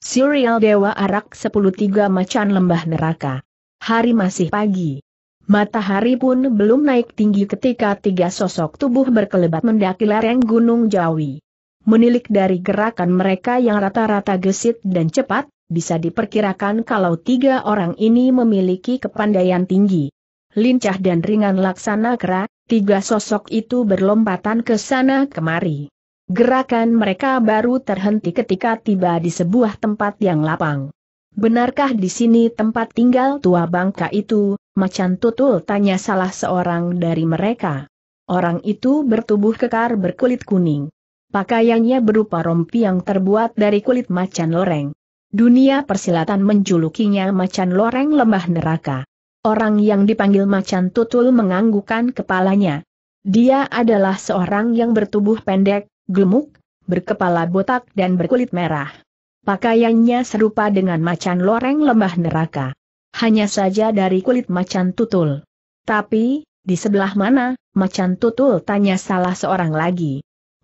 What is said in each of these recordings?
Serial Dewa Arak 103 Macan Lembah Neraka. Hari masih pagi. Matahari pun belum naik tinggi ketika tiga sosok tubuh berkelebat mendaki lereng Gunung Jawi. Menilik dari gerakan mereka yang rata-rata gesit dan cepat, bisa diperkirakan kalau tiga orang ini memiliki kepandaian tinggi. Lincah dan ringan laksana kera, tiga sosok itu berlompatan ke sana kemari. Gerakan mereka baru terhenti ketika tiba di sebuah tempat yang lapang. Benarkah di sini tempat tinggal tua bangka itu, macan tutul tanya salah seorang dari mereka. Orang itu bertubuh kekar berkulit kuning. Pakaiannya berupa rompi yang terbuat dari kulit macan loreng. Dunia persilatan menjulukinya macan loreng lembah neraka. Orang yang dipanggil macan tutul menganggukkan kepalanya. Dia adalah seorang yang bertubuh pendek, gemuk, berkepala botak dan berkulit merah. Pakaiannya serupa dengan macan loreng lembah neraka. Hanya saja dari kulit macan tutul. Tapi, di sebelah mana, macan tutul tanya salah seorang lagi.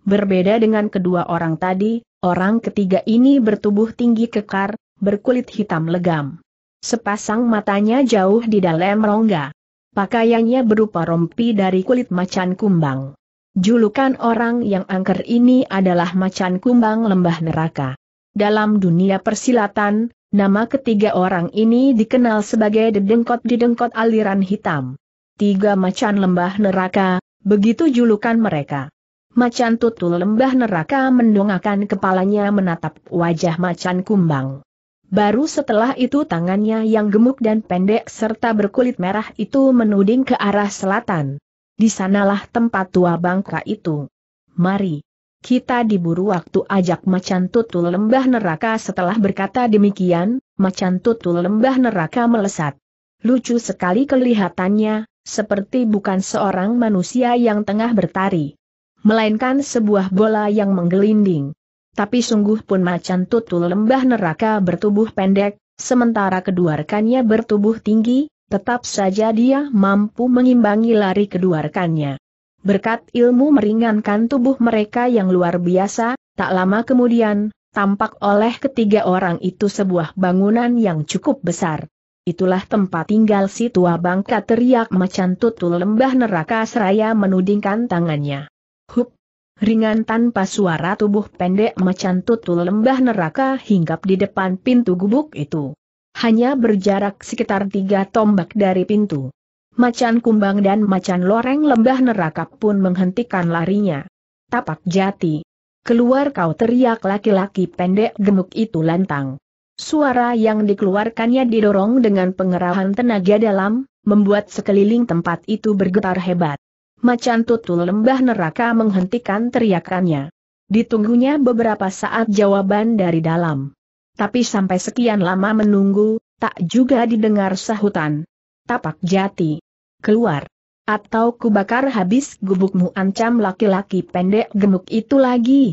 Berbeda dengan kedua orang tadi, orang ketiga ini bertubuh tinggi kekar, berkulit hitam legam. Sepasang matanya jauh di dalam rongga. Pakaiannya berupa rompi dari kulit macan kumbang. Julukan orang yang angker ini adalah macan kumbang lembah neraka. Dalam dunia persilatan, nama ketiga orang ini dikenal sebagai dedengkot-dedengkot aliran hitam. Tiga macan lembah neraka, begitu julukan mereka. Macan tutul lembah neraka mendongakkan kepalanya menatap wajah macan kumbang. Baru setelah itu tangannya yang gemuk dan pendek serta berkulit merah itu menuding ke arah selatan. Di sanalah tempat tua bangka itu. Mari. Kita diburu waktu ajak macan tutul lembah neraka setelah berkata demikian, macan tutul lembah neraka melesat. Lucu sekali kelihatannya, seperti bukan seorang manusia yang tengah bertari. Melainkan sebuah bola yang menggelinding. Tapi sungguh pun macan tutul lembah neraka bertubuh pendek, sementara kedua rekannya bertubuh tinggi, Tetap saja dia mampu mengimbangi lari kedua rekannya. Berkat ilmu meringankan tubuh mereka yang luar biasa, tak lama kemudian, tampak oleh ketiga orang itu sebuah bangunan yang cukup besar. Itulah tempat tinggal si tua bangka teriak macan tutul lembah neraka seraya menudingkan tangannya. Hup! Ringan tanpa suara tubuh pendek macan tutul lembah neraka hinggap di depan pintu gubuk itu hanya berjarak sekitar tiga tombak dari pintu. Macan kumbang dan macan loreng lembah neraka pun menghentikan larinya. Tapak jati. Keluar kau teriak laki-laki pendek gemuk itu lantang. Suara yang dikeluarkannya didorong dengan pengerahan tenaga dalam, membuat sekeliling tempat itu bergetar hebat. Macan tutul lembah neraka menghentikan teriakannya. Ditunggunya beberapa saat jawaban dari dalam. Tapi sampai sekian lama menunggu, tak juga didengar sahutan. Tapak jati. Keluar. Atau kubakar habis gubukmu ancam laki-laki pendek gemuk itu lagi.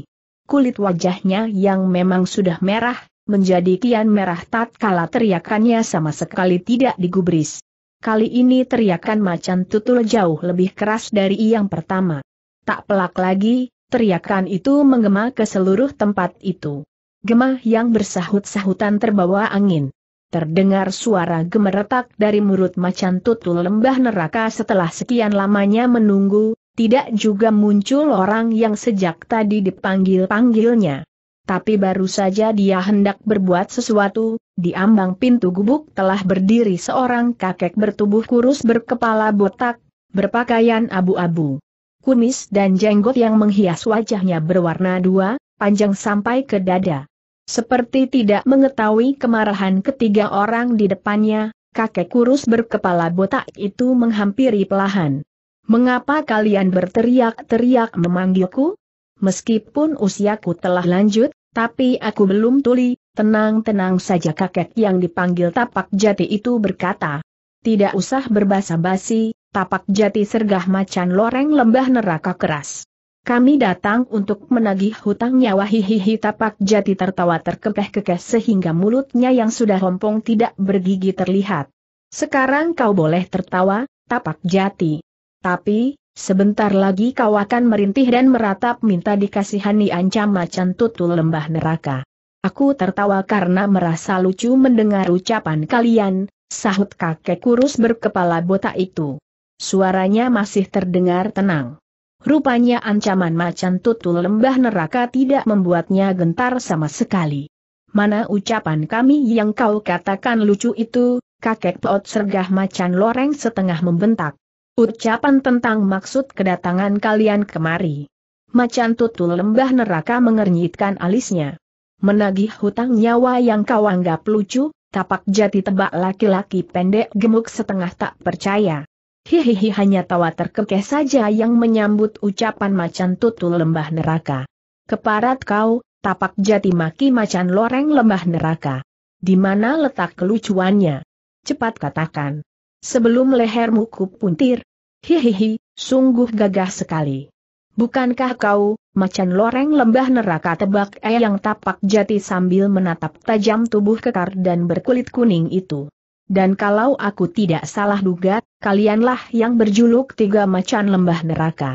Kulit wajahnya yang memang sudah merah, menjadi kian merah tatkala teriakannya sama sekali tidak digubris. Kali ini teriakan macan tutul jauh lebih keras dari yang pertama. Tak pelak lagi, teriakan itu menggema ke seluruh tempat itu. Gemah yang bersahut-sahutan terbawa angin. Terdengar suara gemeretak dari mulut macan tutul lembah neraka setelah sekian lamanya menunggu, tidak juga muncul orang yang sejak tadi dipanggil-panggilnya. Tapi baru saja dia hendak berbuat sesuatu, di ambang pintu gubuk telah berdiri seorang kakek bertubuh kurus berkepala botak, berpakaian abu-abu. Kumis dan jenggot yang menghias wajahnya berwarna dua, panjang sampai ke dada. Seperti tidak mengetahui kemarahan ketiga orang di depannya, kakek kurus berkepala botak itu menghampiri pelahan. Mengapa kalian berteriak-teriak memanggilku? Meskipun usiaku telah lanjut, tapi aku belum tuli, tenang-tenang saja kakek yang dipanggil tapak jati itu berkata. Tidak usah berbasa-basi, tapak jati sergah macan loreng lembah neraka keras. Kami datang untuk menagih hutangnya. nyawa hihihi tapak jati tertawa terkekeh-kekeh sehingga mulutnya yang sudah rompong tidak bergigi terlihat. Sekarang kau boleh tertawa, tapak jati. Tapi, sebentar lagi kau akan merintih dan meratap minta dikasihani ancam macan tutul lembah neraka. Aku tertawa karena merasa lucu mendengar ucapan kalian, sahut kakek kurus berkepala botak itu. Suaranya masih terdengar tenang. Rupanya ancaman macan tutul lembah neraka tidak membuatnya gentar sama sekali. Mana ucapan kami yang kau katakan lucu itu, kakek peot sergah macan loreng setengah membentak. Ucapan tentang maksud kedatangan kalian kemari. Macan tutul lembah neraka mengernyitkan alisnya. Menagih hutang nyawa yang kau anggap lucu, tapak jati tebak laki-laki pendek gemuk setengah tak percaya. Hihihi hanya tawa terkekeh saja yang menyambut ucapan macan tutul lembah neraka. Keparat kau, tapak jati maki macan loreng lembah neraka. Di mana letak kelucuannya? Cepat katakan. Sebelum lehermu kupuntir. Hihihi, sungguh gagah sekali. Bukankah kau, macan loreng lembah neraka tebak eh tapak jati sambil menatap tajam tubuh kekar dan berkulit kuning itu? dan kalau aku tidak salah duga, kalianlah yang berjuluk tiga macan lembah neraka.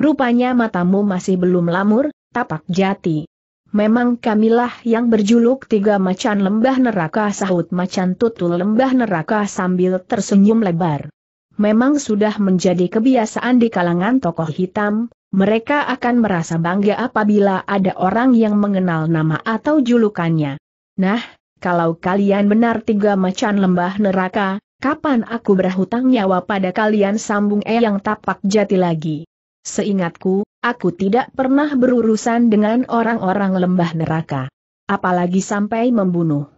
Rupanya matamu masih belum lamur, tapak jati. Memang kamilah yang berjuluk tiga macan lembah neraka sahut macan tutul lembah neraka sambil tersenyum lebar. Memang sudah menjadi kebiasaan di kalangan tokoh hitam, mereka akan merasa bangga apabila ada orang yang mengenal nama atau julukannya. Nah, kalau kalian benar tiga macan lembah neraka, kapan aku berhutang nyawa pada kalian sambung eyang tapak jati lagi. Seingatku, aku tidak pernah berurusan dengan orang-orang lembah neraka. Apalagi sampai membunuh.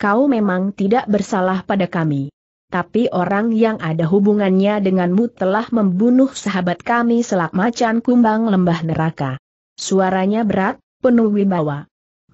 Kau memang tidak bersalah pada kami. Tapi orang yang ada hubungannya denganmu telah membunuh sahabat kami selak macan kumbang lembah neraka. Suaranya berat, penuh wibawa.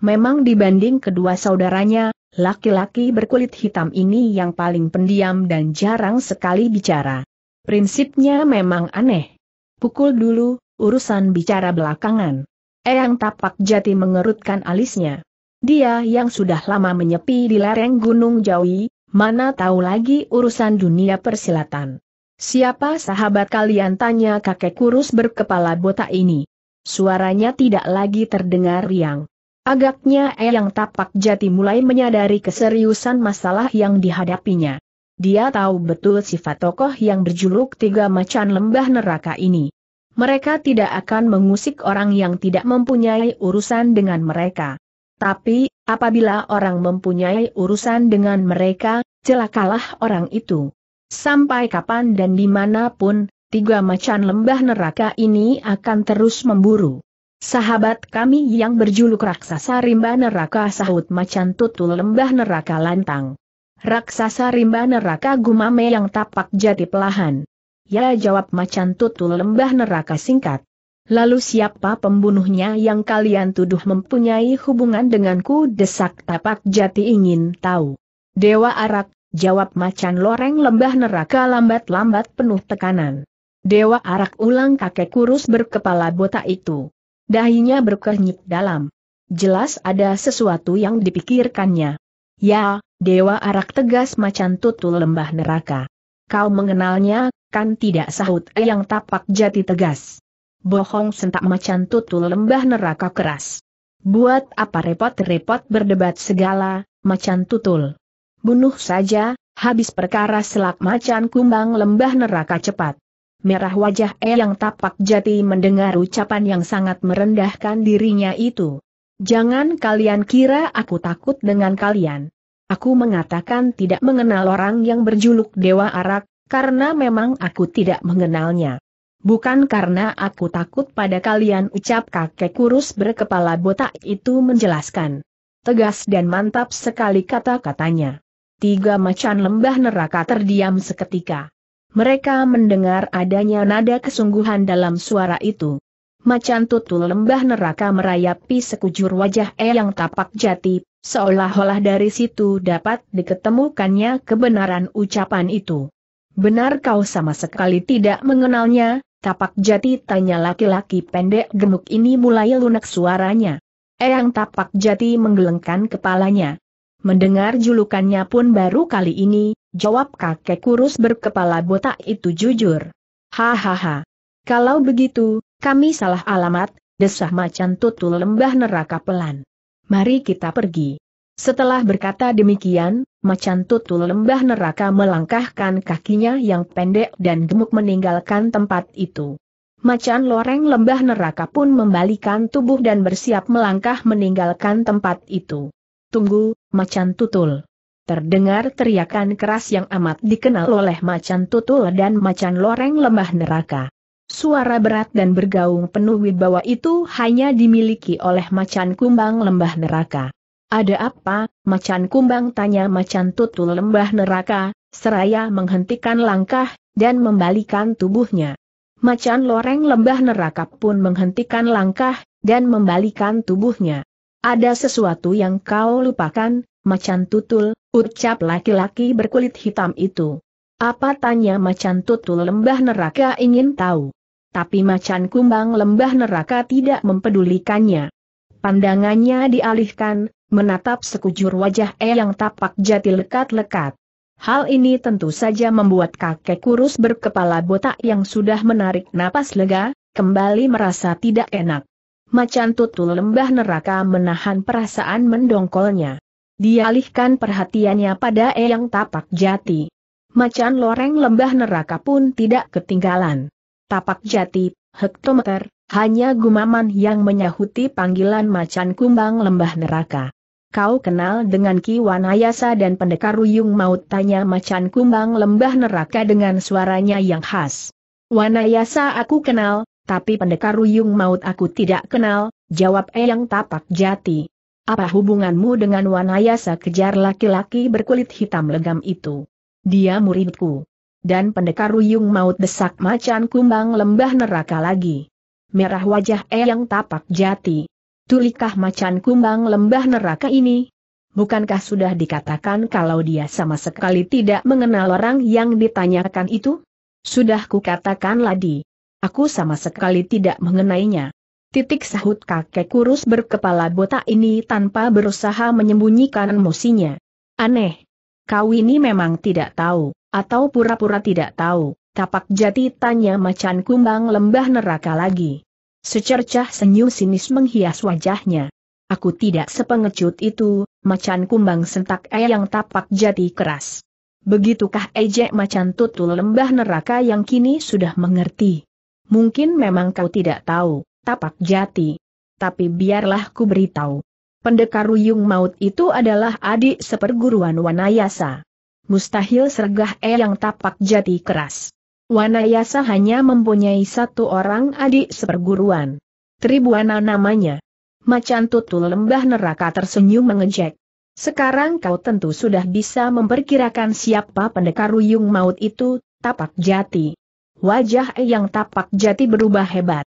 Memang dibanding kedua saudaranya, laki-laki berkulit hitam ini yang paling pendiam dan jarang sekali bicara. Prinsipnya memang aneh. Pukul dulu, urusan bicara belakangan. Eyang Tapak Jati mengerutkan alisnya. Dia yang sudah lama menyepi di lereng Gunung Jawi, mana tahu lagi urusan dunia persilatan. Siapa sahabat kalian tanya kakek kurus berkepala botak ini? Suaranya tidak lagi terdengar riang. Agaknya Eyang Tapak Jati mulai menyadari keseriusan masalah yang dihadapinya. Dia tahu betul sifat tokoh yang berjuluk tiga macan lembah neraka ini. Mereka tidak akan mengusik orang yang tidak mempunyai urusan dengan mereka. Tapi, apabila orang mempunyai urusan dengan mereka, celakalah orang itu. Sampai kapan dan dimanapun, tiga macan lembah neraka ini akan terus memburu. Sahabat kami yang berjuluk raksasa rimba neraka sahut macan tutul lembah neraka lantang. Raksasa rimba neraka gumame yang tapak jati pelahan. Ya jawab macan tutul lembah neraka singkat. Lalu siapa pembunuhnya yang kalian tuduh mempunyai hubungan denganku desak tapak jati ingin tahu. Dewa arak, jawab macan loreng lembah neraka lambat-lambat penuh tekanan. Dewa arak ulang kakek kurus berkepala botak itu. Dahinya berkenyip dalam. Jelas ada sesuatu yang dipikirkannya. Ya, Dewa Arak tegas macan tutul lembah neraka. Kau mengenalnya, kan tidak sahut yang tapak jati tegas. Bohong sentak macan tutul lembah neraka keras. Buat apa repot-repot berdebat segala, macan tutul. Bunuh saja, habis perkara selak macan kumbang lembah neraka cepat merah wajah E yang Tapak Jati mendengar ucapan yang sangat merendahkan dirinya itu. Jangan kalian kira aku takut dengan kalian. Aku mengatakan tidak mengenal orang yang berjuluk Dewa Arak, karena memang aku tidak mengenalnya. Bukan karena aku takut pada kalian ucap kakek kurus berkepala botak itu menjelaskan. Tegas dan mantap sekali kata-katanya. Tiga macan lembah neraka terdiam seketika. Mereka mendengar adanya nada kesungguhan dalam suara itu. Macan tutul lembah neraka merayapi sekujur wajah Eyang Tapak Jati, seolah-olah dari situ dapat diketemukannya kebenaran ucapan itu. Benar kau sama sekali tidak mengenalnya, Tapak Jati tanya laki-laki pendek gemuk ini mulai lunak suaranya. Eyang Tapak Jati menggelengkan kepalanya. Mendengar julukannya pun baru kali ini, Jawab kakek kurus berkepala botak itu jujur. Hahaha. Kalau begitu, kami salah alamat, desah macan tutul lembah neraka pelan. Mari kita pergi. Setelah berkata demikian, macan tutul lembah neraka melangkahkan kakinya yang pendek dan gemuk meninggalkan tempat itu. Macan loreng lembah neraka pun membalikan tubuh dan bersiap melangkah meninggalkan tempat itu. Tunggu, macan tutul. Terdengar teriakan keras yang amat dikenal oleh macan tutul dan macan loreng lembah neraka. Suara berat dan bergaung penuh wibawa itu hanya dimiliki oleh macan kumbang lembah neraka. Ada apa, macan kumbang tanya macan tutul lembah neraka, seraya menghentikan langkah, dan membalikan tubuhnya. Macan loreng lembah neraka pun menghentikan langkah, dan membalikan tubuhnya. Ada sesuatu yang kau lupakan, Macan tutul, ucap laki-laki berkulit hitam itu. Apa tanya macan tutul lembah neraka ingin tahu. Tapi macan kumbang lembah neraka tidak mempedulikannya. Pandangannya dialihkan, menatap sekujur wajah E yang tapak jati lekat-lekat. Hal ini tentu saja membuat kakek kurus berkepala botak yang sudah menarik napas lega, kembali merasa tidak enak. Macan tutul lembah neraka menahan perasaan mendongkolnya. Dialihkan perhatiannya pada Eyang Tapak Jati. Macan loreng lembah neraka pun tidak ketinggalan. Tapak Jati, hektometer, hanya gumaman yang menyahuti panggilan macan kumbang lembah neraka. Kau kenal dengan Ki Wanayasa dan pendekar Ruyung Maut tanya macan kumbang lembah neraka dengan suaranya yang khas. Wanayasa aku kenal, tapi pendekar Ruyung Maut aku tidak kenal, jawab Eyang Tapak Jati. Apa hubunganmu dengan Wanayasa kejar laki-laki berkulit hitam legam itu? Dia muridku. Dan pendekar Ruyung maut desak macan kumbang lembah neraka lagi. Merah wajah Eyang tapak jati. Tulikah macan kumbang lembah neraka ini? Bukankah sudah dikatakan kalau dia sama sekali tidak mengenal orang yang ditanyakan itu? Sudah kukatakan Ladi. Aku sama sekali tidak mengenainya. Titik sahut kakek kurus berkepala botak ini tanpa berusaha menyembunyikan emosinya. Aneh. Kau ini memang tidak tahu, atau pura-pura tidak tahu, tapak jati tanya macan kumbang lembah neraka lagi. Secercah senyum sinis menghias wajahnya. Aku tidak sepengecut itu, macan kumbang sentak eyang tapak jati keras. Begitukah ejek macan tutul lembah neraka yang kini sudah mengerti? Mungkin memang kau tidak tahu, tapak jati. Tapi biarlah ku beritahu. Pendekar Ruyung Maut itu adalah adik seperguruan Wanayasa. Mustahil sergah E yang tapak jati keras. Wanayasa hanya mempunyai satu orang adik seperguruan. Tribuana namanya. Macan tutul lembah neraka tersenyum mengejek. Sekarang kau tentu sudah bisa memperkirakan siapa pendekar Ruyung Maut itu, tapak jati. Wajah yang tapak jati berubah hebat.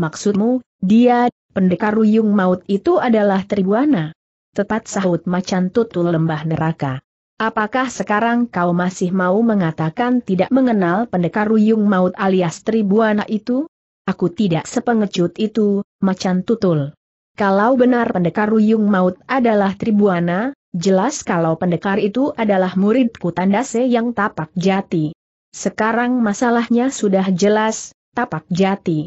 Maksudmu, dia, pendekar Ruyung Maut itu adalah Tribuana? Tepat sahut macan tutul lembah neraka. Apakah sekarang kau masih mau mengatakan tidak mengenal pendekar Ruyung Maut alias Tribuana itu? Aku tidak sepengecut itu, macan tutul. Kalau benar pendekar Ruyung Maut adalah Tribuana, jelas kalau pendekar itu adalah muridku tandase yang tapak jati. Sekarang masalahnya sudah jelas, tapak jati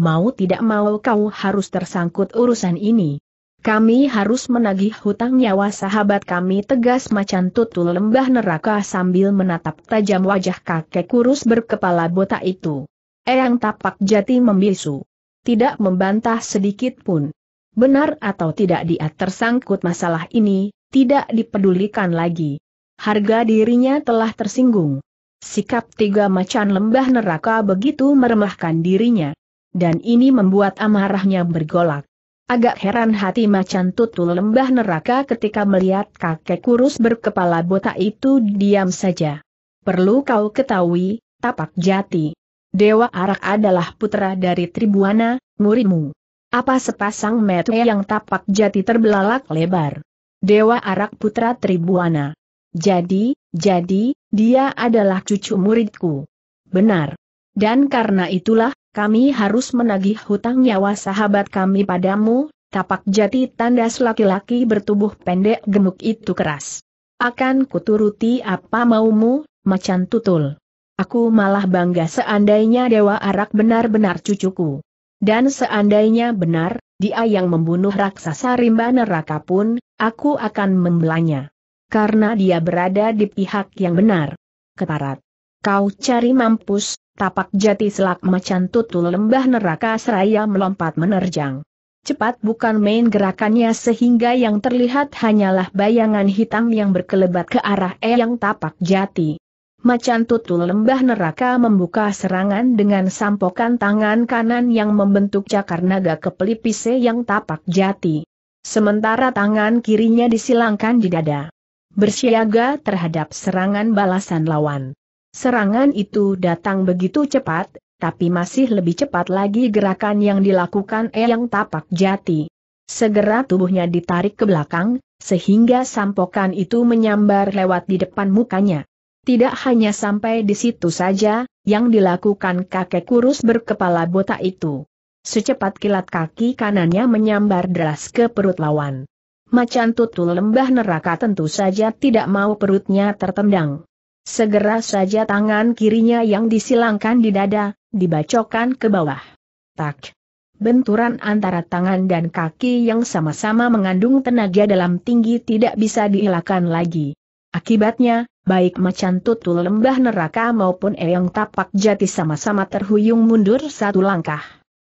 mau tidak mau kau harus tersangkut urusan ini. Kami harus menagih hutang nyawa sahabat kami tegas macan tutul lembah neraka sambil menatap tajam wajah kakek kurus berkepala botak itu. Eyang tapak jati membisu. Tidak membantah sedikit pun. Benar atau tidak dia tersangkut masalah ini, tidak dipedulikan lagi. Harga dirinya telah tersinggung. Sikap tiga macan lembah neraka begitu meremahkan dirinya dan ini membuat amarahnya bergolak. Agak heran hati macan tutul lembah neraka ketika melihat kakek kurus berkepala botak itu diam saja. Perlu kau ketahui, tapak jati. Dewa Arak adalah putra dari Tribuana, muridmu. Apa sepasang mata yang tapak jati terbelalak lebar. Dewa Arak putra Tribuana. Jadi, jadi, dia adalah cucu muridku. Benar. Dan karena itulah, kami harus menagih hutang nyawa sahabat kami padamu, tapak jati tandas laki-laki bertubuh pendek gemuk itu keras. Akan kuturuti apa maumu, macan tutul. Aku malah bangga seandainya Dewa Arak benar-benar cucuku. Dan seandainya benar, dia yang membunuh raksasa rimba neraka pun, aku akan membelanya. Karena dia berada di pihak yang benar. Ketarat. Kau cari mampus, Tapak jati selak macan tutul lembah neraka seraya melompat menerjang. Cepat bukan main gerakannya sehingga yang terlihat hanyalah bayangan hitam yang berkelebat ke arah Eyang Tapak Jati. Macan tutul lembah neraka membuka serangan dengan sampokan tangan kanan yang membentuk cakar naga ke pelipis yang Tapak Jati. Sementara tangan kirinya disilangkan di dada. Bersiaga terhadap serangan balasan lawan. Serangan itu datang begitu cepat, tapi masih lebih cepat lagi gerakan yang dilakukan Eyang Tapak Jati. Segera tubuhnya ditarik ke belakang, sehingga sampokan itu menyambar lewat di depan mukanya. Tidak hanya sampai di situ saja, yang dilakukan kakek kurus berkepala botak itu. Secepat kilat kaki kanannya menyambar deras ke perut lawan. Macan tutul lembah neraka tentu saja tidak mau perutnya tertendang. Segera saja tangan kirinya yang disilangkan di dada, dibacokkan ke bawah. Tak. Benturan antara tangan dan kaki yang sama-sama mengandung tenaga dalam tinggi tidak bisa dielakkan lagi. Akibatnya, baik macan tutul lembah neraka maupun eyang tapak jati sama-sama terhuyung mundur satu langkah.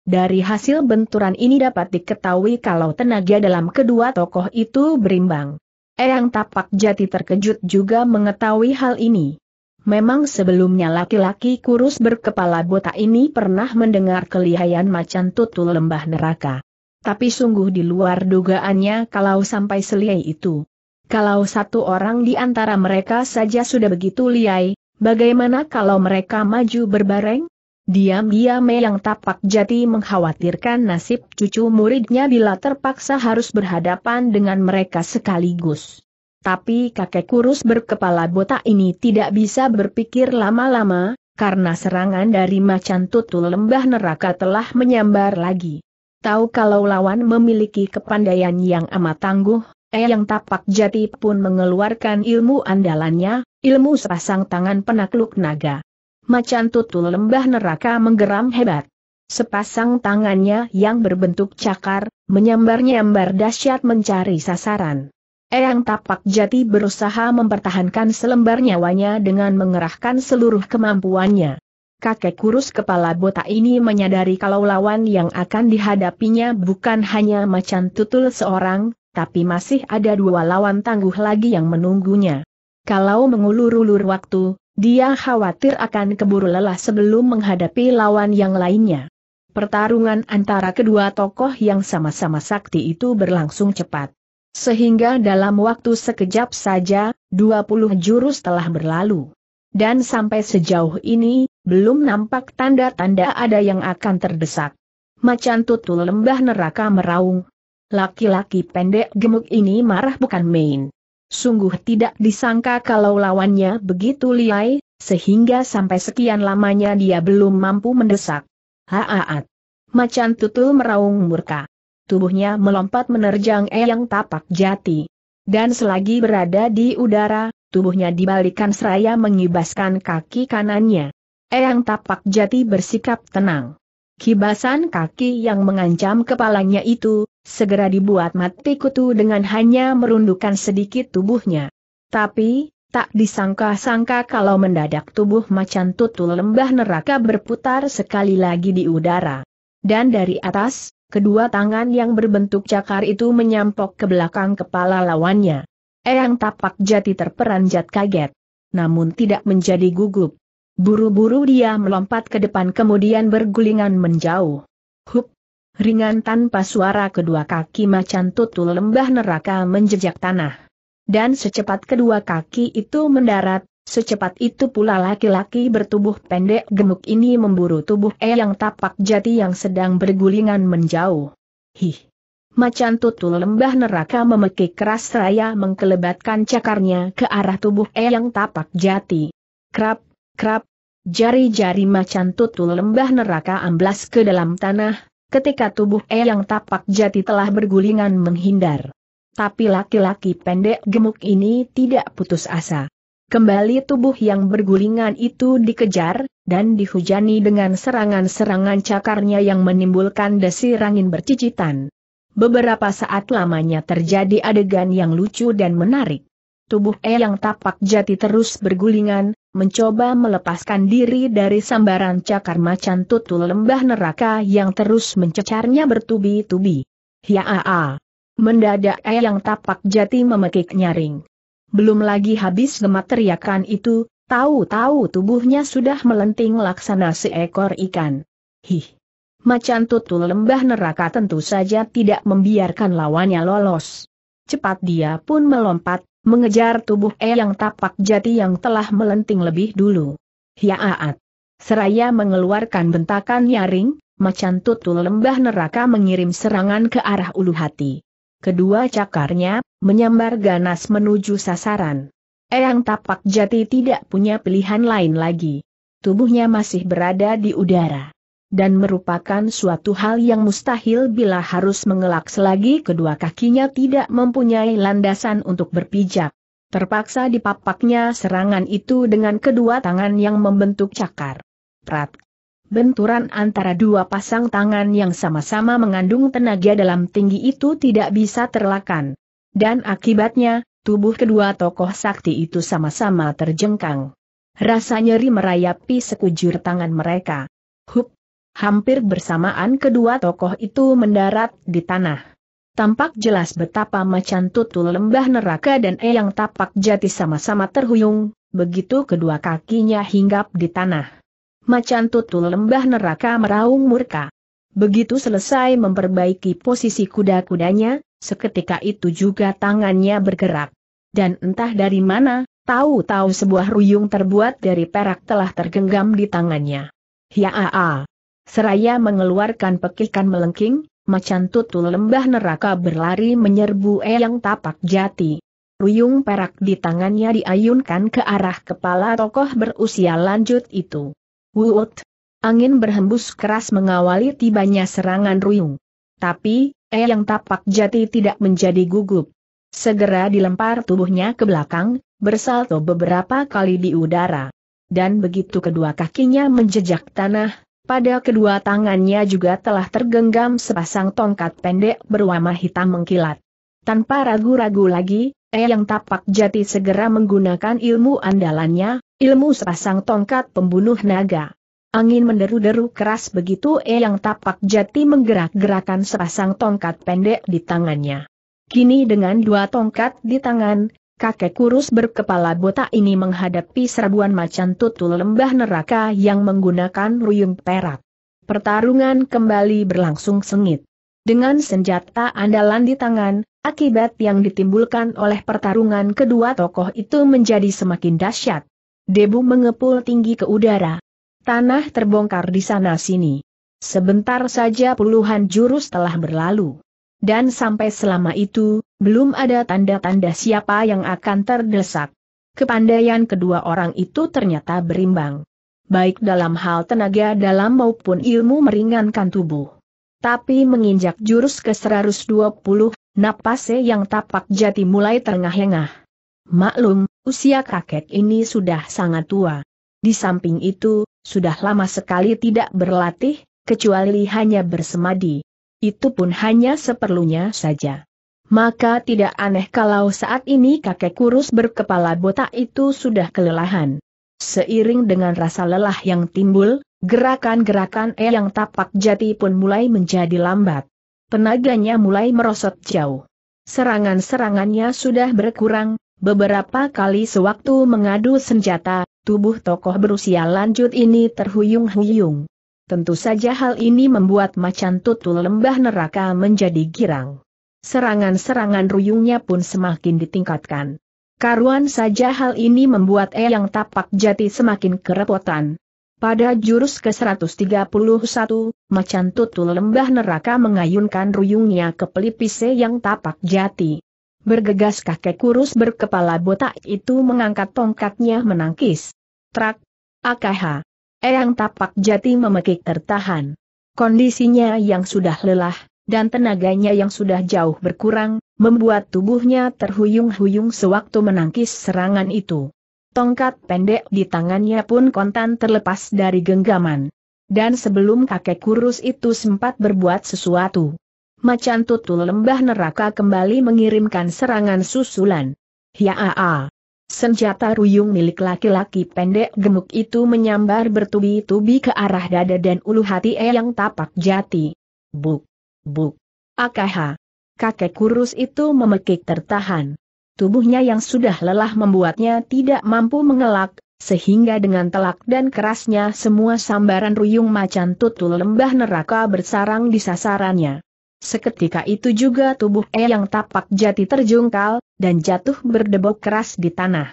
Dari hasil benturan ini dapat diketahui kalau tenaga dalam kedua tokoh itu berimbang. Eyang Tapak Jati terkejut juga mengetahui hal ini. Memang sebelumnya laki-laki kurus berkepala botak ini pernah mendengar kelihayan macan tutul lembah neraka. Tapi sungguh di luar dugaannya kalau sampai seliai itu. Kalau satu orang di antara mereka saja sudah begitu liai, bagaimana kalau mereka maju berbareng? Diam-diam yang tapak jati mengkhawatirkan nasib cucu muridnya bila terpaksa harus berhadapan dengan mereka sekaligus. Tapi kakek kurus berkepala botak ini tidak bisa berpikir lama-lama, karena serangan dari macan tutul lembah neraka telah menyambar lagi. Tahu kalau lawan memiliki kepandaian yang amat tangguh, Eyang eh, Tapak Jati pun mengeluarkan ilmu andalannya, ilmu sepasang tangan penakluk naga macan tutul lembah neraka menggeram hebat. Sepasang tangannya yang berbentuk cakar, menyambar-nyambar dahsyat mencari sasaran. Eyang Tapak Jati berusaha mempertahankan selembar nyawanya dengan mengerahkan seluruh kemampuannya. Kakek kurus kepala botak ini menyadari kalau lawan yang akan dihadapinya bukan hanya macan tutul seorang, tapi masih ada dua lawan tangguh lagi yang menunggunya. Kalau mengulur-ulur waktu, dia khawatir akan keburu lelah sebelum menghadapi lawan yang lainnya. Pertarungan antara kedua tokoh yang sama-sama sakti itu berlangsung cepat. Sehingga dalam waktu sekejap saja, 20 jurus telah berlalu. Dan sampai sejauh ini, belum nampak tanda-tanda ada yang akan terdesak. Macan tutul lembah neraka meraung. Laki-laki pendek gemuk ini marah bukan main sungguh tidak disangka kalau lawannya begitu liai, sehingga sampai sekian lamanya dia belum mampu mendesak. Haaat. Macan tutul meraung murka. Tubuhnya melompat menerjang Eyang Tapak Jati. Dan selagi berada di udara, tubuhnya dibalikan seraya mengibaskan kaki kanannya. Eyang Tapak Jati bersikap tenang. Kibasan kaki yang mengancam kepalanya itu, segera dibuat mati kutu dengan hanya merundukkan sedikit tubuhnya. Tapi, tak disangka-sangka kalau mendadak tubuh macan tutul lembah neraka berputar sekali lagi di udara. Dan dari atas, kedua tangan yang berbentuk cakar itu menyampok ke belakang kepala lawannya. Eyang tapak jati terperanjat kaget. Namun tidak menjadi gugup. Buru-buru dia melompat ke depan kemudian bergulingan menjauh. Hup! ringan tanpa suara kedua kaki macan tutul lembah neraka menjejak tanah. Dan secepat kedua kaki itu mendarat, secepat itu pula laki-laki bertubuh pendek gemuk ini memburu tubuh Eyang Tapak Jati yang sedang bergulingan menjauh. Hih! Macan tutul lembah neraka memekik keras raya mengkelebatkan cakarnya ke arah tubuh Eyang Tapak Jati. Krap, krap, jari-jari macan tutul lembah neraka amblas ke dalam tanah, ketika tubuh E Eyang Tapak Jati telah bergulingan menghindar. Tapi laki-laki pendek gemuk ini tidak putus asa. Kembali tubuh yang bergulingan itu dikejar, dan dihujani dengan serangan-serangan cakarnya yang menimbulkan desi rangin bercicitan. Beberapa saat lamanya terjadi adegan yang lucu dan menarik tubuh Eyang Tapak Jati terus bergulingan, mencoba melepaskan diri dari sambaran cakar macan tutul lembah neraka yang terus mencecarnya bertubi-tubi. Hiaa! Mendadak Eyang Tapak Jati memekik nyaring. Belum lagi habis gemat teriakan itu, tahu-tahu tubuhnya sudah melenting laksana seekor ikan. Hih! Macan tutul lembah neraka tentu saja tidak membiarkan lawannya lolos. Cepat dia pun melompat, Mengejar tubuh Eyang Tapak Jati yang telah melenting lebih dulu. Hiaat. Seraya mengeluarkan bentakan nyaring, macan tutul lembah neraka mengirim serangan ke arah ulu hati. Kedua cakarnya, menyambar ganas menuju sasaran. Eyang Tapak Jati tidak punya pilihan lain lagi. Tubuhnya masih berada di udara dan merupakan suatu hal yang mustahil bila harus mengelak selagi kedua kakinya tidak mempunyai landasan untuk berpijak. Terpaksa dipapaknya serangan itu dengan kedua tangan yang membentuk cakar. Prat. Benturan antara dua pasang tangan yang sama-sama mengandung tenaga dalam tinggi itu tidak bisa terlakan. Dan akibatnya, tubuh kedua tokoh sakti itu sama-sama terjengkang. Rasa nyeri merayapi sekujur tangan mereka. Hup, Hampir bersamaan kedua tokoh itu mendarat di tanah. Tampak jelas betapa macan tutul lembah neraka dan eyang tapak jati sama-sama terhuyung, begitu kedua kakinya hinggap di tanah. Macan tutul lembah neraka meraung murka. Begitu selesai memperbaiki posisi kuda-kudanya, seketika itu juga tangannya bergerak. Dan entah dari mana, tahu-tahu sebuah ruyung terbuat dari perak telah tergenggam di tangannya. Ya-a-a. Seraya mengeluarkan pekikan melengking, macan tutul lembah neraka berlari menyerbu Eyang Tapak Jati. Ruyung perak di tangannya diayunkan ke arah kepala tokoh berusia lanjut itu. Wut! Angin berhembus keras mengawali tibanya serangan Ruyung. Tapi, Eyang Tapak Jati tidak menjadi gugup. Segera dilempar tubuhnya ke belakang, bersalto beberapa kali di udara. Dan begitu kedua kakinya menjejak tanah, pada kedua tangannya juga telah tergenggam sepasang tongkat pendek berwarna hitam mengkilat. Tanpa ragu-ragu lagi, Eyang Tapak Jati segera menggunakan ilmu andalannya, ilmu sepasang tongkat pembunuh naga. Angin menderu-deru keras begitu Eyang Tapak Jati menggerak-gerakan sepasang tongkat pendek di tangannya. Kini dengan dua tongkat di tangan, kakek kurus berkepala botak ini menghadapi serbuan macan tutul lembah neraka yang menggunakan ruyung perak. Pertarungan kembali berlangsung sengit. Dengan senjata andalan di tangan, akibat yang ditimbulkan oleh pertarungan kedua tokoh itu menjadi semakin dahsyat. Debu mengepul tinggi ke udara. Tanah terbongkar di sana-sini. Sebentar saja puluhan jurus telah berlalu. Dan sampai selama itu, belum ada tanda-tanda siapa yang akan terdesak. Kepandaian kedua orang itu ternyata berimbang. Baik dalam hal tenaga dalam maupun ilmu meringankan tubuh. Tapi menginjak jurus ke-120, napase yang tapak jati mulai terengah-engah. Maklum, usia kakek ini sudah sangat tua. Di samping itu, sudah lama sekali tidak berlatih, kecuali hanya bersemadi. Itu pun hanya seperlunya saja maka tidak aneh kalau saat ini kakek kurus berkepala botak itu sudah kelelahan. Seiring dengan rasa lelah yang timbul, gerakan-gerakan E yang tapak jati pun mulai menjadi lambat. Tenaganya mulai merosot jauh. Serangan-serangannya sudah berkurang, beberapa kali sewaktu mengadu senjata, tubuh tokoh berusia lanjut ini terhuyung-huyung. Tentu saja hal ini membuat macan tutul lembah neraka menjadi girang serangan-serangan ruyungnya pun semakin ditingkatkan. Karuan saja hal ini membuat Eyang Tapak Jati semakin kerepotan. Pada jurus ke-131, macan tutul lembah neraka mengayunkan ruyungnya ke pelipis Eyang Tapak Jati. Bergegas kakek kurus berkepala botak itu mengangkat tongkatnya menangkis. Trak, akaha. Eyang Tapak Jati memekik tertahan. Kondisinya yang sudah lelah, dan tenaganya yang sudah jauh berkurang, membuat tubuhnya terhuyung-huyung sewaktu menangkis serangan itu. Tongkat pendek di tangannya pun kontan terlepas dari genggaman. Dan sebelum kakek kurus itu sempat berbuat sesuatu, macan tutul lembah neraka kembali mengirimkan serangan susulan. Hiaa! Senjata ruyung milik laki-laki pendek gemuk itu menyambar bertubi-tubi ke arah dada dan ulu hati yang Tapak Jati. Buk! Bu. Akaha. Kakek kurus itu memekik tertahan. Tubuhnya yang sudah lelah membuatnya tidak mampu mengelak, sehingga dengan telak dan kerasnya semua sambaran ruyung macan tutul lembah neraka bersarang di sasarannya. Seketika itu juga tubuh E yang tapak jati terjungkal, dan jatuh berdebok keras di tanah.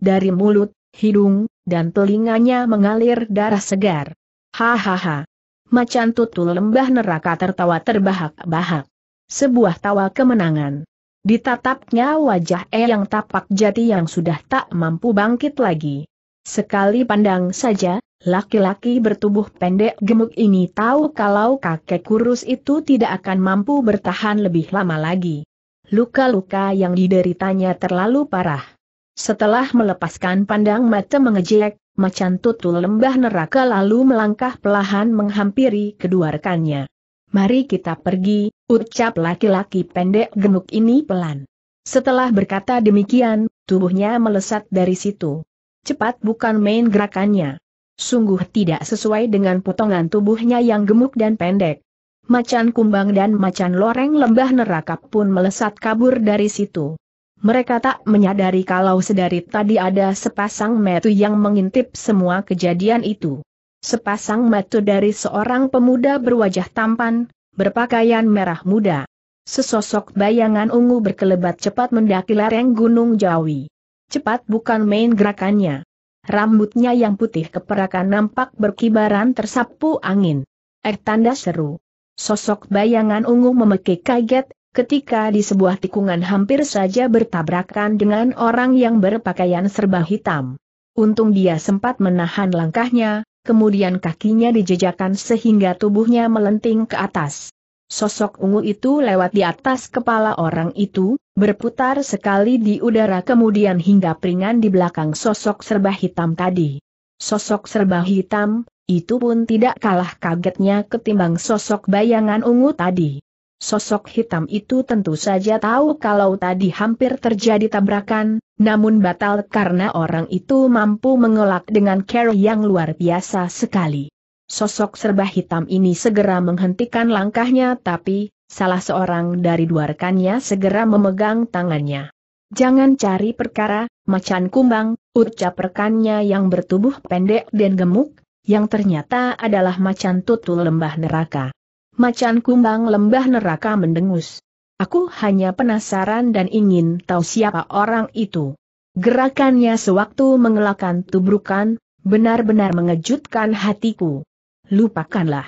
Dari mulut, hidung, dan telinganya mengalir darah segar. Hahaha. Macan tutul lembah neraka tertawa terbahak-bahak. Sebuah tawa kemenangan. Ditatapnya wajah E yang tapak jati yang sudah tak mampu bangkit lagi. Sekali pandang saja, laki-laki bertubuh pendek gemuk ini tahu kalau kakek kurus itu tidak akan mampu bertahan lebih lama lagi. Luka-luka yang dideritanya terlalu parah. Setelah melepaskan pandang mata mengejek, macan tutul lembah neraka lalu melangkah pelahan menghampiri kedua rekannya. Mari kita pergi, ucap laki-laki pendek gemuk ini pelan. Setelah berkata demikian, tubuhnya melesat dari situ. Cepat bukan main gerakannya. Sungguh tidak sesuai dengan potongan tubuhnya yang gemuk dan pendek. Macan kumbang dan macan loreng lembah neraka pun melesat kabur dari situ. Mereka tak menyadari kalau sedari tadi ada sepasang metu yang mengintip semua kejadian itu. Sepasang metu dari seorang pemuda berwajah tampan, berpakaian merah muda. Sesosok bayangan ungu berkelebat cepat mendaki lereng Gunung Jawi. Cepat bukan main gerakannya. Rambutnya yang putih keperakan nampak berkibaran tersapu angin. Eh tanda seru. Sosok bayangan ungu memekik kaget, ketika di sebuah tikungan hampir saja bertabrakan dengan orang yang berpakaian serba hitam. Untung dia sempat menahan langkahnya, kemudian kakinya dijejakan sehingga tubuhnya melenting ke atas. Sosok ungu itu lewat di atas kepala orang itu, berputar sekali di udara kemudian hingga peringan di belakang sosok serba hitam tadi. Sosok serba hitam, itu pun tidak kalah kagetnya ketimbang sosok bayangan ungu tadi. Sosok hitam itu tentu saja tahu kalau tadi hampir terjadi tabrakan, namun batal karena orang itu mampu mengelak dengan care yang luar biasa sekali. Sosok serba hitam ini segera menghentikan langkahnya tapi, salah seorang dari dua rekannya segera memegang tangannya. Jangan cari perkara, macan kumbang, ucap rekannya yang bertubuh pendek dan gemuk, yang ternyata adalah macan tutul lembah neraka macan kumbang lembah neraka mendengus. Aku hanya penasaran dan ingin tahu siapa orang itu. Gerakannya sewaktu mengelakkan tubrukan, benar-benar mengejutkan hatiku. Lupakanlah.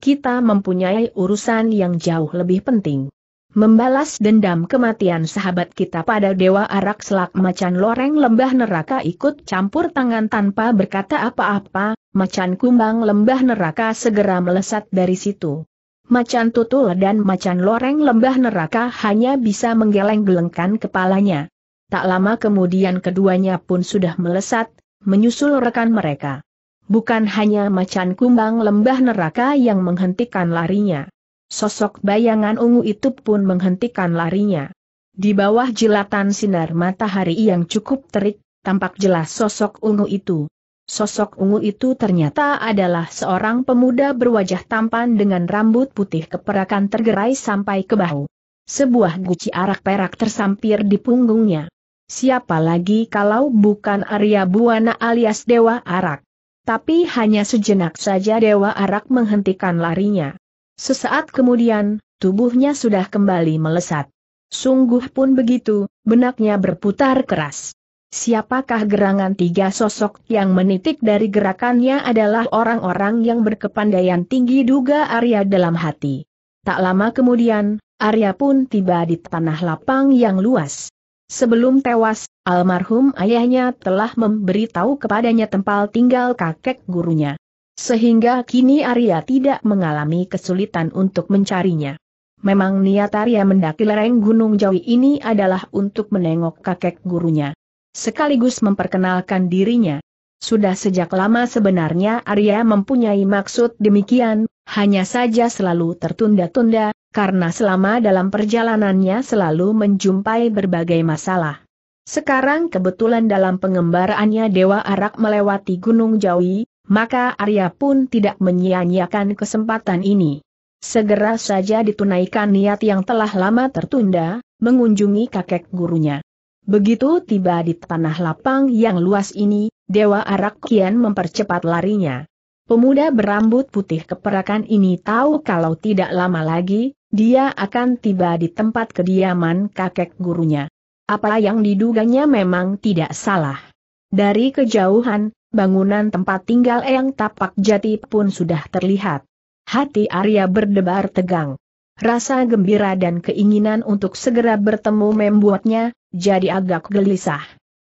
Kita mempunyai urusan yang jauh lebih penting. Membalas dendam kematian sahabat kita pada Dewa Arak Selak Macan Loreng Lembah Neraka ikut campur tangan tanpa berkata apa-apa, Macan Kumbang Lembah Neraka segera melesat dari situ. Macan tutul dan macan loreng lembah neraka hanya bisa menggeleng-gelengkan kepalanya. Tak lama kemudian keduanya pun sudah melesat, menyusul rekan mereka. Bukan hanya macan kumbang lembah neraka yang menghentikan larinya. Sosok bayangan ungu itu pun menghentikan larinya. Di bawah jilatan sinar matahari yang cukup terik, tampak jelas sosok ungu itu. Sosok ungu itu ternyata adalah seorang pemuda berwajah tampan dengan rambut putih keperakan tergerai sampai ke bahu. Sebuah guci arak perak tersampir di punggungnya. Siapa lagi kalau bukan Arya Buana alias Dewa Arak. Tapi hanya sejenak saja Dewa Arak menghentikan larinya. Sesaat kemudian, tubuhnya sudah kembali melesat. Sungguh pun begitu, benaknya berputar keras. Siapakah gerangan tiga sosok yang menitik dari gerakannya adalah orang-orang yang berkepandaian tinggi duga Arya dalam hati. Tak lama kemudian, Arya pun tiba di tanah lapang yang luas. Sebelum tewas, almarhum ayahnya telah memberitahu kepadanya tempat tinggal kakek gurunya. Sehingga kini Arya tidak mengalami kesulitan untuk mencarinya. Memang niat Arya mendaki lereng Gunung Jawi ini adalah untuk menengok kakek gurunya sekaligus memperkenalkan dirinya. Sudah sejak lama sebenarnya Arya mempunyai maksud demikian, hanya saja selalu tertunda-tunda, karena selama dalam perjalanannya selalu menjumpai berbagai masalah. Sekarang kebetulan dalam pengembaraannya Dewa Arak melewati Gunung Jawi, maka Arya pun tidak menyia-nyiakan kesempatan ini. Segera saja ditunaikan niat yang telah lama tertunda, mengunjungi kakek gurunya. Begitu tiba di tanah lapang yang luas ini, Dewa Arak kian mempercepat larinya. Pemuda berambut putih keperakan ini tahu kalau tidak lama lagi, dia akan tiba di tempat kediaman kakek gurunya. Apa yang diduganya memang tidak salah. Dari kejauhan, bangunan tempat tinggal Eyang Tapak Jati pun sudah terlihat. Hati Arya berdebar tegang. Rasa gembira dan keinginan untuk segera bertemu membuatnya, jadi agak gelisah.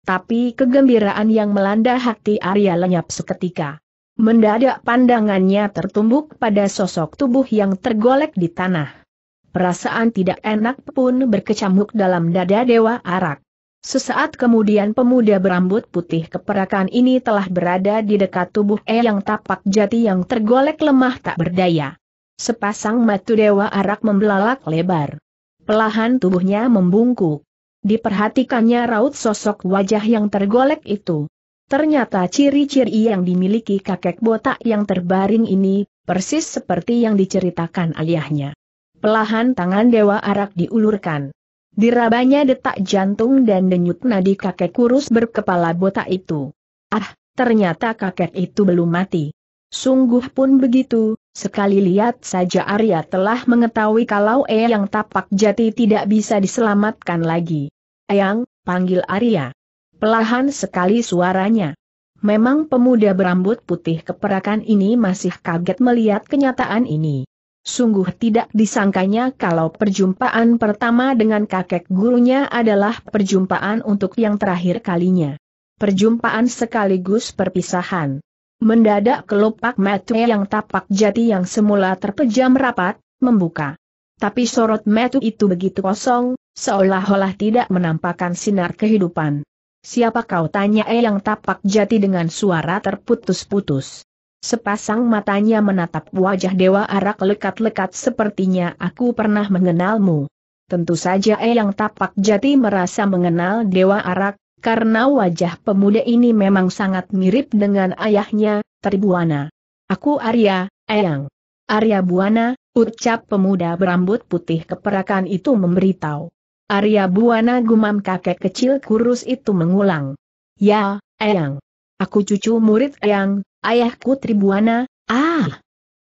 Tapi kegembiraan yang melanda hati Arya lenyap seketika. Mendadak pandangannya tertumbuk pada sosok tubuh yang tergolek di tanah. Perasaan tidak enak pun berkecamuk dalam dada Dewa Arak. Sesaat kemudian pemuda berambut putih keperakan ini telah berada di dekat tubuh E yang tapak jati yang tergolek lemah tak berdaya. Sepasang mata Dewa Arak membelalak lebar. Pelahan tubuhnya membungkuk diperhatikannya raut sosok wajah yang tergolek itu. Ternyata ciri-ciri yang dimiliki kakek botak yang terbaring ini, persis seperti yang diceritakan ayahnya. Pelahan tangan Dewa Arak diulurkan. Dirabanya detak jantung dan denyut nadi kakek kurus berkepala botak itu. Ah, ternyata kakek itu belum mati. Sungguh pun begitu, sekali lihat saja Arya telah mengetahui kalau E yang tapak jati tidak bisa diselamatkan lagi. Eyang, panggil Arya. Pelahan sekali suaranya. Memang pemuda berambut putih keperakan ini masih kaget melihat kenyataan ini. Sungguh tidak disangkanya kalau perjumpaan pertama dengan kakek gurunya adalah perjumpaan untuk yang terakhir kalinya. Perjumpaan sekaligus perpisahan. Mendadak kelopak mata yang tapak jati yang semula terpejam rapat, membuka. Tapi sorot metu itu begitu kosong, Seolah-olah tidak menampakkan sinar kehidupan. Siapa kau tanya Eyang Tapak Jati dengan suara terputus-putus. Sepasang matanya menatap wajah Dewa Arak lekat-lekat sepertinya aku pernah mengenalmu. Tentu saja Eyang Tapak Jati merasa mengenal Dewa Arak, karena wajah pemuda ini memang sangat mirip dengan ayahnya, Tribuana. Aku Arya, Eyang. Arya Buana, ucap pemuda berambut putih keperakan itu memberitahu. Arya Buana gumam kakek kecil kurus itu mengulang. Ya, Eyang. Aku cucu murid Eyang, ayahku Tribuana, ah.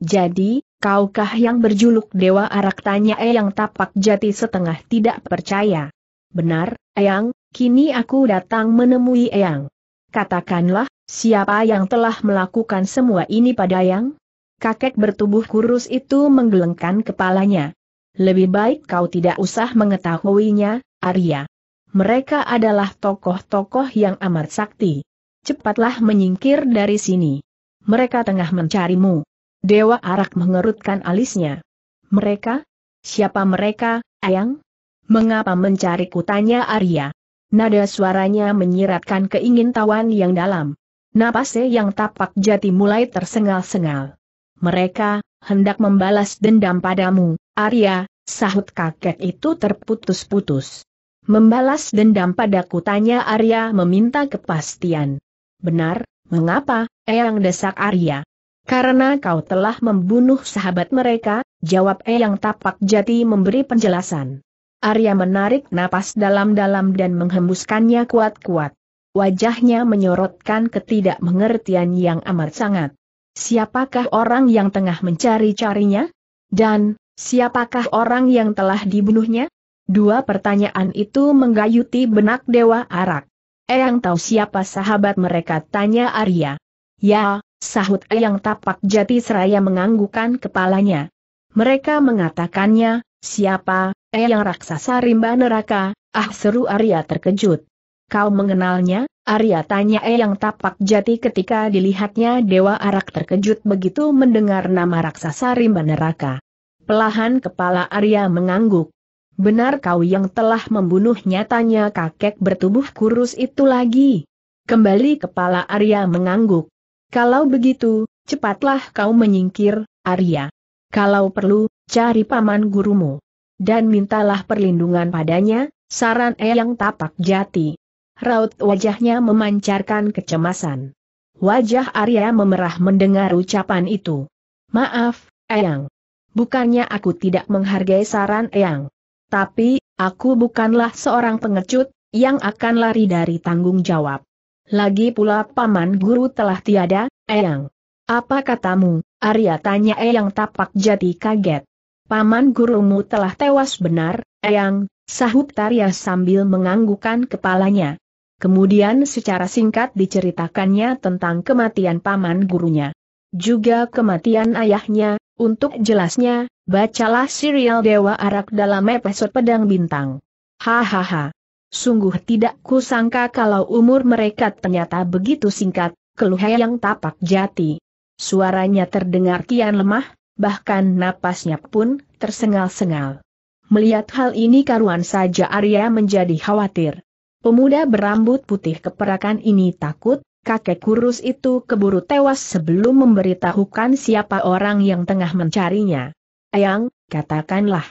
Jadi, kaukah yang berjuluk Dewa Arak tanya Eyang tapak jati setengah tidak percaya. Benar, Eyang, kini aku datang menemui Eyang. Katakanlah, siapa yang telah melakukan semua ini pada Eyang? Kakek bertubuh kurus itu menggelengkan kepalanya. Lebih baik kau tidak usah mengetahuinya, Arya. Mereka adalah tokoh-tokoh yang amat sakti. Cepatlah menyingkir dari sini. Mereka tengah mencarimu. Dewa Arak mengerutkan alisnya. Mereka? Siapa mereka, Ayang? Mengapa mencari kutanya Arya? Nada suaranya menyiratkan keingintahuan yang dalam. Napasnya yang tapak jati mulai tersengal-sengal. Mereka, hendak membalas dendam padamu, Arya, sahut kakek itu terputus-putus. Membalas dendam pada kutanya, Arya meminta kepastian. Benar, mengapa, Eyang desak Arya? Karena kau telah membunuh sahabat mereka, jawab Eyang Tapak Jati memberi penjelasan. Arya menarik napas dalam-dalam dan menghembuskannya kuat-kuat. Wajahnya menyorotkan ketidakmengertian yang amat sangat. Siapakah orang yang tengah mencari-carinya? Dan, Siapakah orang yang telah dibunuhnya? Dua pertanyaan itu menggayuti benak Dewa Arak. Eyang tahu siapa sahabat mereka tanya Arya. Ya, sahut Eyang tapak jati seraya menganggukan kepalanya. Mereka mengatakannya, siapa, Eyang raksasa rimba neraka, ah seru Arya terkejut. Kau mengenalnya? Arya tanya Eyang tapak jati ketika dilihatnya Dewa Arak terkejut begitu mendengar nama raksasa rimba neraka. Pelahan kepala Arya mengangguk. Benar kau yang telah membunuh nyatanya kakek bertubuh kurus itu lagi. Kembali kepala Arya mengangguk. Kalau begitu, cepatlah kau menyingkir, Arya. Kalau perlu, cari paman gurumu. Dan mintalah perlindungan padanya, saran Eyang Tapak Jati. Raut wajahnya memancarkan kecemasan. Wajah Arya memerah mendengar ucapan itu. Maaf, Eyang. Bukannya aku tidak menghargai saran Eyang. Tapi, aku bukanlah seorang pengecut, yang akan lari dari tanggung jawab. Lagi pula paman guru telah tiada, Eyang. Apa katamu, Arya tanya Eyang tapak jadi kaget. Paman gurumu telah tewas benar, Eyang, sahut Arya sambil menganggukan kepalanya. Kemudian secara singkat diceritakannya tentang kematian paman gurunya. Juga kematian ayahnya, untuk jelasnya, bacalah serial Dewa Arak dalam episode Pedang Bintang. Hahaha. Sungguh tidak kusangka kalau umur mereka ternyata begitu singkat, keluh yang tapak jati. Suaranya terdengar kian lemah, bahkan napasnya pun tersengal-sengal. Melihat hal ini karuan saja Arya menjadi khawatir. Pemuda berambut putih keperakan ini takut, kakek kurus itu keburu tewas sebelum memberitahukan siapa orang yang tengah mencarinya. Ayang, katakanlah.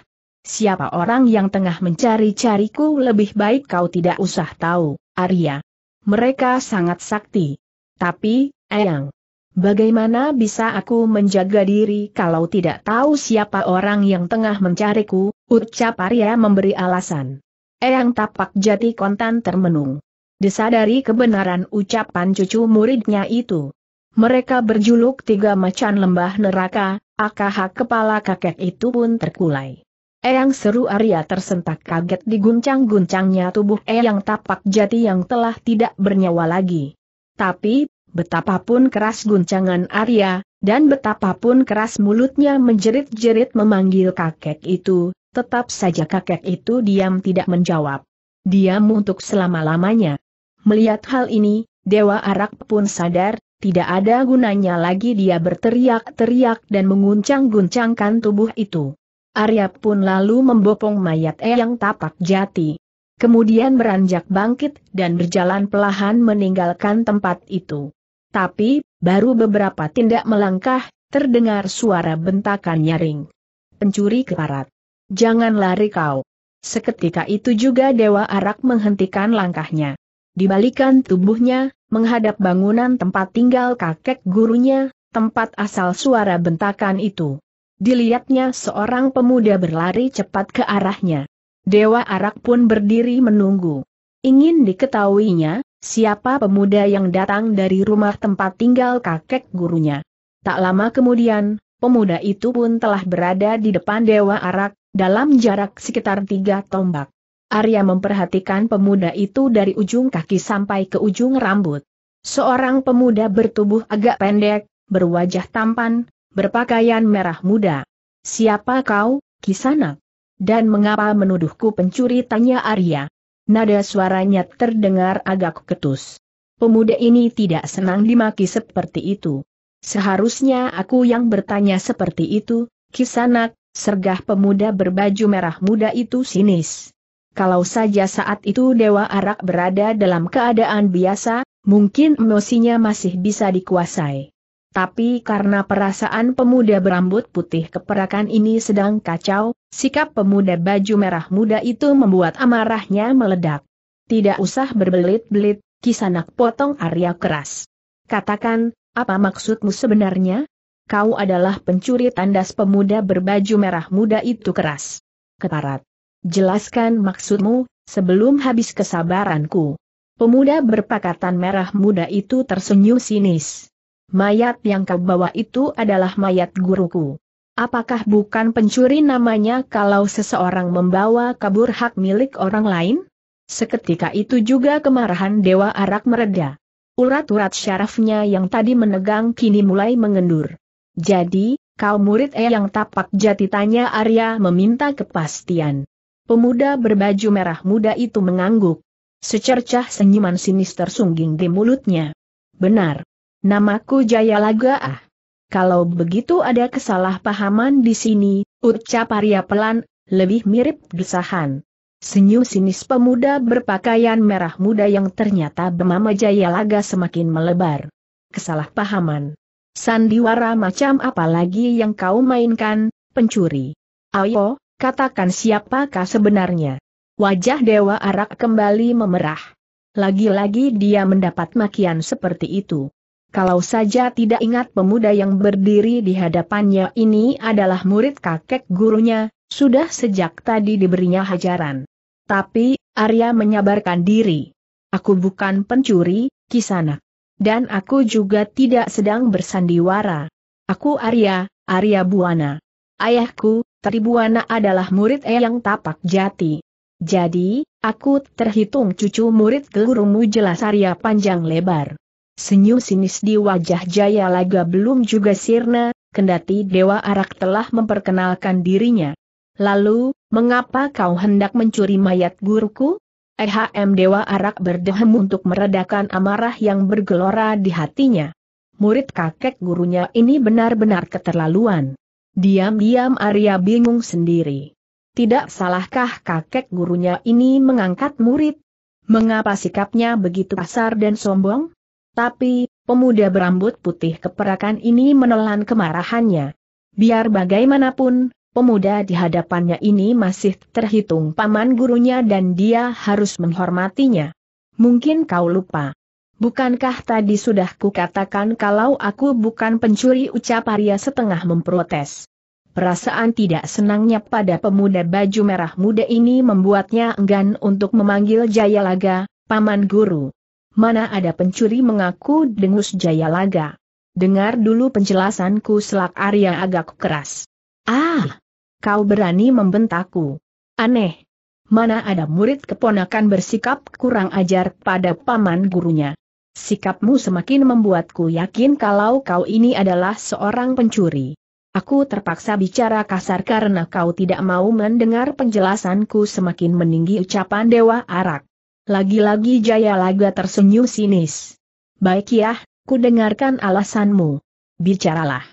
Siapa orang yang tengah mencari-cariku lebih baik kau tidak usah tahu, Arya. Mereka sangat sakti. Tapi, Ayang, bagaimana bisa aku menjaga diri kalau tidak tahu siapa orang yang tengah mencariku, ucap Arya memberi alasan. Eyang tapak jati kontan termenung disadari kebenaran ucapan cucu muridnya itu. Mereka berjuluk tiga macan lembah neraka, akah kepala kakek itu pun terkulai. Eyang seru Arya tersentak kaget diguncang-guncangnya tubuh Eyang tapak jati yang telah tidak bernyawa lagi. Tapi, betapapun keras guncangan Arya, dan betapapun keras mulutnya menjerit-jerit memanggil kakek itu, tetap saja kakek itu diam tidak menjawab. Diam untuk selama-lamanya. Melihat hal ini, Dewa Arak pun sadar, tidak ada gunanya lagi dia berteriak-teriak dan menguncang-guncangkan tubuh itu. Arya pun lalu membopong mayat Eyang Tapak Jati. Kemudian beranjak bangkit dan berjalan pelahan meninggalkan tempat itu. Tapi, baru beberapa tindak melangkah, terdengar suara bentakan nyaring. Pencuri keparat. Jangan lari kau. Seketika itu juga Dewa Arak menghentikan langkahnya dibalikan tubuhnya, menghadap bangunan tempat tinggal kakek gurunya, tempat asal suara bentakan itu. Dilihatnya seorang pemuda berlari cepat ke arahnya. Dewa Arak pun berdiri menunggu. Ingin diketahuinya, siapa pemuda yang datang dari rumah tempat tinggal kakek gurunya. Tak lama kemudian, pemuda itu pun telah berada di depan Dewa Arak, dalam jarak sekitar tiga tombak. Arya memperhatikan pemuda itu dari ujung kaki sampai ke ujung rambut. Seorang pemuda bertubuh agak pendek, berwajah tampan, berpakaian merah muda. Siapa kau, kisana? Dan mengapa menuduhku pencuri tanya Arya? Nada suaranya terdengar agak ketus. Pemuda ini tidak senang dimaki seperti itu. Seharusnya aku yang bertanya seperti itu, Kisanak, sergah pemuda berbaju merah muda itu sinis. Kalau saja saat itu Dewa Arak berada dalam keadaan biasa, mungkin emosinya masih bisa dikuasai. Tapi karena perasaan pemuda berambut putih keperakan ini sedang kacau, sikap pemuda baju merah muda itu membuat amarahnya meledak. Tidak usah berbelit-belit, kisanak potong Arya keras. Katakan, apa maksudmu sebenarnya? Kau adalah pencuri tandas pemuda berbaju merah muda itu keras. Keparat. Jelaskan maksudmu, sebelum habis kesabaranku. Pemuda berpakatan merah muda itu tersenyum sinis. Mayat yang kau bawa itu adalah mayat guruku. Apakah bukan pencuri namanya kalau seseorang membawa kabur hak milik orang lain? Seketika itu juga kemarahan Dewa Arak mereda. Urat-urat syarafnya yang tadi menegang kini mulai mengendur. Jadi, kau murid eh yang tapak jati tanya Arya meminta kepastian. Pemuda berbaju merah muda itu mengangguk. Secercah senyuman sinis tersungging di mulutnya. Benar. Namaku Jayalaga ah. Kalau begitu ada kesalahpahaman di sini, ucap Arya pelan, lebih mirip desahan. Senyum sinis pemuda berpakaian merah muda yang ternyata bemama Jayalaga semakin melebar. Kesalahpahaman. Sandiwara macam apa lagi yang kau mainkan, pencuri? Ayo, Katakan siapakah sebenarnya. Wajah Dewa Arak kembali memerah. Lagi-lagi dia mendapat makian seperti itu. Kalau saja tidak ingat pemuda yang berdiri di hadapannya ini adalah murid kakek gurunya, sudah sejak tadi diberinya hajaran. Tapi, Arya menyabarkan diri. Aku bukan pencuri, Kisana. Dan aku juga tidak sedang bersandiwara. Aku Arya, Arya Buana. Ayahku, Tribuana adalah murid Eyang Tapak Jati. Jadi, aku terhitung cucu murid gurumu jelas Arya panjang lebar. Senyum sinis di wajah Jaya Laga belum juga sirna, kendati Dewa Arak telah memperkenalkan dirinya. Lalu, mengapa kau hendak mencuri mayat guruku? Ehm Dewa Arak berdehem untuk meredakan amarah yang bergelora di hatinya. Murid kakek gurunya ini benar-benar keterlaluan. Diam-diam Arya bingung sendiri. Tidak salahkah kakek gurunya ini mengangkat murid? Mengapa sikapnya begitu kasar dan sombong? Tapi, pemuda berambut putih keperakan ini menelan kemarahannya. Biar bagaimanapun, pemuda di hadapannya ini masih terhitung paman gurunya dan dia harus menghormatinya. Mungkin kau lupa. Bukankah tadi sudah kukatakan kalau aku bukan pencuri ucap Arya setengah memprotes. Perasaan tidak senangnya pada pemuda baju merah muda ini membuatnya enggan untuk memanggil Jayalaga, Paman Guru. Mana ada pencuri mengaku dengus Jayalaga. Dengar dulu penjelasanku selak Arya agak keras. Ah! Kau berani membentakku. Aneh. Mana ada murid keponakan bersikap kurang ajar pada paman gurunya. Sikapmu semakin membuatku yakin kalau kau ini adalah seorang pencuri. Aku terpaksa bicara kasar karena kau tidak mau mendengar penjelasanku semakin meninggi ucapan Dewa Arak. Lagi-lagi Jaya laga tersenyum sinis. Baik ya, ku dengarkan alasanmu. Bicaralah.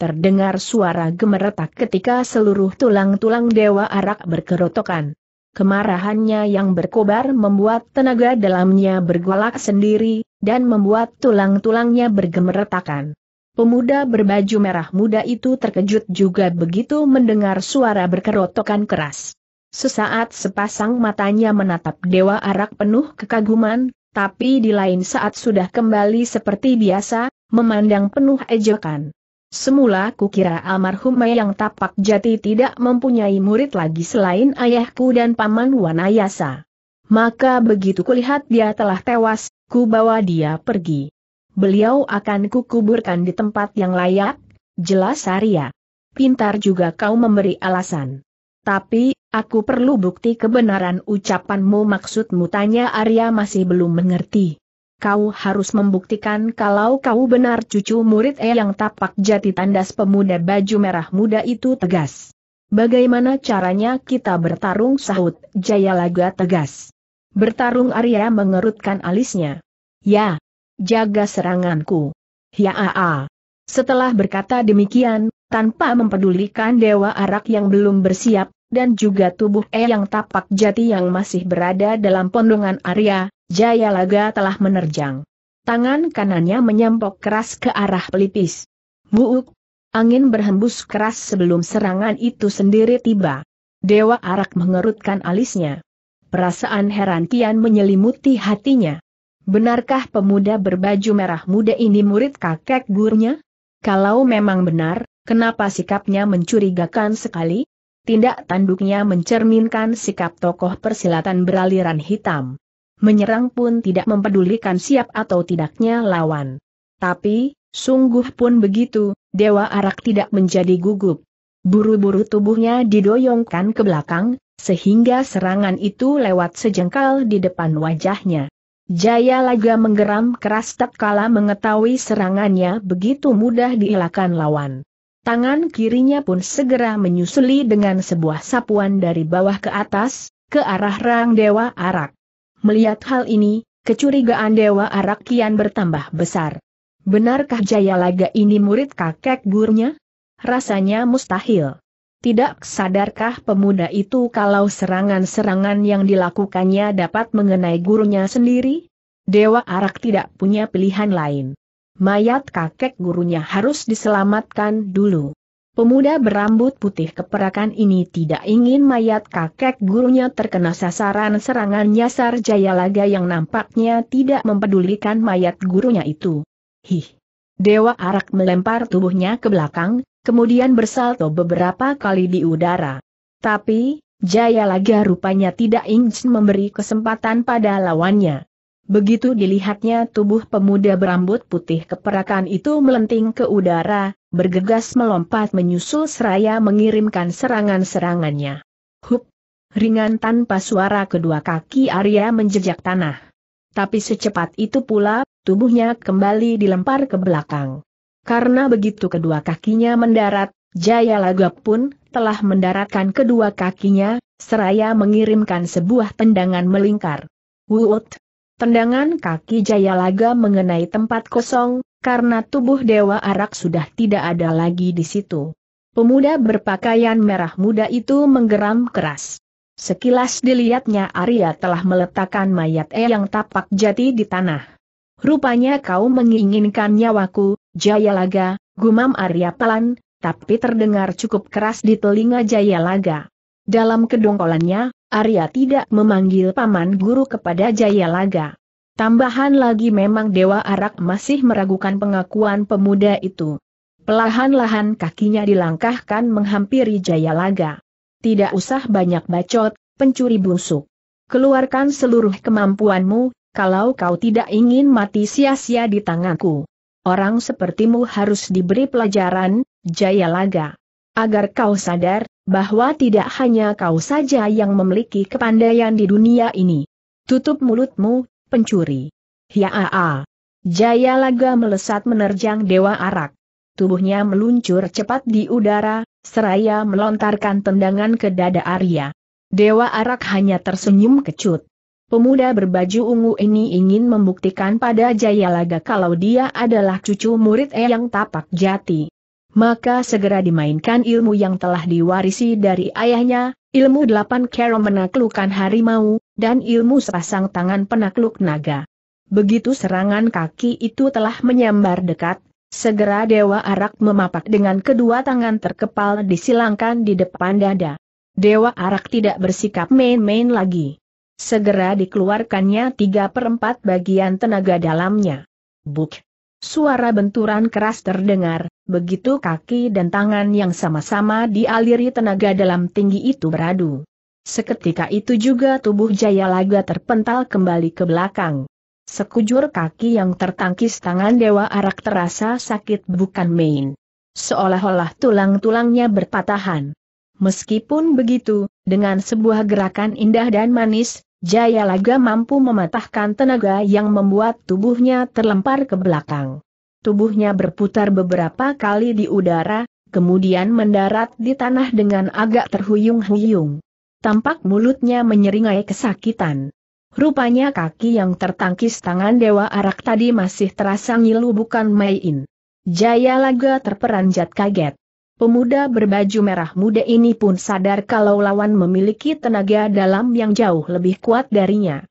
Terdengar suara gemeretak ketika seluruh tulang-tulang Dewa Arak berkerotokan. Kemarahannya yang berkobar membuat tenaga dalamnya bergolak sendiri, dan membuat tulang-tulangnya bergemeretakan. Pemuda berbaju merah muda itu terkejut juga begitu mendengar suara berkerotokan keras. Sesaat sepasang matanya menatap Dewa Arak penuh kekaguman, tapi di lain saat sudah kembali seperti biasa, memandang penuh ejekan. Semula kukira almarhum yang tapak jati tidak mempunyai murid lagi selain ayahku dan paman Wanayasa. Maka begitu kulihat dia telah tewas, ku bawa dia pergi. Beliau akan kukuburkan di tempat yang layak, jelas Arya. Pintar juga kau memberi alasan. Tapi, aku perlu bukti kebenaran ucapanmu maksudmu tanya Arya masih belum mengerti kau harus membuktikan kalau kau benar cucu murid E yang tapak jati tandas pemuda baju merah muda itu tegas. Bagaimana caranya kita bertarung sahut Jaya Laga tegas. Bertarung Arya mengerutkan alisnya. Ya. Jaga seranganku. Ya a a. Setelah berkata demikian, tanpa mempedulikan Dewa Arak yang belum bersiap, dan juga tubuh E yang tapak jati yang masih berada dalam pondongan Arya, Jaya Laga telah menerjang. Tangan kanannya menyampok keras ke arah pelipis. Buuk! Angin berhembus keras sebelum serangan itu sendiri tiba. Dewa Arak mengerutkan alisnya. Perasaan heran kian menyelimuti hatinya. Benarkah pemuda berbaju merah muda ini murid kakek gurunya? Kalau memang benar, kenapa sikapnya mencurigakan sekali? Tindak tanduknya mencerminkan sikap tokoh persilatan beraliran hitam. Menyerang pun tidak mempedulikan siap atau tidaknya lawan. Tapi, sungguh pun begitu, Dewa Arak tidak menjadi gugup. Buru-buru tubuhnya didoyongkan ke belakang, sehingga serangan itu lewat sejengkal di depan wajahnya. Jaya Laga menggeram keras tak kala mengetahui serangannya begitu mudah dielakkan lawan. Tangan kirinya pun segera menyusuli dengan sebuah sapuan dari bawah ke atas, ke arah Rang Dewa Arak. Melihat hal ini, kecurigaan Dewa Arak kian bertambah besar. Benarkah Jaya Laga ini murid kakek gurunya? Rasanya mustahil. Tidak sadarkah pemuda itu kalau serangan-serangan yang dilakukannya dapat mengenai gurunya sendiri? Dewa Arak tidak punya pilihan lain. Mayat kakek gurunya harus diselamatkan dulu. Pemuda berambut putih keperakan ini tidak ingin mayat kakek gurunya terkena sasaran serangan nyasar Jayalaga yang nampaknya tidak mempedulikan mayat gurunya itu. Hih! Dewa Arak melempar tubuhnya ke belakang, kemudian bersalto beberapa kali di udara. Tapi, Jayalaga rupanya tidak ingin memberi kesempatan pada lawannya. Begitu dilihatnya tubuh pemuda berambut putih keperakan itu melenting ke udara, bergegas melompat menyusul seraya mengirimkan serangan-serangannya. Hup! Ringan tanpa suara kedua kaki Arya menjejak tanah. Tapi secepat itu pula, tubuhnya kembali dilempar ke belakang. Karena begitu kedua kakinya mendarat, Jaya Laga pun telah mendaratkan kedua kakinya, seraya mengirimkan sebuah tendangan melingkar. Wut! Tendangan kaki Jayalaga mengenai tempat kosong, karena tubuh Dewa Arak sudah tidak ada lagi di situ. Pemuda berpakaian merah muda itu menggeram keras. Sekilas dilihatnya Arya telah meletakkan mayat E yang tapak jati di tanah. Rupanya kau menginginkan nyawaku, Jayalaga, gumam Arya pelan, tapi terdengar cukup keras di telinga Jayalaga. Dalam kedongkolannya, Arya tidak memanggil paman guru kepada Jayalaga. Tambahan lagi memang Dewa Arak masih meragukan pengakuan pemuda itu. Pelahan-lahan kakinya dilangkahkan menghampiri Jayalaga. Tidak usah banyak bacot, pencuri busuk. Keluarkan seluruh kemampuanmu, kalau kau tidak ingin mati sia-sia di tanganku. Orang sepertimu harus diberi pelajaran, Jayalaga. Agar kau sadar, bahwa tidak hanya kau saja yang memiliki kepandaian di dunia ini. Tutup mulutmu, pencuri. Hiaa. Jayalaga melesat menerjang Dewa Arak. Tubuhnya meluncur cepat di udara, seraya melontarkan tendangan ke dada Arya. Dewa Arak hanya tersenyum kecut. Pemuda berbaju ungu ini ingin membuktikan pada Jayalaga kalau dia adalah cucu murid Eyang Tapak Jati maka segera dimainkan ilmu yang telah diwarisi dari ayahnya, ilmu delapan kero menaklukkan harimau, dan ilmu sepasang tangan penakluk naga. Begitu serangan kaki itu telah menyambar dekat, segera Dewa Arak memapak dengan kedua tangan terkepal disilangkan di depan dada. Dewa Arak tidak bersikap main-main lagi. Segera dikeluarkannya tiga perempat bagian tenaga dalamnya. Buk! Suara benturan keras terdengar, begitu kaki dan tangan yang sama-sama dialiri tenaga dalam tinggi itu beradu. Seketika itu juga tubuh Jaya Laga terpental kembali ke belakang. Sekujur kaki yang tertangkis tangan Dewa Arak terasa sakit bukan main. Seolah-olah tulang-tulangnya berpatahan. Meskipun begitu, dengan sebuah gerakan indah dan manis, Jaya Laga mampu mematahkan tenaga yang membuat tubuhnya terlempar ke belakang tubuhnya berputar beberapa kali di udara, kemudian mendarat di tanah dengan agak terhuyung-huyung. Tampak mulutnya menyeringai kesakitan. Rupanya kaki yang tertangkis tangan Dewa Arak tadi masih terasa ngilu bukan main. Jaya Laga terperanjat kaget. Pemuda berbaju merah muda ini pun sadar kalau lawan memiliki tenaga dalam yang jauh lebih kuat darinya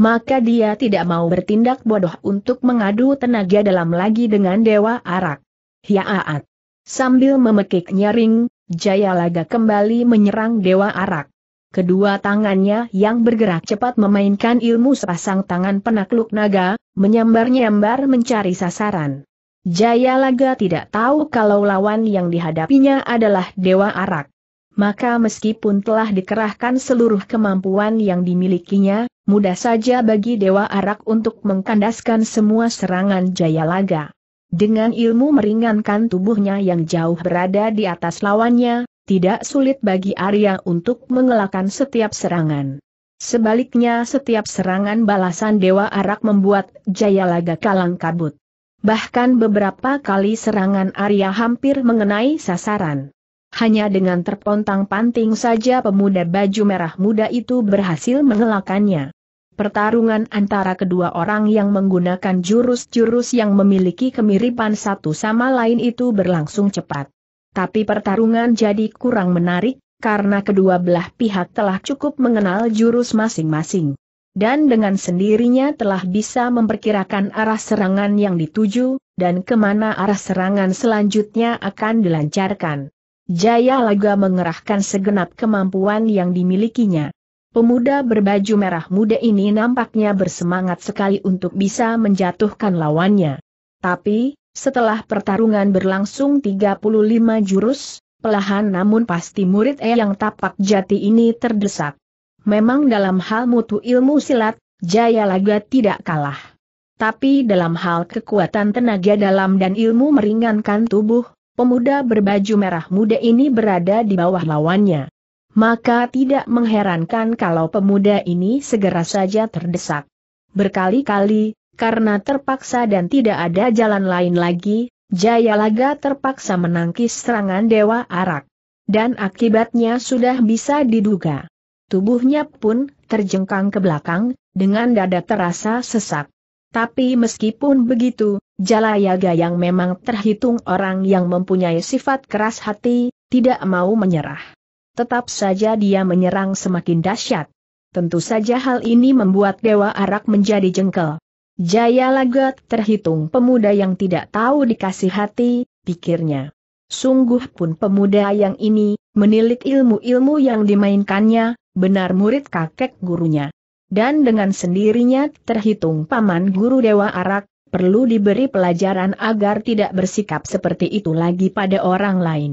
maka dia tidak mau bertindak bodoh untuk mengadu tenaga dalam lagi dengan Dewa Arak. Hiaat. Sambil memekik nyaring, Jayalaga kembali menyerang Dewa Arak. Kedua tangannya yang bergerak cepat memainkan ilmu sepasang tangan penakluk naga, menyambar-nyambar mencari sasaran. Jayalaga tidak tahu kalau lawan yang dihadapinya adalah Dewa Arak. Maka meskipun telah dikerahkan seluruh kemampuan yang dimilikinya, mudah saja bagi Dewa Arak untuk mengkandaskan semua serangan Jayalaga. Dengan ilmu meringankan tubuhnya yang jauh berada di atas lawannya, tidak sulit bagi Arya untuk mengelakkan setiap serangan. Sebaliknya setiap serangan balasan Dewa Arak membuat Jayalaga kalang kabut. Bahkan beberapa kali serangan Arya hampir mengenai sasaran. Hanya dengan terpontang-panting saja pemuda baju merah muda itu berhasil mengelakannya. Pertarungan antara kedua orang yang menggunakan jurus-jurus yang memiliki kemiripan satu sama lain itu berlangsung cepat. Tapi pertarungan jadi kurang menarik, karena kedua belah pihak telah cukup mengenal jurus masing-masing dan dengan sendirinya telah bisa memperkirakan arah serangan yang dituju, dan kemana arah serangan selanjutnya akan dilancarkan. Jaya Laga mengerahkan segenap kemampuan yang dimilikinya. Pemuda berbaju merah muda ini nampaknya bersemangat sekali untuk bisa menjatuhkan lawannya. Tapi, setelah pertarungan berlangsung 35 jurus, pelahan namun pasti murid E yang tapak jati ini terdesak. Memang dalam hal mutu ilmu silat, Jaya Laga tidak kalah. Tapi dalam hal kekuatan tenaga dalam dan ilmu meringankan tubuh, pemuda berbaju merah muda ini berada di bawah lawannya. Maka tidak mengherankan kalau pemuda ini segera saja terdesak. Berkali-kali, karena terpaksa dan tidak ada jalan lain lagi, Jayalaga terpaksa menangkis serangan Dewa Arak. Dan akibatnya sudah bisa diduga. Tubuhnya pun terjengkang ke belakang, dengan dada terasa sesak. Tapi meskipun begitu, Jalayaga yang memang terhitung orang yang mempunyai sifat keras hati, tidak mau menyerah. Tetap saja dia menyerang semakin dahsyat. Tentu saja hal ini membuat Dewa Arak menjadi jengkel. Jaya Lagat terhitung pemuda yang tidak tahu dikasih hati, pikirnya. Sungguh pun pemuda yang ini, menilik ilmu-ilmu yang dimainkannya, benar murid kakek gurunya dan dengan sendirinya terhitung paman guru Dewa Arak, perlu diberi pelajaran agar tidak bersikap seperti itu lagi pada orang lain.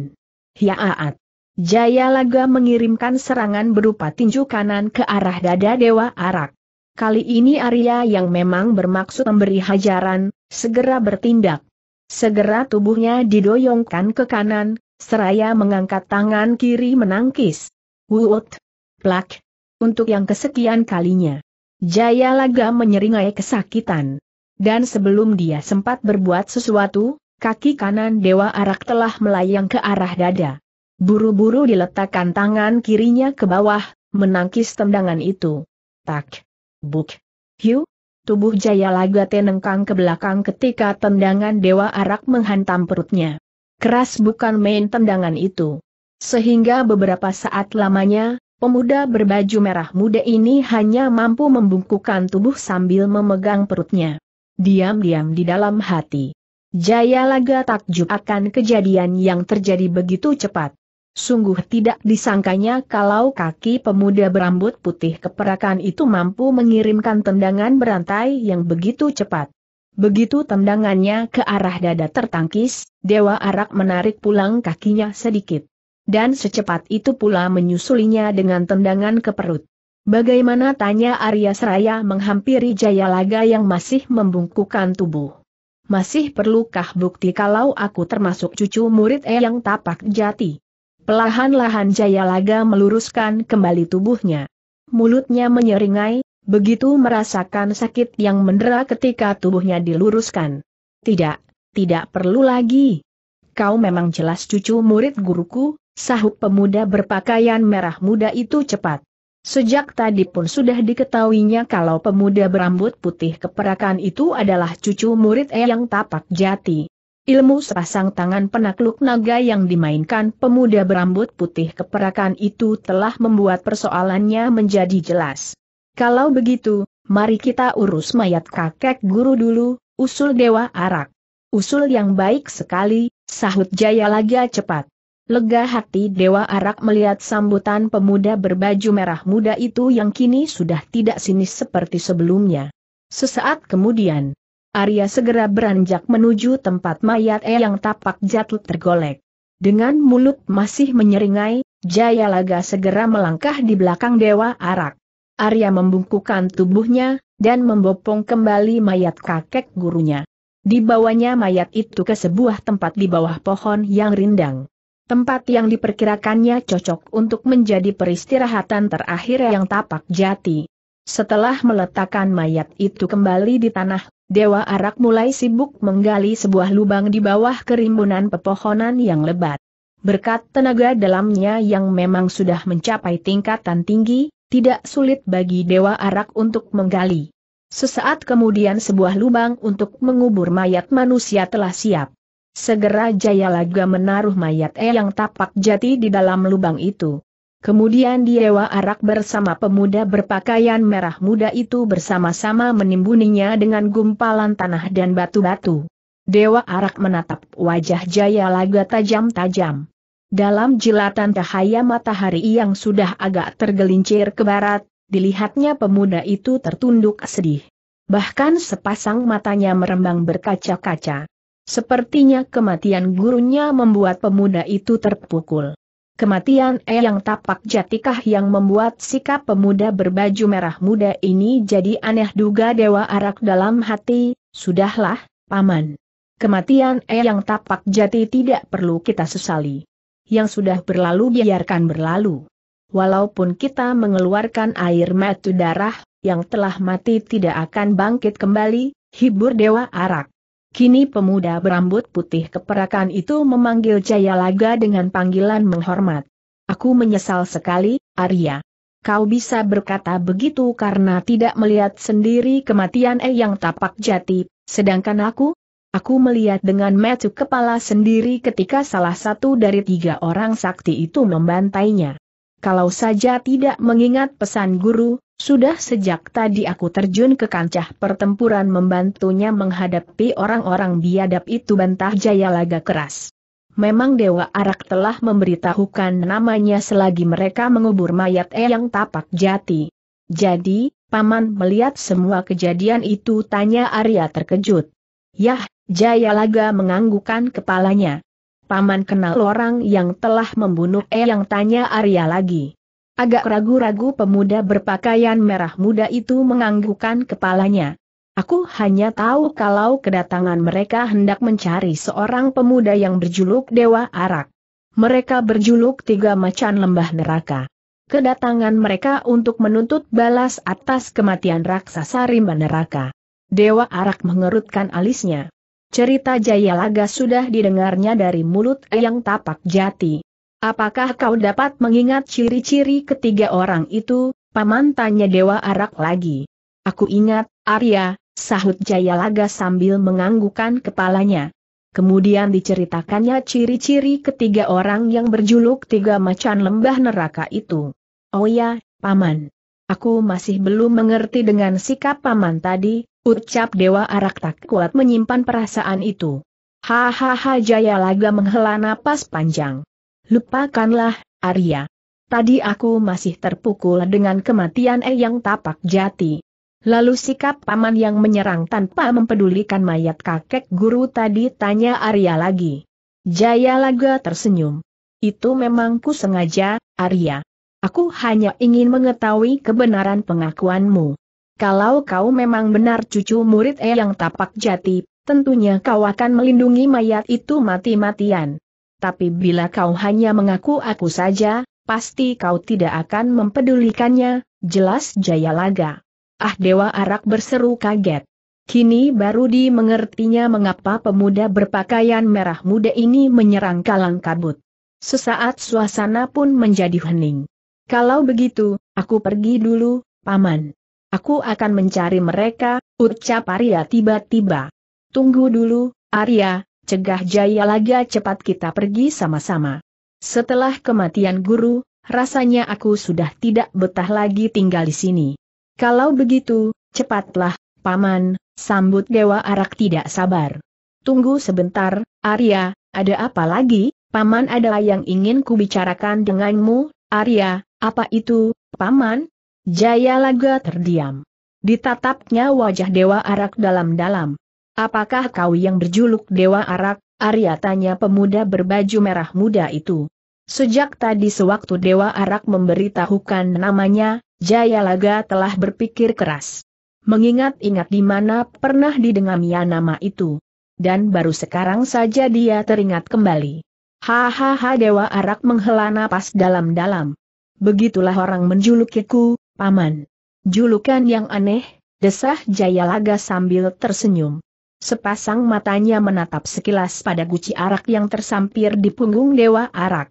Hiaat. Jaya Laga mengirimkan serangan berupa tinju kanan ke arah dada Dewa Arak. Kali ini Arya yang memang bermaksud memberi hajaran, segera bertindak. Segera tubuhnya didoyongkan ke kanan, seraya mengangkat tangan kiri menangkis. Wut! Plak! untuk yang kesekian kalinya. Jaya Laga menyeringai kesakitan. Dan sebelum dia sempat berbuat sesuatu, kaki kanan Dewa Arak telah melayang ke arah dada. Buru-buru diletakkan tangan kirinya ke bawah, menangkis tendangan itu. Tak. Buk. Hiu. Tubuh Jaya Laga tenengkang ke belakang ketika tendangan Dewa Arak menghantam perutnya. Keras bukan main tendangan itu. Sehingga beberapa saat lamanya, Pemuda berbaju merah muda ini hanya mampu membungkukkan tubuh sambil memegang perutnya. Diam-diam di dalam hati. Jaya laga takjub akan kejadian yang terjadi begitu cepat. Sungguh tidak disangkanya kalau kaki pemuda berambut putih keperakan itu mampu mengirimkan tendangan berantai yang begitu cepat. Begitu tendangannya ke arah dada tertangkis, Dewa Arak menarik pulang kakinya sedikit dan secepat itu pula menyusulinya dengan tendangan ke perut. Bagaimana tanya Arya Seraya menghampiri Jayalaga yang masih membungkukkan tubuh. Masih perlukah bukti kalau aku termasuk cucu murid Eyang Tapak Jati? Pelahan-lahan Jayalaga meluruskan kembali tubuhnya. Mulutnya menyeringai, begitu merasakan sakit yang mendera ketika tubuhnya diluruskan. Tidak, tidak perlu lagi. Kau memang jelas cucu murid guruku, sahut pemuda berpakaian merah muda itu cepat. Sejak tadi pun sudah diketahuinya kalau pemuda berambut putih keperakan itu adalah cucu murid Eyang Tapak Jati. Ilmu sepasang tangan penakluk naga yang dimainkan pemuda berambut putih keperakan itu telah membuat persoalannya menjadi jelas. Kalau begitu, mari kita urus mayat kakek guru dulu, usul Dewa Arak. Usul yang baik sekali, sahut Jaya Laga cepat. Lega hati Dewa Arak melihat sambutan pemuda berbaju merah muda itu yang kini sudah tidak sinis seperti sebelumnya. Sesaat kemudian, Arya segera beranjak menuju tempat mayat E yang tapak jatuh tergolek. Dengan mulut masih menyeringai, Jaya Laga segera melangkah di belakang Dewa Arak. Arya membungkukan tubuhnya, dan membopong kembali mayat kakek gurunya. Dibawanya mayat itu ke sebuah tempat di bawah pohon yang rindang. Tempat yang diperkirakannya cocok untuk menjadi peristirahatan terakhir yang tapak jati. Setelah meletakkan mayat itu kembali di tanah, Dewa Arak mulai sibuk menggali sebuah lubang di bawah kerimbunan pepohonan yang lebat. Berkat tenaga dalamnya yang memang sudah mencapai tingkatan tinggi, tidak sulit bagi Dewa Arak untuk menggali. Sesaat kemudian sebuah lubang untuk mengubur mayat manusia telah siap. Segera Jayalaga menaruh mayat Eyang Tapak Jati di dalam lubang itu. Kemudian Dewa Arak bersama pemuda berpakaian merah muda itu bersama-sama menimbuninya dengan gumpalan tanah dan batu-batu. Dewa Arak menatap wajah Jayalaga tajam-tajam. Dalam jilatan cahaya matahari yang sudah agak tergelincir ke barat, dilihatnya pemuda itu tertunduk sedih. Bahkan sepasang matanya merembang berkaca-kaca. Sepertinya kematian gurunya membuat pemuda itu terpukul. Kematian Eyang Tapak Jatikah yang membuat sikap pemuda berbaju merah muda ini jadi aneh duga Dewa Arak dalam hati, sudahlah, Paman. Kematian Eyang Tapak Jati tidak perlu kita sesali. Yang sudah berlalu biarkan berlalu. Walaupun kita mengeluarkan air mata darah, yang telah mati tidak akan bangkit kembali, hibur Dewa Arak. Kini pemuda berambut putih keperakan itu memanggil Jayalaga dengan panggilan menghormat. Aku menyesal sekali, Arya. Kau bisa berkata begitu karena tidak melihat sendiri kematian E yang tapak jati, sedangkan aku? Aku melihat dengan metu kepala sendiri ketika salah satu dari tiga orang sakti itu membantainya. Kalau saja tidak mengingat pesan guru, sudah sejak tadi aku terjun ke kancah pertempuran membantunya menghadapi orang-orang biadab itu bantah Jaya laga keras. Memang Dewa Arak telah memberitahukan namanya selagi mereka mengubur mayat Eyang Tapak Jati. Jadi, Paman melihat semua kejadian itu tanya Arya terkejut. Yah, Jaya laga menganggukan kepalanya. Paman kenal orang yang telah membunuh Eyang tanya Arya lagi. Agak ragu-ragu pemuda berpakaian merah muda itu menganggukkan kepalanya. Aku hanya tahu kalau kedatangan mereka hendak mencari seorang pemuda yang berjuluk Dewa Arak. Mereka berjuluk tiga macan lembah neraka. Kedatangan mereka untuk menuntut balas atas kematian raksasa rimba neraka. Dewa Arak mengerutkan alisnya. Cerita Jayalaga sudah didengarnya dari mulut Eyang Tapak Jati. Apakah kau dapat mengingat ciri-ciri ketiga orang itu? Paman tanya Dewa Arak lagi. Aku ingat, Arya, sahut Jayalaga sambil menganggukan kepalanya. Kemudian diceritakannya ciri-ciri ketiga orang yang berjuluk tiga macan lembah neraka itu. Oh ya, Paman. Aku masih belum mengerti dengan sikap Paman tadi, ucap Dewa Arak tak kuat menyimpan perasaan itu. Hahaha Jayalaga menghela napas panjang. Lupakanlah, Arya. Tadi aku masih terpukul dengan kematian Eyang Tapak Jati. Lalu sikap paman yang menyerang tanpa mempedulikan mayat kakek guru tadi tanya Arya lagi. Jaya Laga tersenyum. Itu memang ku sengaja, Arya. Aku hanya ingin mengetahui kebenaran pengakuanmu. Kalau kau memang benar cucu murid Eyang Tapak Jati, tentunya kau akan melindungi mayat itu mati-matian tapi bila kau hanya mengaku aku saja, pasti kau tidak akan mempedulikannya, jelas Jayalaga. Ah Dewa Arak berseru kaget. Kini baru dimengertinya mengapa pemuda berpakaian merah muda ini menyerang kalang kabut. Sesaat suasana pun menjadi hening. Kalau begitu, aku pergi dulu, Paman. Aku akan mencari mereka, ucap Arya tiba-tiba. Tunggu dulu, Arya, cegah Jaya Laga cepat kita pergi sama-sama. Setelah kematian guru, rasanya aku sudah tidak betah lagi tinggal di sini. Kalau begitu, cepatlah, Paman, sambut Dewa Arak tidak sabar. Tunggu sebentar, Arya, ada apa lagi? Paman ada yang ingin kubicarakan denganmu, Arya, apa itu, Paman? Jaya Laga terdiam. Ditatapnya wajah Dewa Arak dalam-dalam. Apakah kau yang berjuluk Dewa Arak, Arya tanya pemuda berbaju merah muda itu. Sejak tadi sewaktu Dewa Arak memberitahukan namanya, Jayalaga telah berpikir keras. Mengingat-ingat di mana pernah didengamnya nama itu. Dan baru sekarang saja dia teringat kembali. Hahaha Dewa Arak menghela napas dalam-dalam. Begitulah orang menjulukiku, Paman. Julukan yang aneh, desah Jayalaga sambil tersenyum. Sepasang matanya menatap sekilas pada guci arak yang tersampir di punggung dewa arak.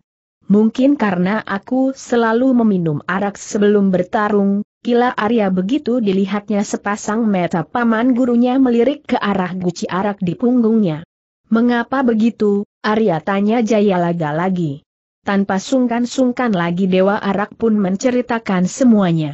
Mungkin karena aku selalu meminum arak sebelum bertarung, Kila Arya begitu dilihatnya sepasang mata paman gurunya melirik ke arah guci arak di punggungnya. Mengapa begitu, Arya tanya Jayalaga lagi. Tanpa sungkan-sungkan lagi Dewa Arak pun menceritakan semuanya.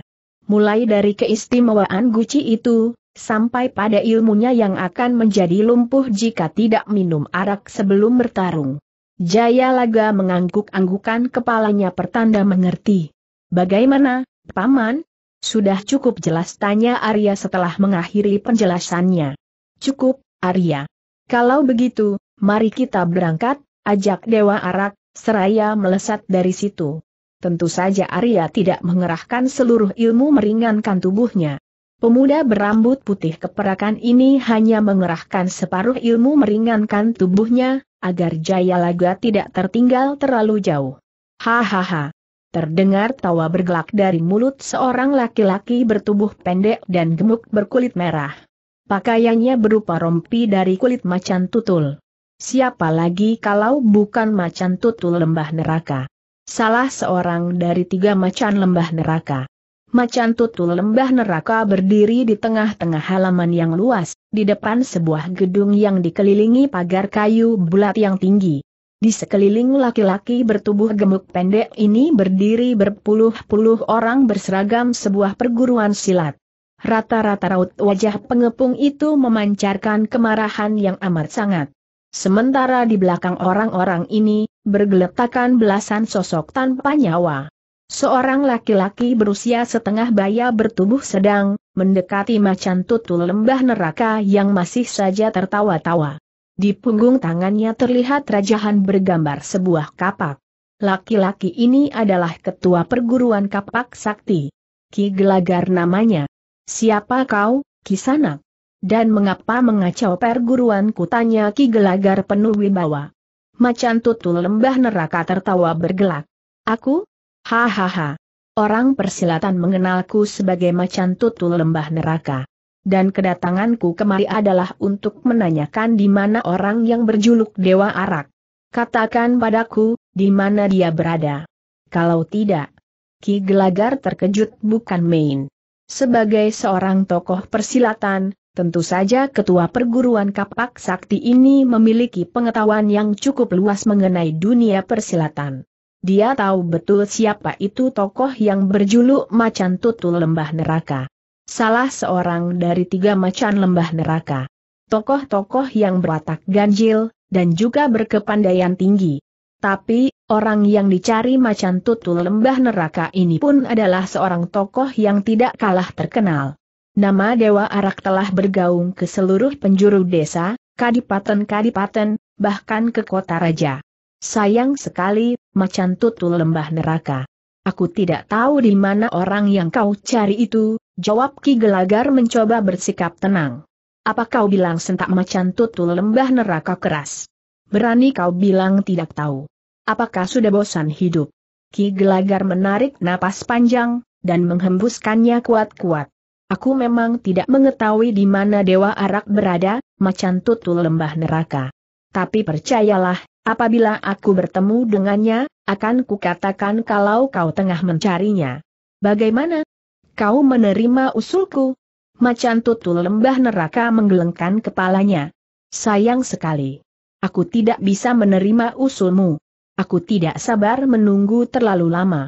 Mulai dari keistimewaan guci itu, sampai pada ilmunya yang akan menjadi lumpuh jika tidak minum arak sebelum bertarung. Jaya Laga mengangguk-anggukan kepalanya pertanda mengerti. Bagaimana, Paman? Sudah cukup jelas tanya Arya setelah mengakhiri penjelasannya. Cukup, Arya. Kalau begitu, mari kita berangkat, ajak Dewa Arak, seraya melesat dari situ. Tentu saja Arya tidak mengerahkan seluruh ilmu meringankan tubuhnya. Pemuda berambut putih keperakan ini hanya mengerahkan separuh ilmu meringankan tubuhnya, agar Jaya Laga tidak tertinggal terlalu jauh. Hahaha. Terdengar tawa bergelak dari mulut seorang laki-laki bertubuh pendek dan gemuk berkulit merah. Pakaiannya berupa rompi dari kulit macan tutul. Siapa lagi kalau bukan macan tutul lembah neraka? Salah seorang dari tiga macan lembah neraka macan tutul lembah neraka berdiri di tengah-tengah halaman yang luas, di depan sebuah gedung yang dikelilingi pagar kayu bulat yang tinggi. Di sekeliling laki-laki bertubuh gemuk pendek ini berdiri berpuluh-puluh orang berseragam sebuah perguruan silat. Rata-rata raut wajah pengepung itu memancarkan kemarahan yang amat sangat. Sementara di belakang orang-orang ini, bergeletakan belasan sosok tanpa nyawa. Seorang laki-laki berusia setengah baya bertubuh sedang, mendekati macan tutul lembah neraka yang masih saja tertawa-tawa. Di punggung tangannya terlihat rajahan bergambar sebuah kapak. Laki-laki ini adalah ketua perguruan kapak sakti. Ki Gelagar namanya. Siapa kau, Ki Sanak? Dan mengapa mengacau perguruan kutanya Ki Gelagar penuh wibawa. Macan tutul lembah neraka tertawa bergelak. Aku, Hahaha. Orang persilatan mengenalku sebagai macan tutul lembah neraka. Dan kedatanganku kemari adalah untuk menanyakan di mana orang yang berjuluk Dewa Arak. Katakan padaku, di mana dia berada. Kalau tidak, Ki Gelagar terkejut bukan main. Sebagai seorang tokoh persilatan, tentu saja ketua perguruan kapak sakti ini memiliki pengetahuan yang cukup luas mengenai dunia persilatan. Dia tahu betul siapa itu tokoh yang berjuluk macan tutul lembah neraka. Salah seorang dari tiga macan lembah neraka. Tokoh-tokoh yang berwatak ganjil, dan juga berkepandaian tinggi. Tapi, orang yang dicari macan tutul lembah neraka ini pun adalah seorang tokoh yang tidak kalah terkenal. Nama Dewa Arak telah bergaung ke seluruh penjuru desa, kadipaten-kadipaten, bahkan ke kota raja. Sayang sekali, macan tutul lembah neraka. Aku tidak tahu di mana orang yang kau cari itu, jawab Ki Gelagar mencoba bersikap tenang. Apa kau bilang sentak macan tutul lembah neraka keras? Berani kau bilang tidak tahu. Apakah sudah bosan hidup? Ki Gelagar menarik napas panjang, dan menghembuskannya kuat-kuat. Aku memang tidak mengetahui di mana Dewa Arak berada, macan tutul lembah neraka. Tapi percayalah, Apabila aku bertemu dengannya, akan kukatakan kalau kau tengah mencarinya. Bagaimana? Kau menerima usulku? Macan tutul lembah neraka menggelengkan kepalanya. Sayang sekali. Aku tidak bisa menerima usulmu. Aku tidak sabar menunggu terlalu lama.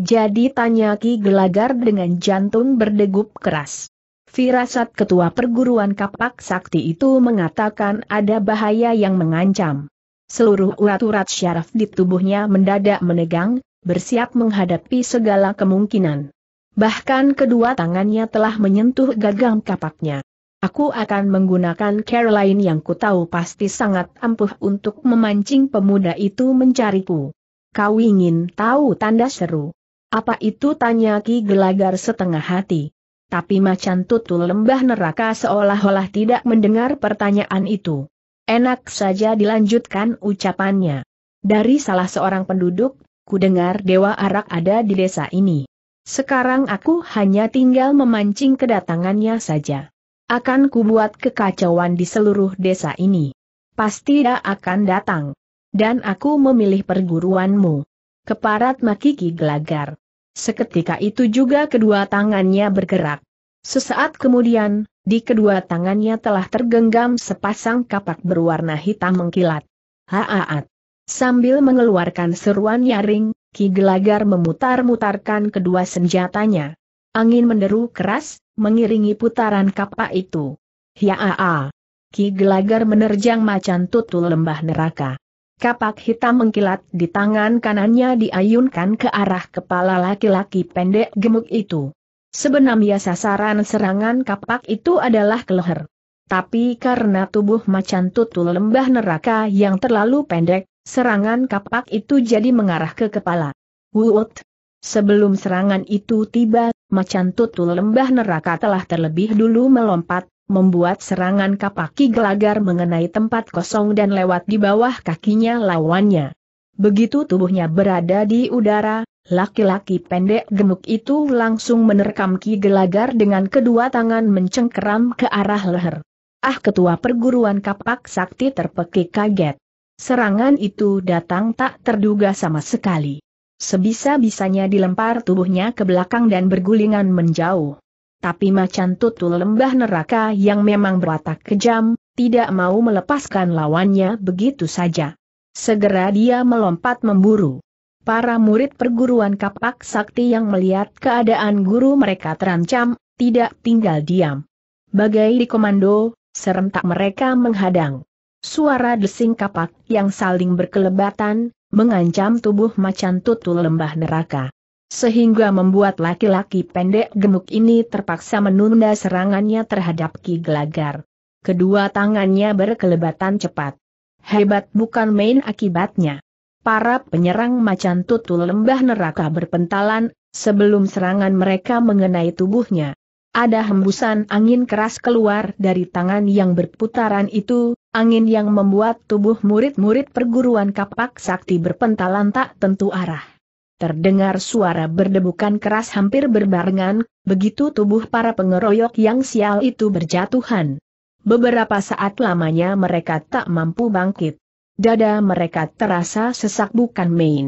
Jadi tanya Ki Gelagar dengan jantung berdegup keras. Firasat ketua perguruan kapak sakti itu mengatakan ada bahaya yang mengancam seluruh urat-urat syaraf di tubuhnya mendadak menegang, bersiap menghadapi segala kemungkinan. Bahkan kedua tangannya telah menyentuh gagang kapaknya. Aku akan menggunakan Caroline yang ku tahu pasti sangat ampuh untuk memancing pemuda itu mencariku. Kau ingin tahu tanda seru? Apa itu tanya Ki Gelagar setengah hati. Tapi macan tutul lembah neraka seolah-olah tidak mendengar pertanyaan itu. Enak saja dilanjutkan ucapannya. Dari salah seorang penduduk, ku dengar Dewa Arak ada di desa ini. Sekarang aku hanya tinggal memancing kedatangannya saja. Akan kubuat kekacauan di seluruh desa ini. Pasti dia akan datang. Dan aku memilih perguruanmu. Keparat Makiki gelagar. Seketika itu juga kedua tangannya bergerak. Sesaat kemudian, di kedua tangannya telah tergenggam sepasang kapak berwarna hitam mengkilat. Haaat. Sambil mengeluarkan seruan nyaring, Ki Gelagar memutar-mutarkan kedua senjatanya. Angin menderu keras, mengiringi putaran kapak itu. Hiaa. Ki Gelagar menerjang macan tutul lembah neraka. Kapak hitam mengkilat di tangan kanannya diayunkan ke arah kepala laki-laki pendek gemuk itu. Sebenarnya sasaran serangan kapak itu adalah keleher. Tapi karena tubuh macan tutul lembah neraka yang terlalu pendek, serangan kapak itu jadi mengarah ke kepala. Wut! Sebelum serangan itu tiba, macan tutul lembah neraka telah terlebih dulu melompat, membuat serangan kapaki gelagar mengenai tempat kosong dan lewat di bawah kakinya lawannya. Begitu tubuhnya berada di udara, Laki-laki pendek gemuk itu langsung menerkam Ki Gelagar dengan kedua tangan mencengkeram ke arah leher. Ah ketua perguruan kapak sakti terpekik kaget. Serangan itu datang tak terduga sama sekali. Sebisa-bisanya dilempar tubuhnya ke belakang dan bergulingan menjauh. Tapi macan tutul lembah neraka yang memang berwatak kejam, tidak mau melepaskan lawannya begitu saja. Segera dia melompat memburu. Para murid perguruan kapak sakti yang melihat keadaan guru mereka terancam, tidak tinggal diam. Bagai di komando, serentak mereka menghadang. Suara desing kapak yang saling berkelebatan, mengancam tubuh macan tutul lembah neraka. Sehingga membuat laki-laki pendek gemuk ini terpaksa menunda serangannya terhadap Ki Gelagar. Kedua tangannya berkelebatan cepat. Hebat bukan main akibatnya para penyerang macan tutul lembah neraka berpentalan, sebelum serangan mereka mengenai tubuhnya. Ada hembusan angin keras keluar dari tangan yang berputaran itu, angin yang membuat tubuh murid-murid perguruan kapak sakti berpentalan tak tentu arah. Terdengar suara berdebukan keras hampir berbarengan, begitu tubuh para pengeroyok yang sial itu berjatuhan. Beberapa saat lamanya mereka tak mampu bangkit dada mereka terasa sesak bukan main.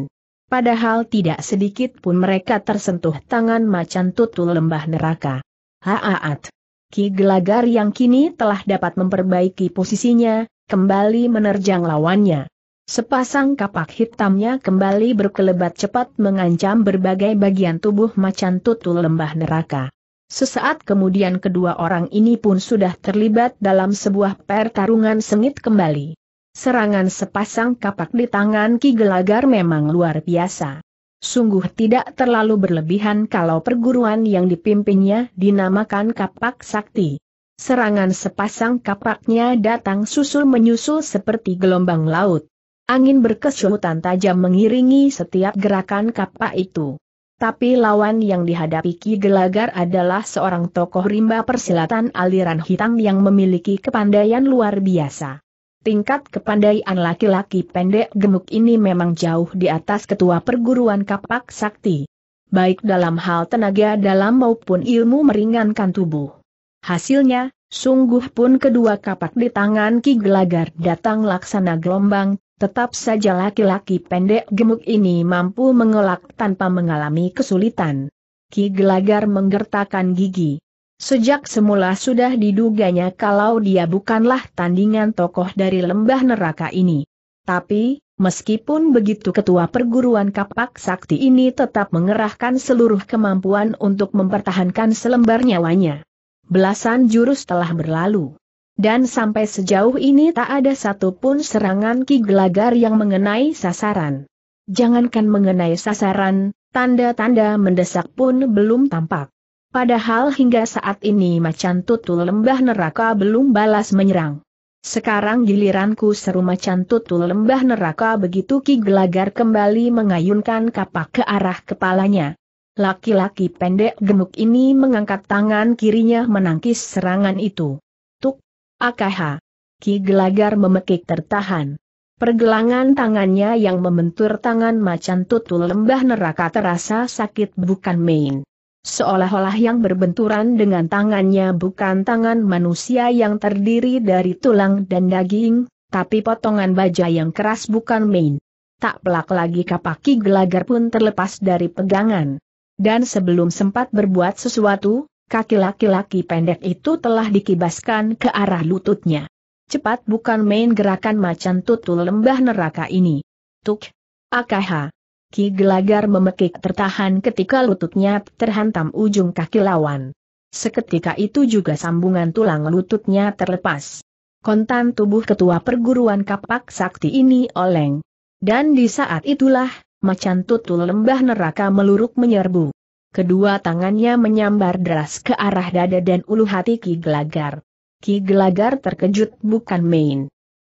Padahal tidak sedikit pun mereka tersentuh tangan macan tutul lembah neraka. Haaat. Ki Gelagar yang kini telah dapat memperbaiki posisinya, kembali menerjang lawannya. Sepasang kapak hitamnya kembali berkelebat cepat mengancam berbagai bagian tubuh macan tutul lembah neraka. Sesaat kemudian kedua orang ini pun sudah terlibat dalam sebuah pertarungan sengit kembali. Serangan sepasang kapak di tangan Ki Gelagar memang luar biasa. Sungguh tidak terlalu berlebihan kalau perguruan yang dipimpinnya dinamakan kapak sakti. Serangan sepasang kapaknya datang susul-menyusul seperti gelombang laut. Angin berkesuhutan tajam mengiringi setiap gerakan kapak itu. Tapi lawan yang dihadapi Ki Gelagar adalah seorang tokoh rimba persilatan aliran hitam yang memiliki kepandaian luar biasa. Tingkat kepandaian laki-laki pendek gemuk ini memang jauh di atas ketua perguruan kapak sakti. Baik dalam hal tenaga dalam maupun ilmu meringankan tubuh. Hasilnya, sungguh pun kedua kapak di tangan Ki Gelagar datang laksana gelombang, tetap saja laki-laki pendek gemuk ini mampu mengelak tanpa mengalami kesulitan. Ki Gelagar menggertakkan gigi. Sejak semula sudah diduganya kalau dia bukanlah tandingan tokoh dari lembah neraka ini. Tapi, meskipun begitu ketua perguruan kapak sakti ini tetap mengerahkan seluruh kemampuan untuk mempertahankan selembar nyawanya. Belasan jurus telah berlalu. Dan sampai sejauh ini tak ada satupun serangan Ki Gelagar yang mengenai sasaran. Jangankan mengenai sasaran, tanda-tanda mendesak pun belum tampak. Padahal hingga saat ini macan tutul lembah neraka belum balas menyerang. Sekarang giliranku seru macan tutul lembah neraka begitu Ki Gelagar kembali mengayunkan kapak ke arah kepalanya. Laki-laki pendek gemuk ini mengangkat tangan kirinya menangkis serangan itu. Tuk! Akaha! Ki Gelagar memekik tertahan. Pergelangan tangannya yang membentur tangan macan tutul lembah neraka terasa sakit bukan main seolah-olah yang berbenturan dengan tangannya bukan tangan manusia yang terdiri dari tulang dan daging, tapi potongan baja yang keras bukan main. Tak pelak lagi kapaki gelagar pun terlepas dari pegangan. Dan sebelum sempat berbuat sesuatu, kaki laki-laki pendek itu telah dikibaskan ke arah lututnya. Cepat bukan main gerakan macan tutul lembah neraka ini. Tuk! Akaha! Ki Gelagar memekik tertahan ketika lututnya terhantam ujung kaki lawan. Seketika itu juga sambungan tulang lututnya terlepas. Kontan tubuh ketua perguruan kapak sakti ini oleng. Dan di saat itulah, macan tutul lembah neraka meluruk menyerbu. Kedua tangannya menyambar deras ke arah dada dan ulu hati Ki Gelagar. Ki Gelagar terkejut bukan main.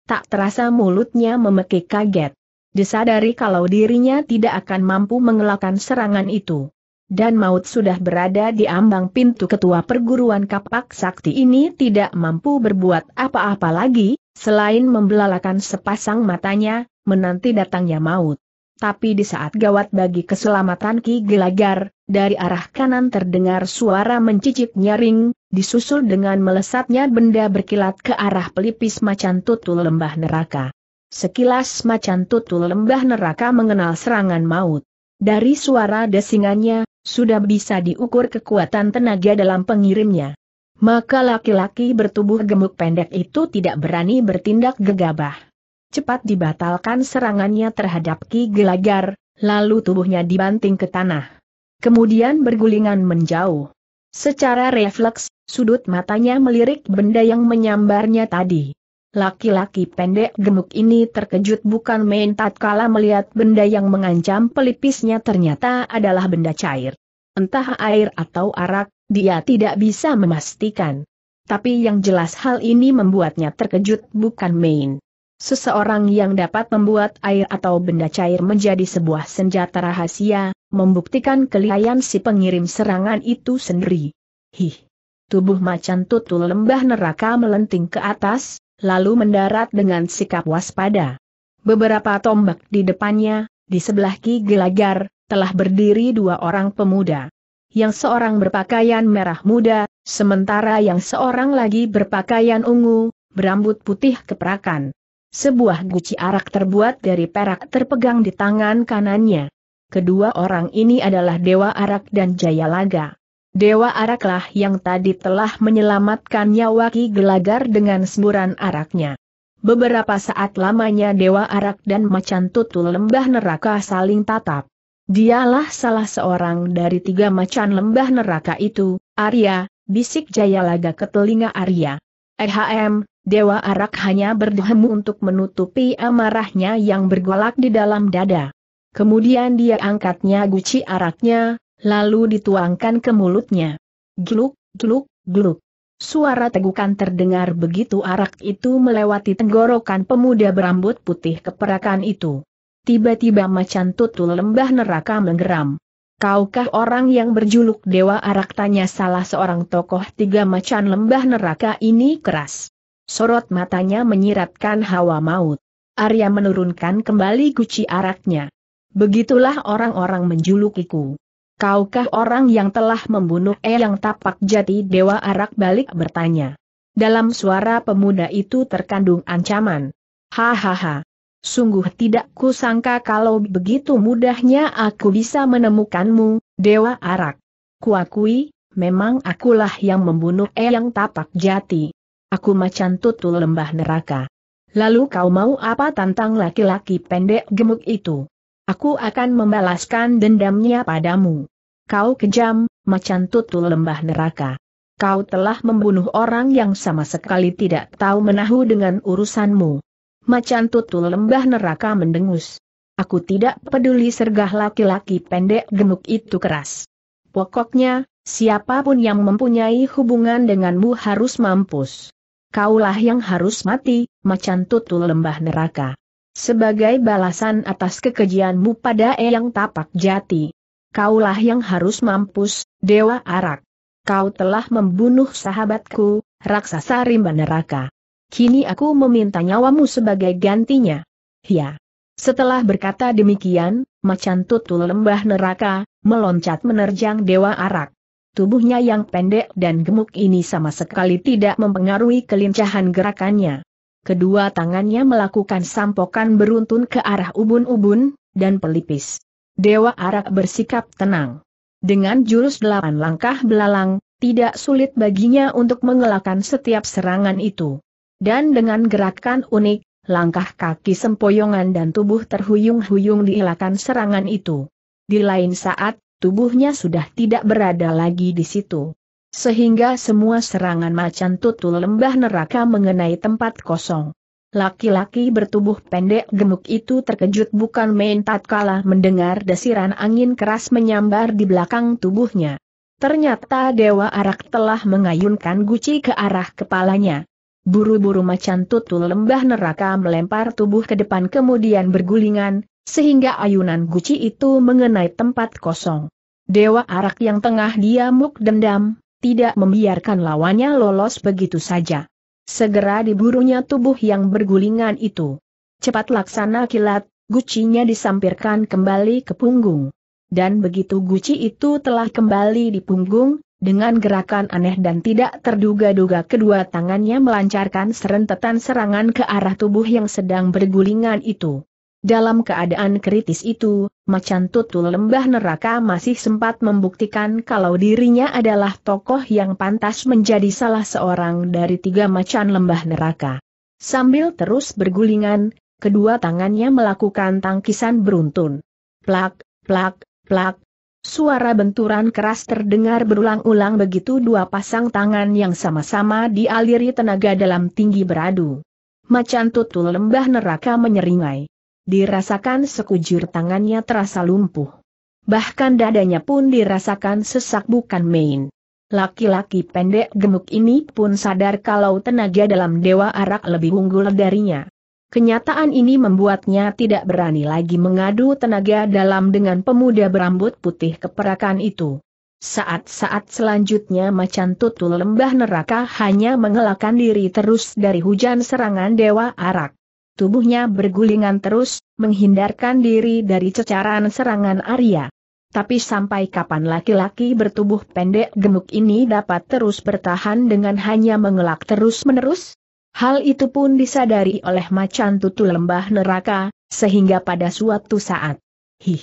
Tak terasa mulutnya memekik kaget. Disadari kalau dirinya tidak akan mampu mengelakkan serangan itu. Dan maut sudah berada di ambang pintu ketua perguruan kapak sakti ini tidak mampu berbuat apa-apa lagi, selain membelalakan sepasang matanya, menanti datangnya maut. Tapi di saat gawat bagi keselamatan Ki Gelagar, dari arah kanan terdengar suara mencicit nyaring, disusul dengan melesatnya benda berkilat ke arah pelipis macan tutul lembah neraka. Sekilas macan tutul lembah neraka mengenal serangan maut. Dari suara desingannya, sudah bisa diukur kekuatan tenaga dalam pengirimnya. Maka laki-laki bertubuh gemuk pendek itu tidak berani bertindak gegabah. Cepat dibatalkan serangannya terhadap Ki Gelagar, lalu tubuhnya dibanting ke tanah. Kemudian bergulingan menjauh. Secara refleks, sudut matanya melirik benda yang menyambarnya tadi. Laki-laki pendek gemuk ini terkejut bukan main tatkala melihat benda yang mengancam pelipisnya ternyata adalah benda cair. Entah air atau arak, dia tidak bisa memastikan. Tapi yang jelas hal ini membuatnya terkejut bukan main. Seseorang yang dapat membuat air atau benda cair menjadi sebuah senjata rahasia, membuktikan kelihayan si pengirim serangan itu sendiri. Hih! Tubuh macan tutul lembah neraka melenting ke atas, lalu mendarat dengan sikap waspada. Beberapa tombak di depannya, di sebelah Ki Gelagar, telah berdiri dua orang pemuda. Yang seorang berpakaian merah muda, sementara yang seorang lagi berpakaian ungu, berambut putih keperakan. Sebuah guci arak terbuat dari perak terpegang di tangan kanannya. Kedua orang ini adalah Dewa Arak dan Jayalaga. Dewa Araklah yang tadi telah menyelamatkan nyawa Ki Gelagar dengan semburan araknya. Beberapa saat lamanya Dewa Arak dan Macan Tutul Lembah Neraka saling tatap. Dialah salah seorang dari tiga macan lembah neraka itu, Arya, bisik Jayalaga ke telinga Arya. EHM, Dewa Arak hanya berdehemu untuk menutupi amarahnya yang bergolak di dalam dada. Kemudian dia angkatnya guci araknya, lalu dituangkan ke mulutnya. Gluk, gluk, gluk. Suara tegukan terdengar begitu arak itu melewati tenggorokan pemuda berambut putih keperakan itu. Tiba-tiba macan tutul lembah neraka menggeram. Kaukah orang yang berjuluk Dewa Arak tanya salah seorang tokoh tiga macan lembah neraka ini keras. Sorot matanya menyiratkan hawa maut. Arya menurunkan kembali guci araknya. Begitulah orang-orang menjulukiku kaukah orang yang telah membunuh Eyang Tapak Jati Dewa Arak balik bertanya. Dalam suara pemuda itu terkandung ancaman. Hahaha. Sungguh tidak kusangka kalau begitu mudahnya aku bisa menemukanmu, Dewa Arak. Kuakui, memang akulah yang membunuh Eyang Tapak Jati. Aku macan tutul lembah neraka. Lalu kau mau apa tantang laki-laki pendek gemuk itu? Aku akan membalaskan dendamnya padamu. Kau kejam, macan tutul lembah neraka. Kau telah membunuh orang yang sama sekali tidak tahu menahu dengan urusanmu. Macan tutul lembah neraka mendengus. Aku tidak peduli sergah laki-laki pendek gemuk itu keras. Pokoknya, siapapun yang mempunyai hubungan denganmu harus mampus. Kaulah yang harus mati, macan tutul lembah neraka. Sebagai balasan atas kekejianmu pada Eyang Tapak Jati. Kaulah yang harus mampus, Dewa Arak. Kau telah membunuh sahabatku, Raksasa Rimba Neraka. Kini aku meminta nyawamu sebagai gantinya. Ya. Setelah berkata demikian, macan tutul lembah neraka, meloncat menerjang Dewa Arak. Tubuhnya yang pendek dan gemuk ini sama sekali tidak mempengaruhi kelincahan gerakannya kedua tangannya melakukan sampokan beruntun ke arah ubun-ubun, dan pelipis. Dewa Arak bersikap tenang. Dengan jurus delapan langkah belalang, tidak sulit baginya untuk mengelakkan setiap serangan itu. Dan dengan gerakan unik, langkah kaki sempoyongan dan tubuh terhuyung-huyung dielakkan serangan itu. Di lain saat, tubuhnya sudah tidak berada lagi di situ. Sehingga semua serangan macan tutul lembah neraka mengenai tempat kosong. Laki-laki bertubuh pendek gemuk itu terkejut bukan main tatkala mendengar desiran angin keras menyambar di belakang tubuhnya. Ternyata Dewa Arak telah mengayunkan guci ke arah kepalanya. Buru-buru macan tutul lembah neraka melempar tubuh ke depan kemudian bergulingan, sehingga ayunan guci itu mengenai tempat kosong. Dewa Arak yang tengah diamuk dendam, tidak membiarkan lawannya lolos begitu saja. Segera diburunya tubuh yang bergulingan itu. Cepat laksana kilat, gucinya disampirkan kembali ke punggung. Dan begitu guci itu telah kembali di punggung, dengan gerakan aneh dan tidak terduga-duga kedua tangannya melancarkan serentetan serangan ke arah tubuh yang sedang bergulingan itu. Dalam keadaan kritis itu, macan tutul lembah neraka masih sempat membuktikan kalau dirinya adalah tokoh yang pantas menjadi salah seorang dari tiga macan lembah neraka. Sambil terus bergulingan, kedua tangannya melakukan tangkisan beruntun. Plak, plak, plak. Suara benturan keras terdengar berulang-ulang begitu dua pasang tangan yang sama-sama dialiri tenaga dalam tinggi beradu. Macan tutul lembah neraka menyeringai dirasakan sekujur tangannya terasa lumpuh. Bahkan dadanya pun dirasakan sesak bukan main. Laki-laki pendek gemuk ini pun sadar kalau tenaga dalam Dewa Arak lebih unggul darinya. Kenyataan ini membuatnya tidak berani lagi mengadu tenaga dalam dengan pemuda berambut putih keperakan itu. Saat-saat selanjutnya macan tutul lembah neraka hanya mengelakkan diri terus dari hujan serangan Dewa Arak tubuhnya bergulingan terus, menghindarkan diri dari cecaran serangan Arya. Tapi sampai kapan laki-laki bertubuh pendek gemuk ini dapat terus bertahan dengan hanya mengelak terus-menerus? Hal itu pun disadari oleh macan Tutul lembah neraka, sehingga pada suatu saat, hih,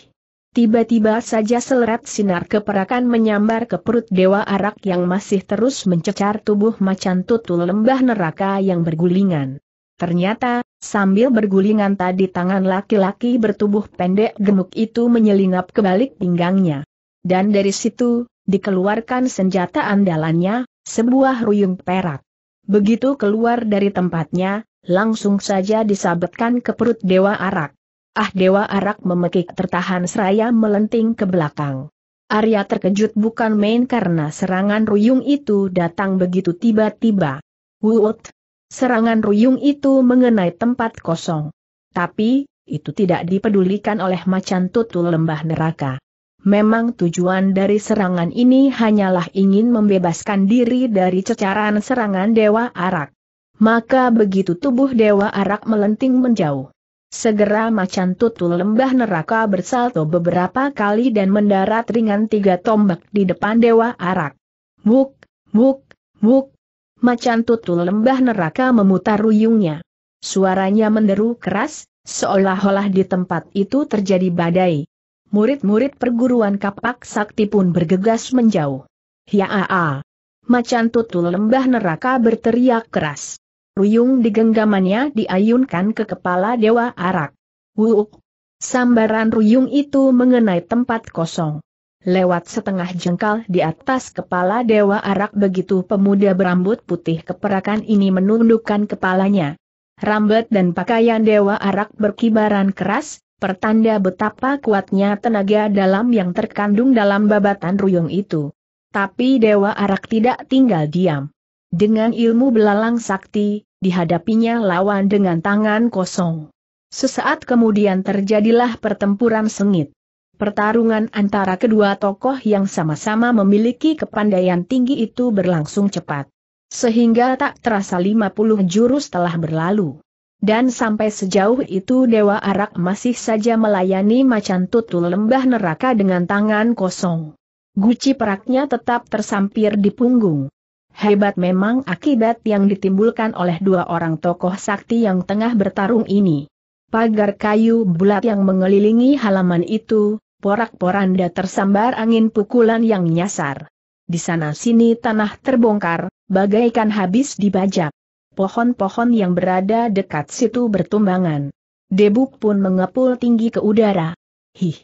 tiba-tiba saja seleret sinar keperakan menyambar ke perut Dewa Arak yang masih terus mencecar tubuh macan Tutul lembah neraka yang bergulingan. Ternyata, Sambil bergulingan tadi tangan laki-laki bertubuh pendek gemuk itu menyelinap ke balik pinggangnya. Dan dari situ, dikeluarkan senjata andalannya, sebuah ruyung perak. Begitu keluar dari tempatnya, langsung saja disabetkan ke perut Dewa Arak. Ah Dewa Arak memekik tertahan seraya melenting ke belakang. Arya terkejut bukan main karena serangan ruyung itu datang begitu tiba-tiba. -tiba. Serangan ruyung itu mengenai tempat kosong. Tapi, itu tidak dipedulikan oleh macan tutul lembah neraka. Memang tujuan dari serangan ini hanyalah ingin membebaskan diri dari cecaran serangan Dewa Arak. Maka begitu tubuh Dewa Arak melenting menjauh. Segera macan tutul lembah neraka bersalto beberapa kali dan mendarat ringan tiga tombak di depan Dewa Arak. Muk, muk, muk, macan tutul lembah neraka memutar ruyungnya. Suaranya menderu keras, seolah-olah di tempat itu terjadi badai. Murid-murid perguruan kapak sakti pun bergegas menjauh. Hiaa! Macan tutul lembah neraka berteriak keras. Ruyung di genggamannya diayunkan ke kepala Dewa Arak. Wuuk! Sambaran ruyung itu mengenai tempat kosong. Lewat setengah jengkal di atas kepala Dewa Arak begitu pemuda berambut putih keperakan ini menundukkan kepalanya. Rambut dan pakaian Dewa Arak berkibaran keras, pertanda betapa kuatnya tenaga dalam yang terkandung dalam babatan ruyung itu. Tapi Dewa Arak tidak tinggal diam. Dengan ilmu belalang sakti, dihadapinya lawan dengan tangan kosong. Sesaat kemudian terjadilah pertempuran sengit. Pertarungan antara kedua tokoh yang sama-sama memiliki kepandaian tinggi itu berlangsung cepat. Sehingga tak terasa 50 jurus telah berlalu. Dan sampai sejauh itu Dewa Arak masih saja melayani macan tutul lembah neraka dengan tangan kosong. Guci peraknya tetap tersampir di punggung. Hebat memang akibat yang ditimbulkan oleh dua orang tokoh sakti yang tengah bertarung ini. Pagar kayu bulat yang mengelilingi halaman itu, porak-poranda tersambar angin pukulan yang nyasar. Di sana-sini tanah terbongkar, bagaikan habis dibajak. Pohon-pohon yang berada dekat situ bertumbangan. Debu pun mengepul tinggi ke udara. Hih!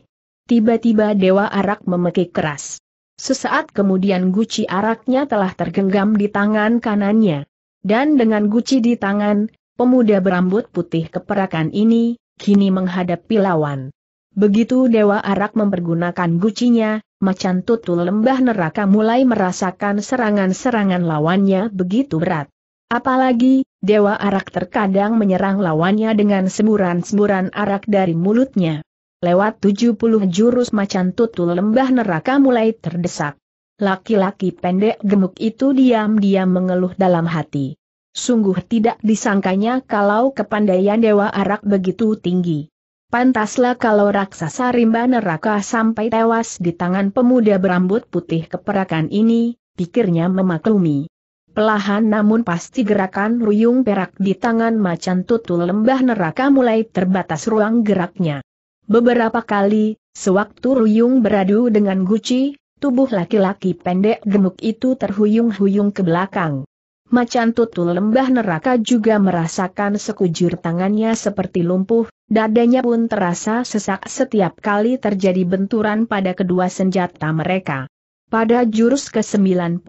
Tiba-tiba Dewa Arak memekik keras. Sesaat kemudian guci araknya telah tergenggam di tangan kanannya. Dan dengan guci di tangan, pemuda berambut putih keperakan ini, kini menghadapi lawan. Begitu Dewa Arak mempergunakan gucinya, macan tutul lembah neraka mulai merasakan serangan-serangan lawannya begitu berat. Apalagi, Dewa Arak terkadang menyerang lawannya dengan semburan-semburan arak dari mulutnya. Lewat 70 jurus macan tutul lembah neraka mulai terdesak. Laki-laki pendek gemuk itu diam-diam mengeluh dalam hati. Sungguh tidak disangkanya kalau kepandaian Dewa Arak begitu tinggi. Pantaslah kalau raksasa rimba neraka sampai tewas di tangan pemuda berambut putih keperakan ini, pikirnya memaklumi. Pelahan namun pasti gerakan ruyung perak di tangan macan tutul lembah neraka mulai terbatas ruang geraknya. Beberapa kali, sewaktu ruyung beradu dengan guci, tubuh laki-laki pendek gemuk itu terhuyung-huyung ke belakang. Macan tutul lembah neraka juga merasakan sekujur tangannya seperti lumpuh, dadanya pun terasa sesak setiap kali terjadi benturan pada kedua senjata mereka. Pada jurus ke-92,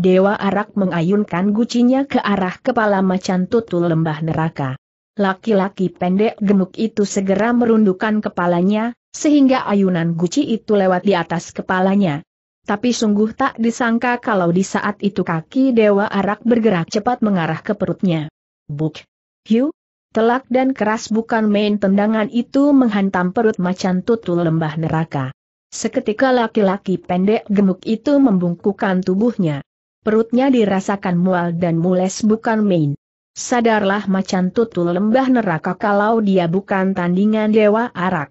Dewa Arak mengayunkan gucinya ke arah kepala macan tutul lembah neraka. Laki-laki pendek gemuk itu segera merundukkan kepalanya, sehingga ayunan guci itu lewat di atas kepalanya. Tapi sungguh tak disangka kalau di saat itu kaki Dewa Arak bergerak cepat mengarah ke perutnya. Buk! Hiu! Telak dan keras bukan main tendangan itu menghantam perut macan tutul lembah neraka. Seketika laki-laki pendek gemuk itu membungkukan tubuhnya. Perutnya dirasakan mual dan mules bukan main. Sadarlah macan tutul lembah neraka kalau dia bukan tandingan dewa arak.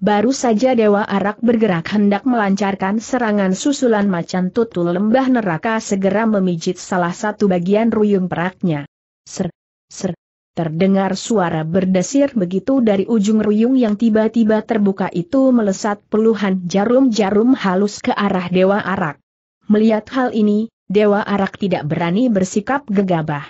Baru saja Dewa Arak bergerak hendak melancarkan serangan susulan macan tutul lembah neraka segera memijit salah satu bagian ruyung peraknya. Ser, ser, terdengar suara berdesir begitu dari ujung ruyung yang tiba-tiba terbuka itu melesat puluhan jarum-jarum halus ke arah Dewa Arak. Melihat hal ini, Dewa Arak tidak berani bersikap gegabah.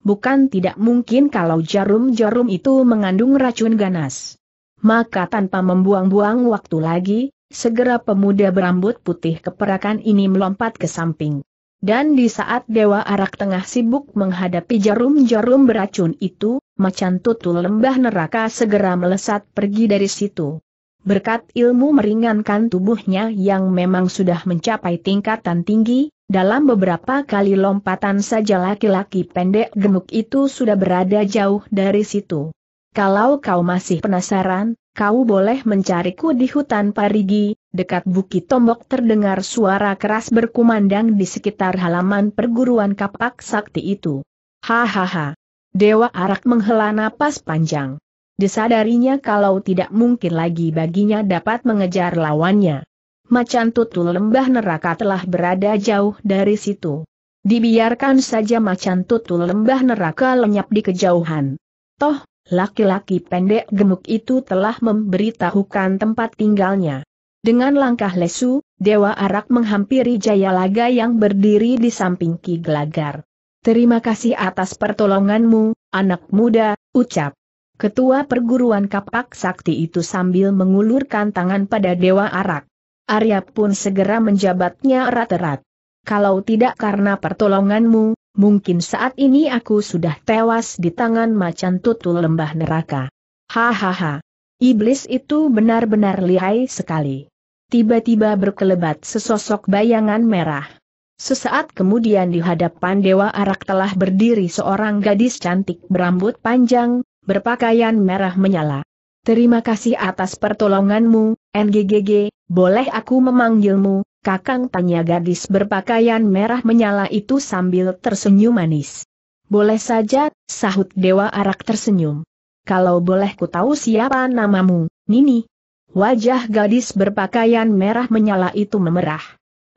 Bukan tidak mungkin kalau jarum-jarum itu mengandung racun ganas. Maka tanpa membuang-buang waktu lagi, segera pemuda berambut putih keperakan ini melompat ke samping. Dan di saat Dewa Arak tengah sibuk menghadapi jarum-jarum beracun itu, macan tutul lembah neraka segera melesat pergi dari situ. Berkat ilmu meringankan tubuhnya yang memang sudah mencapai tingkatan tinggi, dalam beberapa kali lompatan saja laki-laki pendek gemuk itu sudah berada jauh dari situ. Kalau kau masih penasaran, kau boleh mencariku di hutan Parigi, dekat Bukit Tombok terdengar suara keras berkumandang di sekitar halaman perguruan kapak sakti itu. Hahaha. Dewa Arak menghela napas panjang. Disadarinya kalau tidak mungkin lagi baginya dapat mengejar lawannya. Macan tutul lembah neraka telah berada jauh dari situ. Dibiarkan saja macan tutul lembah neraka lenyap di kejauhan. Toh, laki-laki pendek gemuk itu telah memberitahukan tempat tinggalnya. Dengan langkah lesu, Dewa Arak menghampiri Jayalaga yang berdiri di samping Ki Gelagar. Terima kasih atas pertolonganmu, anak muda, ucap. Ketua perguruan kapak sakti itu sambil mengulurkan tangan pada Dewa Arak. Arya pun segera menjabatnya erat-erat kalau tidak karena pertolonganmu, mungkin saat ini aku sudah tewas di tangan macan tutul lembah neraka. Hahaha. Iblis itu benar-benar lihai sekali. Tiba-tiba berkelebat sesosok bayangan merah. Sesaat kemudian di hadapan Dewa Arak telah berdiri seorang gadis cantik berambut panjang, berpakaian merah menyala. Terima kasih atas pertolonganmu, NGGG, boleh aku memanggilmu, kakang tanya gadis berpakaian merah menyala itu sambil tersenyum manis. Boleh saja, sahut Dewa Arak tersenyum. Kalau boleh ku tahu siapa namamu, Nini. Wajah gadis berpakaian merah menyala itu memerah.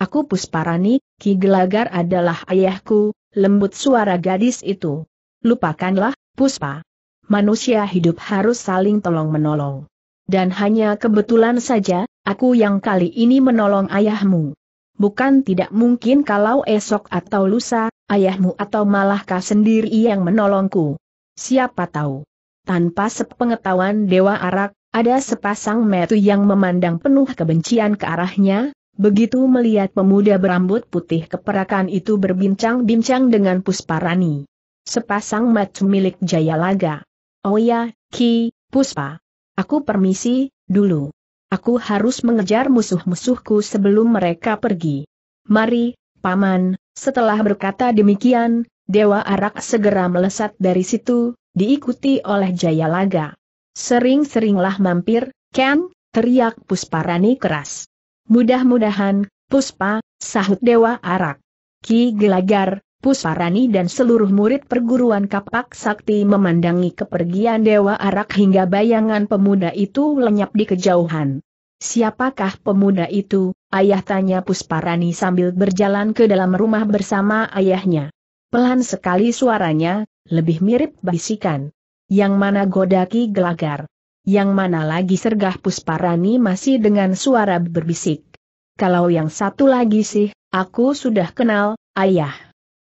Aku Pusparani, Ki Gelagar adalah ayahku, lembut suara gadis itu. Lupakanlah, Puspa. Manusia hidup harus saling tolong-menolong. Dan hanya kebetulan saja, Aku yang kali ini menolong ayahmu. Bukan tidak mungkin kalau esok atau lusa, ayahmu atau malahkah sendiri yang menolongku. Siapa tahu. Tanpa sepengetahuan Dewa Arak, ada sepasang metu yang memandang penuh kebencian ke arahnya, begitu melihat pemuda berambut putih keperakan itu berbincang-bincang dengan Pusparani. Sepasang metu milik Jayalaga. Oh ya, Ki, Puspa. Aku permisi, dulu. Aku harus mengejar musuh-musuhku sebelum mereka pergi. Mari, Paman, setelah berkata demikian, Dewa Arak segera melesat dari situ, diikuti oleh Jayalaga. Sering-seringlah mampir, Ken, teriak Pusparani keras. Mudah-mudahan, Puspa, sahut Dewa Arak. Ki Gelagar, Pusparani dan seluruh murid perguruan kapak sakti memandangi kepergian Dewa Arak hingga bayangan pemuda itu lenyap di kejauhan. Siapakah pemuda itu, ayah tanya Pusparani sambil berjalan ke dalam rumah bersama ayahnya. Pelan sekali suaranya, lebih mirip bisikan. Yang mana godaki gelagar. Yang mana lagi sergah Pusparani masih dengan suara berbisik. Kalau yang satu lagi sih, aku sudah kenal, ayah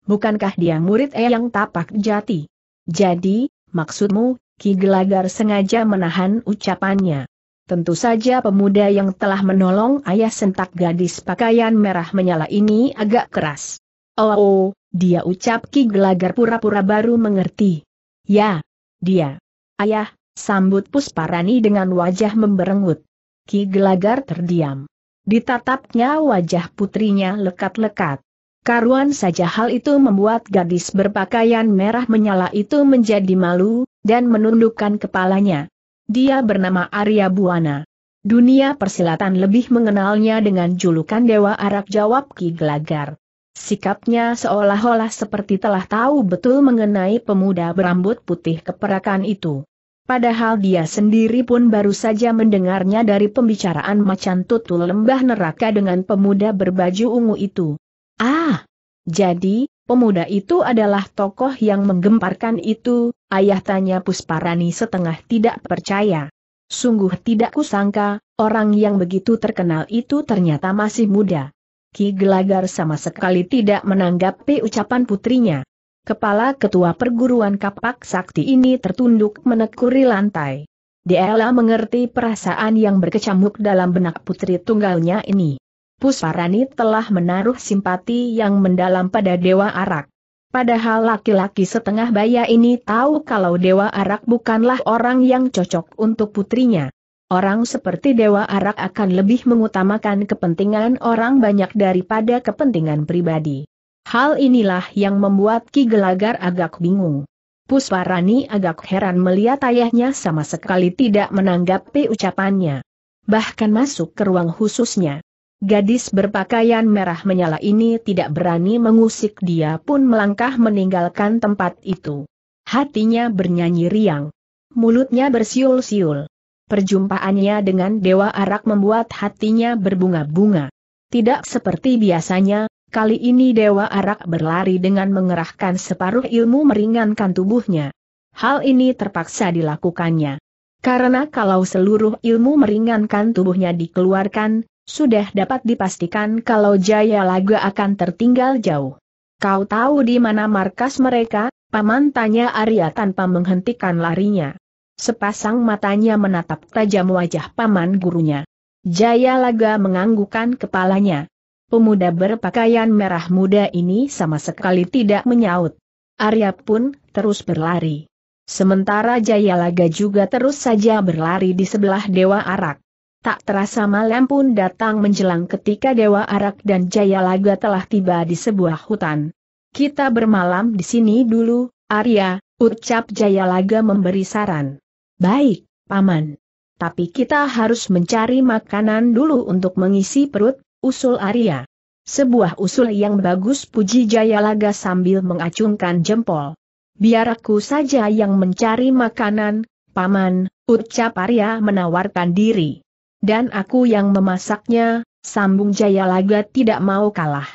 bukankah dia murid Eyang Tapak Jati? Jadi, maksudmu, Ki Gelagar sengaja menahan ucapannya. Tentu saja pemuda yang telah menolong ayah sentak gadis pakaian merah menyala ini agak keras. Oh, oh dia ucap Ki Gelagar pura-pura baru mengerti. Ya, dia. Ayah, sambut Pusparani dengan wajah memberengut. Ki Gelagar terdiam. Ditatapnya wajah putrinya lekat-lekat. Karuan saja hal itu membuat gadis berpakaian merah menyala itu menjadi malu, dan menundukkan kepalanya. Dia bernama Arya Buana. Dunia persilatan lebih mengenalnya dengan julukan Dewa Arak Jawab Ki Gelagar. Sikapnya seolah-olah seperti telah tahu betul mengenai pemuda berambut putih keperakan itu. Padahal dia sendiri pun baru saja mendengarnya dari pembicaraan macan tutul lembah neraka dengan pemuda berbaju ungu itu. Ah, jadi, pemuda itu adalah tokoh yang menggemparkan itu, ayah tanya Pusparani setengah tidak percaya. Sungguh tidak kusangka, orang yang begitu terkenal itu ternyata masih muda. Ki Gelagar sama sekali tidak menanggapi ucapan putrinya. Kepala Ketua Perguruan Kapak Sakti ini tertunduk menekuri lantai. Diela mengerti perasaan yang berkecamuk dalam benak putri tunggalnya ini. Pusparani telah menaruh simpati yang mendalam pada Dewa Arak. Padahal laki-laki setengah baya ini tahu kalau Dewa Arak bukanlah orang yang cocok untuk putrinya. Orang seperti Dewa Arak akan lebih mengutamakan kepentingan orang banyak daripada kepentingan pribadi. Hal inilah yang membuat Ki Gelagar agak bingung. Pusparani agak heran melihat ayahnya sama sekali tidak menanggapi ucapannya. Bahkan masuk ke ruang khususnya. Gadis berpakaian merah menyala ini tidak berani mengusik dia pun melangkah meninggalkan tempat itu. Hatinya bernyanyi riang. Mulutnya bersiul-siul. Perjumpaannya dengan Dewa Arak membuat hatinya berbunga-bunga. Tidak seperti biasanya, kali ini Dewa Arak berlari dengan mengerahkan separuh ilmu meringankan tubuhnya. Hal ini terpaksa dilakukannya. Karena kalau seluruh ilmu meringankan tubuhnya dikeluarkan, sudah dapat dipastikan kalau Jaya Laga akan tertinggal jauh. Kau tahu di mana markas mereka? Paman tanya Arya tanpa menghentikan larinya. Sepasang matanya menatap tajam wajah paman gurunya. Jaya Laga menganggukan kepalanya. Pemuda berpakaian merah muda ini sama sekali tidak menyaut. Arya pun terus berlari. Sementara Jaya Laga juga terus saja berlari di sebelah Dewa Arak. Tak terasa malam pun datang menjelang ketika Dewa Arak dan Jayalaga telah tiba di sebuah hutan. Kita bermalam di sini dulu, Arya, ucap Jayalaga memberi saran. Baik, Paman. Tapi kita harus mencari makanan dulu untuk mengisi perut, usul Arya. Sebuah usul yang bagus puji Jayalaga sambil mengacungkan jempol. Biar aku saja yang mencari makanan, Paman, ucap Arya menawarkan diri. Dan aku yang memasaknya, sambung Jaya Laga tidak mau kalah.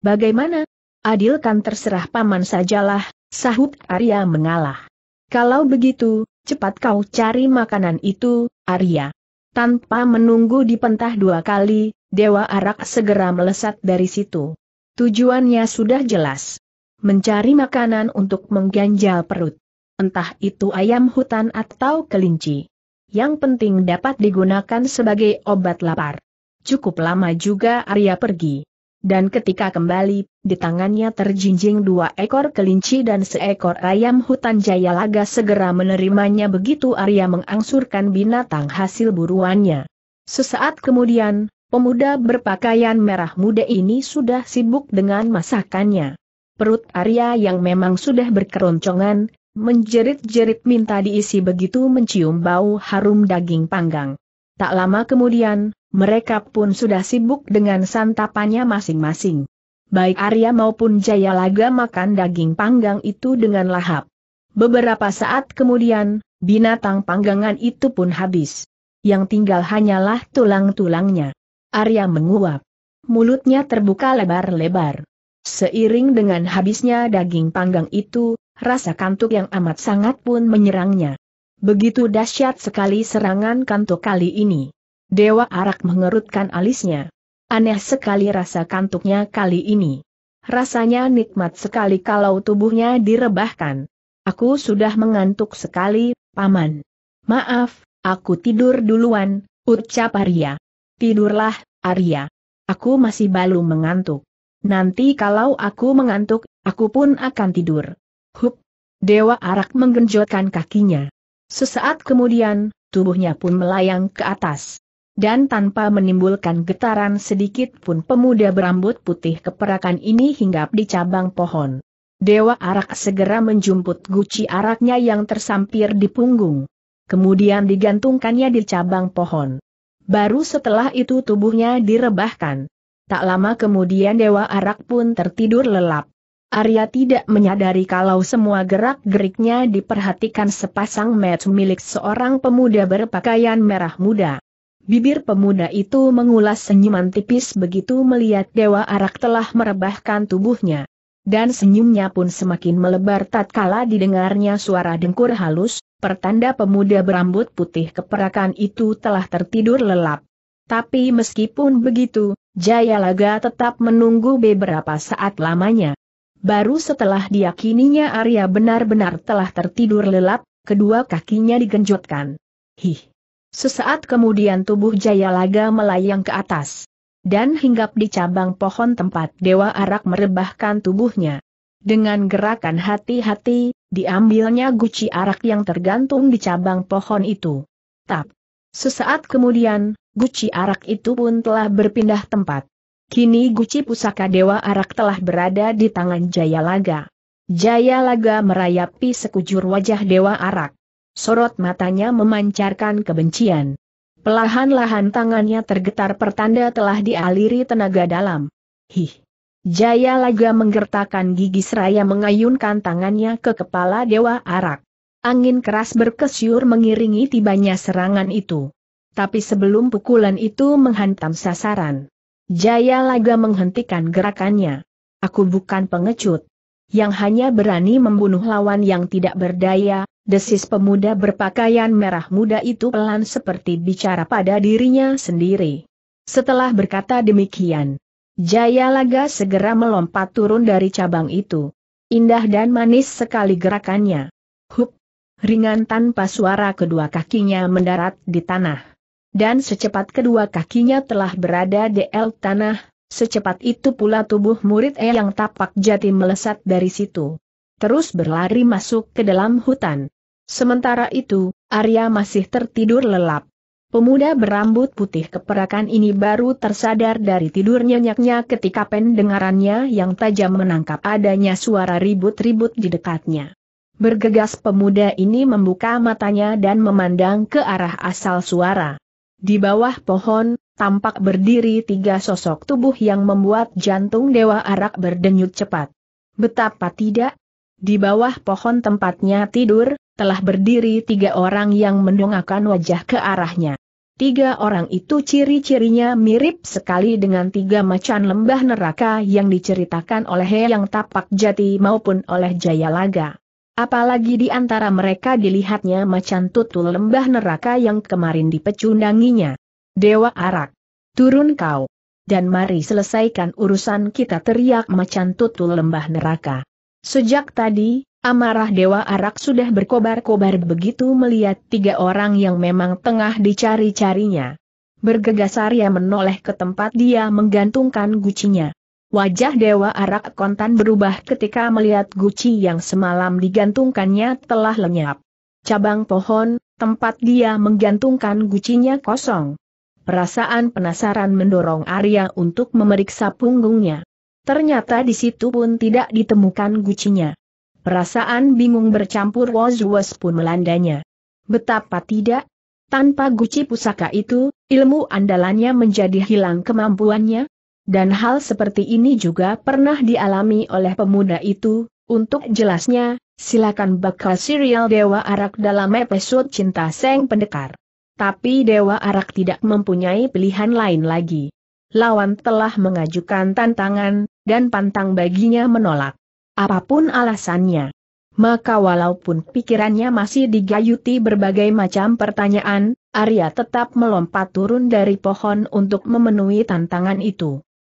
Bagaimana? Adilkan terserah paman sajalah, sahut Arya mengalah. Kalau begitu, cepat kau cari makanan itu, Arya. Tanpa menunggu dipentah dua kali, Dewa Arak segera melesat dari situ. Tujuannya sudah jelas. Mencari makanan untuk mengganjal perut. Entah itu ayam hutan atau kelinci yang penting dapat digunakan sebagai obat lapar. Cukup lama juga Arya pergi. Dan ketika kembali, di tangannya terjinjing dua ekor kelinci dan seekor ayam hutan jaya laga segera menerimanya begitu Arya mengangsurkan binatang hasil buruannya. Sesaat kemudian, pemuda berpakaian merah muda ini sudah sibuk dengan masakannya. Perut Arya yang memang sudah berkeroncongan, menjerit-jerit minta diisi begitu mencium bau harum daging panggang. Tak lama kemudian, mereka pun sudah sibuk dengan santapannya masing-masing. Baik Arya maupun Jaya laga makan daging panggang itu dengan lahap. Beberapa saat kemudian, binatang panggangan itu pun habis. Yang tinggal hanyalah tulang-tulangnya. Arya menguap. Mulutnya terbuka lebar-lebar. Seiring dengan habisnya daging panggang itu, rasa kantuk yang amat sangat pun menyerangnya. Begitu dahsyat sekali serangan kantuk kali ini. Dewa Arak mengerutkan alisnya. Aneh sekali rasa kantuknya kali ini. Rasanya nikmat sekali kalau tubuhnya direbahkan. Aku sudah mengantuk sekali, Paman. Maaf, aku tidur duluan, ucap Arya. Tidurlah, Arya. Aku masih belum mengantuk. Nanti kalau aku mengantuk, aku pun akan tidur. Hup! Dewa Arak menggenjotkan kakinya. Sesaat kemudian, tubuhnya pun melayang ke atas. Dan tanpa menimbulkan getaran sedikit pun pemuda berambut putih keperakan ini hinggap di cabang pohon. Dewa Arak segera menjumput guci araknya yang tersampir di punggung. Kemudian digantungkannya di cabang pohon. Baru setelah itu tubuhnya direbahkan. Tak lama kemudian Dewa Arak pun tertidur lelap. Arya tidak menyadari kalau semua gerak-geriknya diperhatikan sepasang mata milik seorang pemuda berpakaian merah muda. Bibir pemuda itu mengulas senyuman tipis begitu melihat Dewa Arak telah merebahkan tubuhnya. Dan senyumnya pun semakin melebar tatkala didengarnya suara dengkur halus, pertanda pemuda berambut putih keperakan itu telah tertidur lelap. Tapi meskipun begitu, Jayalaga tetap menunggu beberapa saat lamanya. Baru setelah diyakininya Arya benar-benar telah tertidur lelap, kedua kakinya digenjotkan. Hih! Sesaat kemudian tubuh Jayalaga melayang ke atas. Dan hinggap di cabang pohon tempat Dewa Arak merebahkan tubuhnya. Dengan gerakan hati-hati, diambilnya guci arak yang tergantung di cabang pohon itu. Tap! Sesaat kemudian, guci arak itu pun telah berpindah tempat. Kini guci pusaka Dewa Arak telah berada di tangan Jayalaga. Jayalaga merayapi sekujur wajah Dewa Arak. Sorot matanya memancarkan kebencian. Pelahan-lahan tangannya tergetar pertanda telah dialiri tenaga dalam. Hih! Jayalaga menggertakkan gigi seraya mengayunkan tangannya ke kepala Dewa Arak. Angin keras berkesyur mengiringi tibanya serangan itu. Tapi sebelum pukulan itu menghantam sasaran, Jaya Laga menghentikan gerakannya. Aku bukan pengecut. Yang hanya berani membunuh lawan yang tidak berdaya, desis pemuda berpakaian merah muda itu pelan seperti bicara pada dirinya sendiri. Setelah berkata demikian, Jaya Laga segera melompat turun dari cabang itu. Indah dan manis sekali gerakannya. Hup! Ringan tanpa suara kedua kakinya mendarat di tanah. Dan secepat kedua kakinya telah berada di el tanah, secepat itu pula tubuh murid Eyang Tapak Jati melesat dari situ. Terus berlari masuk ke dalam hutan. Sementara itu, Arya masih tertidur lelap. Pemuda berambut putih keperakan ini baru tersadar dari tidur nyenyaknya ketika pendengarannya yang tajam menangkap adanya suara ribut-ribut di dekatnya. Bergegas pemuda ini membuka matanya dan memandang ke arah asal suara. Di bawah pohon, tampak berdiri tiga sosok tubuh yang membuat jantung Dewa Arak berdenyut cepat. Betapa tidak? Di bawah pohon tempatnya tidur, telah berdiri tiga orang yang mendongakkan wajah ke arahnya. Tiga orang itu ciri-cirinya mirip sekali dengan tiga macan lembah neraka yang diceritakan oleh Yang Tapak Jati maupun oleh Jayalaga. Apalagi di antara mereka dilihatnya macan tutul lembah neraka yang kemarin dipecundanginya. Dewa Arak. Turun kau. Dan mari selesaikan urusan kita teriak macan tutul lembah neraka. Sejak tadi, amarah Dewa Arak sudah berkobar-kobar begitu melihat tiga orang yang memang tengah dicari-carinya. Bergegas Arya menoleh ke tempat dia menggantungkan gucinya. Wajah Dewa Arak Kontan berubah ketika melihat guci yang semalam digantungkannya telah lenyap. Cabang pohon, tempat dia menggantungkan gucinya kosong. Perasaan penasaran mendorong Arya untuk memeriksa punggungnya. Ternyata di situ pun tidak ditemukan gucinya. Perasaan bingung bercampur was-was pun melandanya. Betapa tidak, tanpa guci pusaka itu, ilmu andalannya menjadi hilang kemampuannya, dan hal seperti ini juga pernah dialami oleh pemuda itu, untuk jelasnya, silakan bakal serial Dewa Arak dalam episode Cinta Seng Pendekar. Tapi Dewa Arak tidak mempunyai pilihan lain lagi. Lawan telah mengajukan tantangan, dan pantang baginya menolak. Apapun alasannya. Maka walaupun pikirannya masih digayuti berbagai macam pertanyaan, Arya tetap melompat turun dari pohon untuk memenuhi tantangan itu.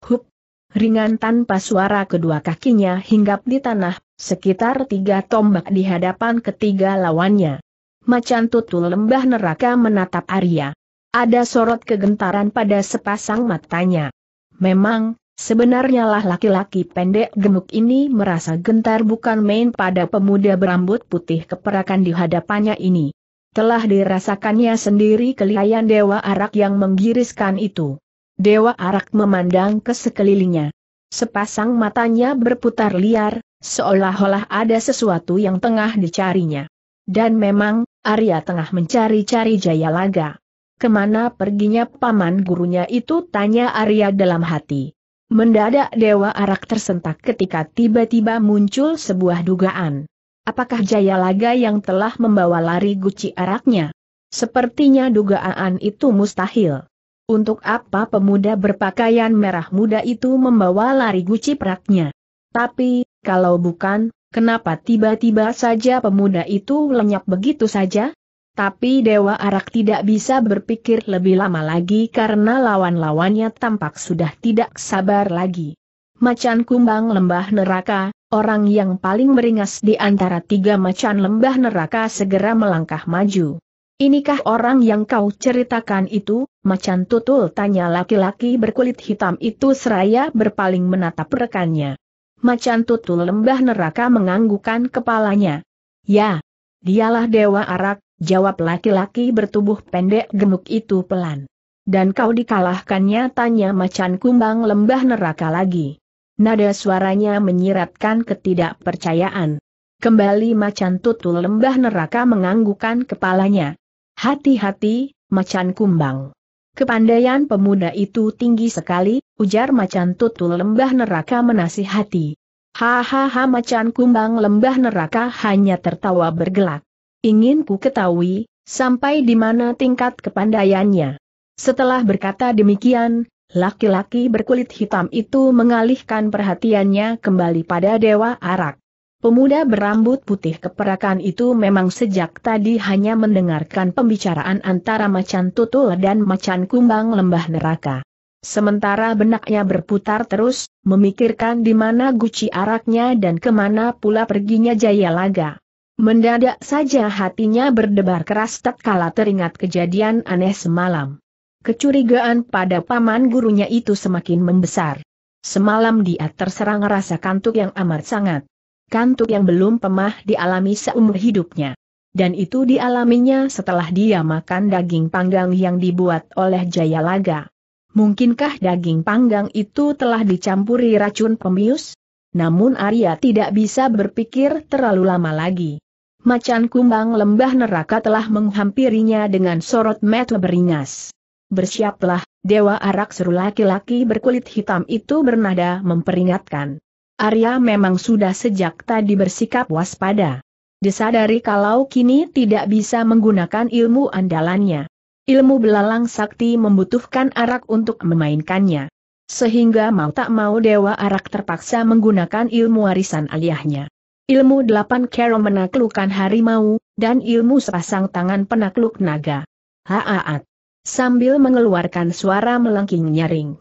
Hup! Ringan tanpa suara kedua kakinya hinggap di tanah, sekitar tiga tombak di hadapan ketiga lawannya. Macan tutul lembah neraka menatap Arya. Ada sorot kegentaran pada sepasang matanya. Memang, sebenarnya lah laki-laki pendek gemuk ini merasa gentar bukan main pada pemuda berambut putih keperakan di hadapannya ini. Telah dirasakannya sendiri kelihayan Dewa Arak yang menggiriskan itu. Dewa Arak memandang ke sekelilingnya. Sepasang matanya berputar liar, seolah-olah ada sesuatu yang tengah dicarinya. Dan memang, Arya tengah mencari-cari jaya laga. Kemana perginya paman gurunya itu tanya Arya dalam hati. Mendadak Dewa Arak tersentak ketika tiba-tiba muncul sebuah dugaan. Apakah jaya laga yang telah membawa lari guci araknya? Sepertinya dugaan itu mustahil. Untuk apa pemuda berpakaian merah muda itu membawa lari guci praknya? Tapi, kalau bukan, kenapa tiba-tiba saja pemuda itu lenyap begitu saja? Tapi Dewa Arak tidak bisa berpikir lebih lama lagi karena lawan-lawannya tampak sudah tidak sabar lagi. Macan kumbang lembah neraka, orang yang paling meringas di antara tiga macan lembah neraka segera melangkah maju. Inikah orang yang kau ceritakan itu, macan tutul tanya laki-laki berkulit hitam itu seraya berpaling menatap rekannya. Macan tutul lembah neraka menganggukan kepalanya. Ya, dialah dewa arak, jawab laki-laki bertubuh pendek gemuk itu pelan. Dan kau dikalahkannya tanya macan kumbang lembah neraka lagi. Nada suaranya menyiratkan ketidakpercayaan. Kembali macan tutul lembah neraka menganggukan kepalanya. Hati-hati, macan kumbang. Kepandaian pemuda itu tinggi sekali, ujar macan tutul lembah neraka menasihati. Hahaha macan kumbang lembah neraka hanya tertawa bergelak. Ingin ku ketahui, sampai di mana tingkat kepandaiannya. Setelah berkata demikian, laki-laki berkulit hitam itu mengalihkan perhatiannya kembali pada Dewa Arak. Pemuda berambut putih keperakan itu memang sejak tadi hanya mendengarkan pembicaraan antara macan tutul dan macan kumbang lembah neraka. Sementara benaknya berputar terus, memikirkan di mana guci araknya dan kemana pula perginya jaya laga. Mendadak saja hatinya berdebar keras tatkala teringat kejadian aneh semalam. Kecurigaan pada paman gurunya itu semakin membesar. Semalam dia terserang rasa kantuk yang amat sangat kantuk yang belum pemah dialami seumur hidupnya. Dan itu dialaminya setelah dia makan daging panggang yang dibuat oleh Jayalaga. Mungkinkah daging panggang itu telah dicampuri racun pemius? Namun Arya tidak bisa berpikir terlalu lama lagi. Macan kumbang lembah neraka telah menghampirinya dengan sorot mata beringas. Bersiaplah, Dewa Arak seru laki-laki berkulit hitam itu bernada memperingatkan. Arya memang sudah sejak tadi bersikap waspada. Disadari kalau kini tidak bisa menggunakan ilmu andalannya. Ilmu belalang sakti membutuhkan arak untuk memainkannya. Sehingga mau tak mau Dewa Arak terpaksa menggunakan ilmu warisan aliyahnya. Ilmu delapan kero menaklukkan harimau, dan ilmu sepasang tangan penakluk naga. Haaat. Sambil mengeluarkan suara melengking nyaring.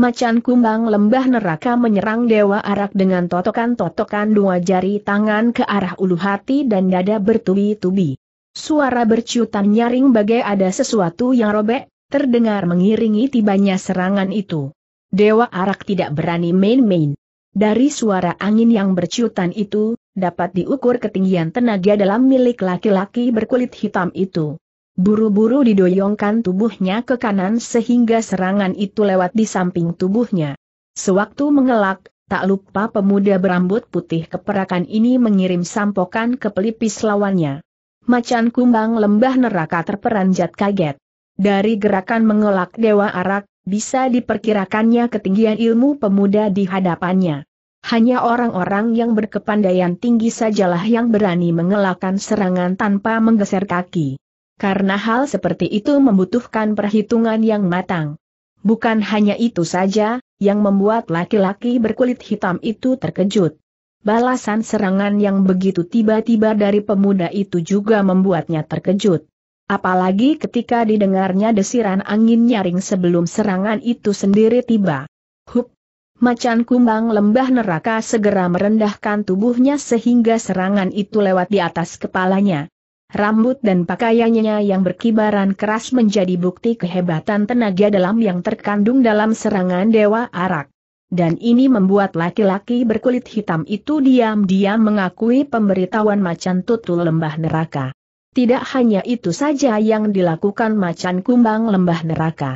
Macan kumbang lembah neraka menyerang Dewa Arak dengan totokan-totokan dua jari tangan ke arah ulu hati dan dada bertubi-tubi. Suara bercutan nyaring bagai ada sesuatu yang robek, terdengar mengiringi tibanya serangan itu. Dewa Arak tidak berani main-main. Dari suara angin yang bercutan itu, dapat diukur ketinggian tenaga dalam milik laki-laki berkulit hitam itu buru-buru didoyongkan tubuhnya ke kanan sehingga serangan itu lewat di samping tubuhnya. Sewaktu mengelak, tak lupa pemuda berambut putih keperakan ini mengirim sampokan ke pelipis lawannya. Macan kumbang lembah neraka terperanjat kaget. Dari gerakan mengelak Dewa Arak, bisa diperkirakannya ketinggian ilmu pemuda di hadapannya. Hanya orang-orang yang berkepandaian tinggi sajalah yang berani mengelakkan serangan tanpa menggeser kaki. Karena hal seperti itu membutuhkan perhitungan yang matang. Bukan hanya itu saja, yang membuat laki-laki berkulit hitam itu terkejut. Balasan serangan yang begitu tiba-tiba dari pemuda itu juga membuatnya terkejut. Apalagi ketika didengarnya desiran angin nyaring sebelum serangan itu sendiri tiba. Hup! Macan kumbang lembah neraka segera merendahkan tubuhnya sehingga serangan itu lewat di atas kepalanya. Rambut dan pakaiannya yang berkibaran keras menjadi bukti kehebatan tenaga dalam yang terkandung dalam serangan Dewa Arak. Dan ini membuat laki-laki berkulit hitam itu diam-diam mengakui pemberitahuan macan tutul lembah neraka. Tidak hanya itu saja yang dilakukan macan kumbang lembah neraka.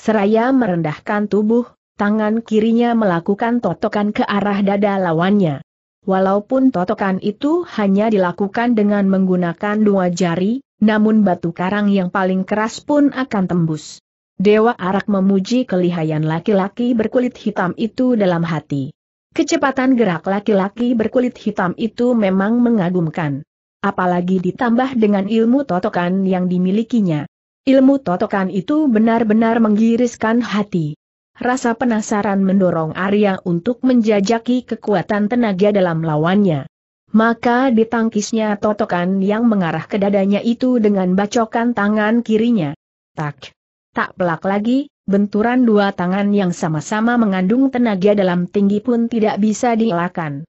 Seraya merendahkan tubuh, tangan kirinya melakukan totokan ke arah dada lawannya. Walaupun totokan itu hanya dilakukan dengan menggunakan dua jari, namun batu karang yang paling keras pun akan tembus. Dewa Arak memuji kelihayan laki-laki berkulit hitam itu dalam hati. Kecepatan gerak laki-laki berkulit hitam itu memang mengagumkan. Apalagi ditambah dengan ilmu totokan yang dimilikinya. Ilmu totokan itu benar-benar menggiriskan hati rasa penasaran mendorong Arya untuk menjajaki kekuatan tenaga dalam lawannya. Maka ditangkisnya totokan yang mengarah ke dadanya itu dengan bacokan tangan kirinya. Tak, tak pelak lagi, benturan dua tangan yang sama-sama mengandung tenaga dalam tinggi pun tidak bisa dielakkan.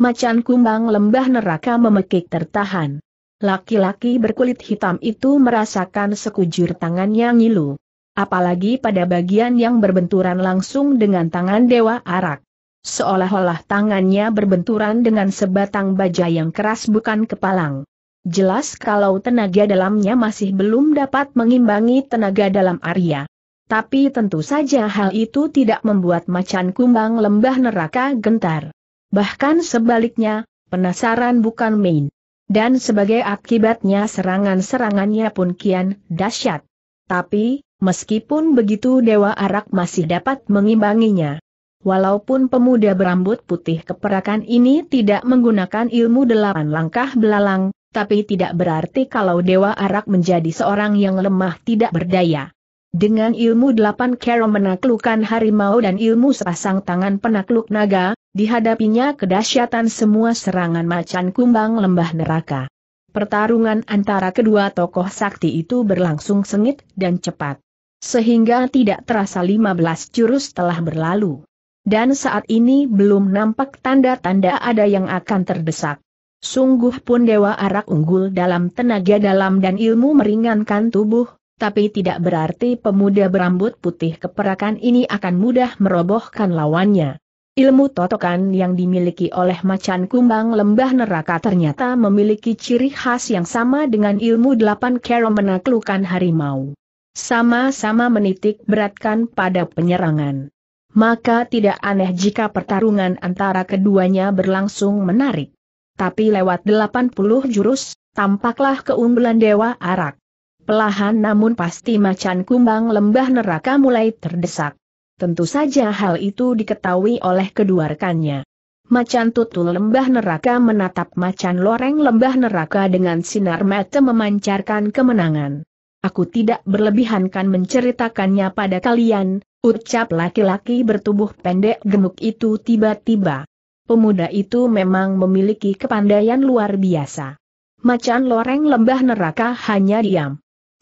Macan kumbang lembah neraka memekik tertahan. Laki-laki berkulit hitam itu merasakan sekujur tangannya ngilu apalagi pada bagian yang berbenturan langsung dengan tangan Dewa Arak. Seolah-olah tangannya berbenturan dengan sebatang baja yang keras bukan kepalang. Jelas kalau tenaga dalamnya masih belum dapat mengimbangi tenaga dalam Arya. Tapi tentu saja hal itu tidak membuat macan kumbang lembah neraka gentar. Bahkan sebaliknya, penasaran bukan main. Dan sebagai akibatnya serangan-serangannya pun kian dahsyat. Tapi, Meskipun begitu Dewa Arak masih dapat mengimbanginya. Walaupun pemuda berambut putih keperakan ini tidak menggunakan ilmu delapan langkah belalang, tapi tidak berarti kalau Dewa Arak menjadi seorang yang lemah tidak berdaya. Dengan ilmu delapan kero menaklukkan harimau dan ilmu sepasang tangan penakluk naga, dihadapinya kedahsyatan semua serangan macan kumbang lembah neraka. Pertarungan antara kedua tokoh sakti itu berlangsung sengit dan cepat. Sehingga tidak terasa 15 jurus telah berlalu. Dan saat ini belum nampak tanda-tanda ada yang akan terdesak. Sungguh pun Dewa Arak unggul dalam tenaga dalam dan ilmu meringankan tubuh, tapi tidak berarti pemuda berambut putih keperakan ini akan mudah merobohkan lawannya. Ilmu totokan yang dimiliki oleh macan kumbang lembah neraka ternyata memiliki ciri khas yang sama dengan ilmu delapan kero menaklukkan harimau sama-sama menitik beratkan pada penyerangan. Maka tidak aneh jika pertarungan antara keduanya berlangsung menarik. Tapi lewat 80 jurus, tampaklah keunggulan Dewa Arak. Pelahan namun pasti macan kumbang lembah neraka mulai terdesak. Tentu saja hal itu diketahui oleh kedua rekannya. Macan tutul lembah neraka menatap macan loreng lembah neraka dengan sinar mata memancarkan kemenangan aku tidak berlebihankan menceritakannya pada kalian, ucap laki-laki bertubuh pendek gemuk itu tiba-tiba. Pemuda itu memang memiliki kepandaian luar biasa. Macan loreng lembah neraka hanya diam.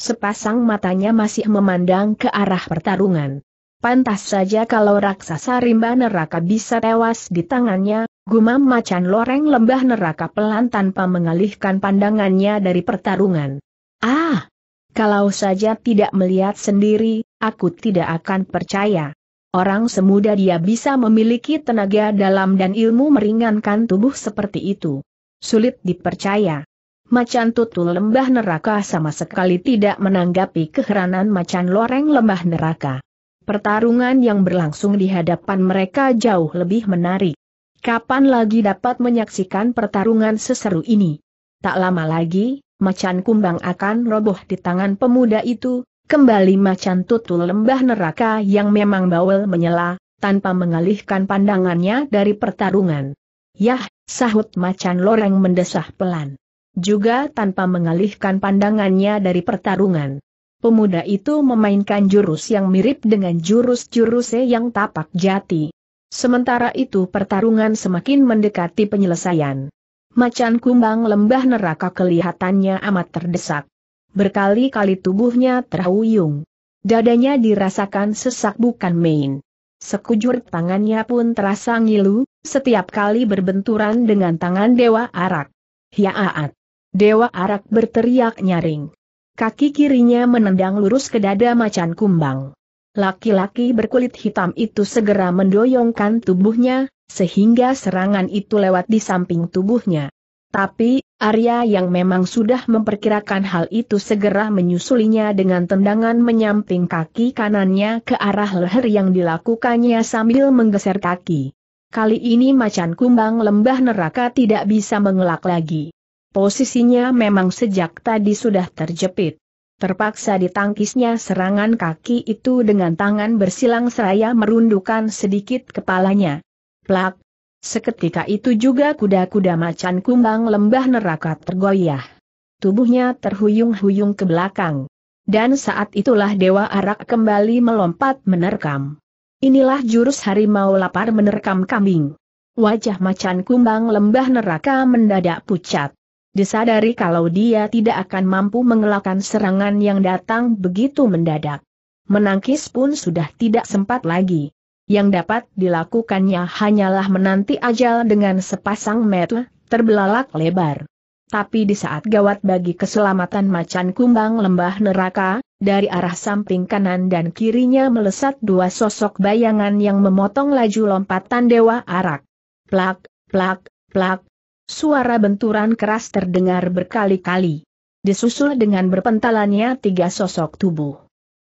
Sepasang matanya masih memandang ke arah pertarungan. Pantas saja kalau raksasa rimba neraka bisa tewas di tangannya, gumam macan loreng lembah neraka pelan tanpa mengalihkan pandangannya dari pertarungan. Ah! Kalau saja tidak melihat sendiri, aku tidak akan percaya. Orang semuda dia bisa memiliki tenaga dalam dan ilmu meringankan tubuh seperti itu. Sulit dipercaya. Macan tutul lembah neraka sama sekali tidak menanggapi keheranan macan loreng lembah neraka. Pertarungan yang berlangsung di hadapan mereka jauh lebih menarik. Kapan lagi dapat menyaksikan pertarungan seseru ini? Tak lama lagi, macan kumbang akan roboh di tangan pemuda itu, kembali macan tutul lembah neraka yang memang bawel menyela, tanpa mengalihkan pandangannya dari pertarungan. Yah, sahut macan loreng mendesah pelan. Juga tanpa mengalihkan pandangannya dari pertarungan. Pemuda itu memainkan jurus yang mirip dengan jurus jurus yang tapak jati. Sementara itu pertarungan semakin mendekati penyelesaian. Macan kumbang lembah neraka kelihatannya amat terdesak. Berkali-kali tubuhnya terhuyung. Dadanya dirasakan sesak bukan main. Sekujur tangannya pun terasa ngilu, setiap kali berbenturan dengan tangan Dewa Arak. Hiaat! Dewa Arak berteriak nyaring. Kaki kirinya menendang lurus ke dada macan kumbang. Laki-laki berkulit hitam itu segera mendoyongkan tubuhnya, sehingga serangan itu lewat di samping tubuhnya. Tapi, Arya yang memang sudah memperkirakan hal itu segera menyusulinya dengan tendangan menyamping kaki kanannya ke arah leher yang dilakukannya sambil menggeser kaki. Kali ini macan kumbang lembah neraka tidak bisa mengelak lagi. Posisinya memang sejak tadi sudah terjepit. Terpaksa ditangkisnya serangan kaki itu dengan tangan bersilang seraya merundukkan sedikit kepalanya. Plak! Seketika itu juga kuda-kuda macan kumbang lembah neraka tergoyah. Tubuhnya terhuyung-huyung ke belakang. Dan saat itulah Dewa Arak kembali melompat menerkam. Inilah jurus harimau lapar menerkam kambing. Wajah macan kumbang lembah neraka mendadak pucat. Disadari kalau dia tidak akan mampu mengelakkan serangan yang datang begitu mendadak. Menangkis pun sudah tidak sempat lagi. Yang dapat dilakukannya hanyalah menanti ajal dengan sepasang mata, terbelalak lebar. Tapi di saat gawat bagi keselamatan macan kumbang lembah neraka, dari arah samping kanan dan kirinya melesat dua sosok bayangan yang memotong laju lompatan dewa arak. Plak, plak, plak. Suara benturan keras terdengar berkali-kali. Disusul dengan berpentalannya tiga sosok tubuh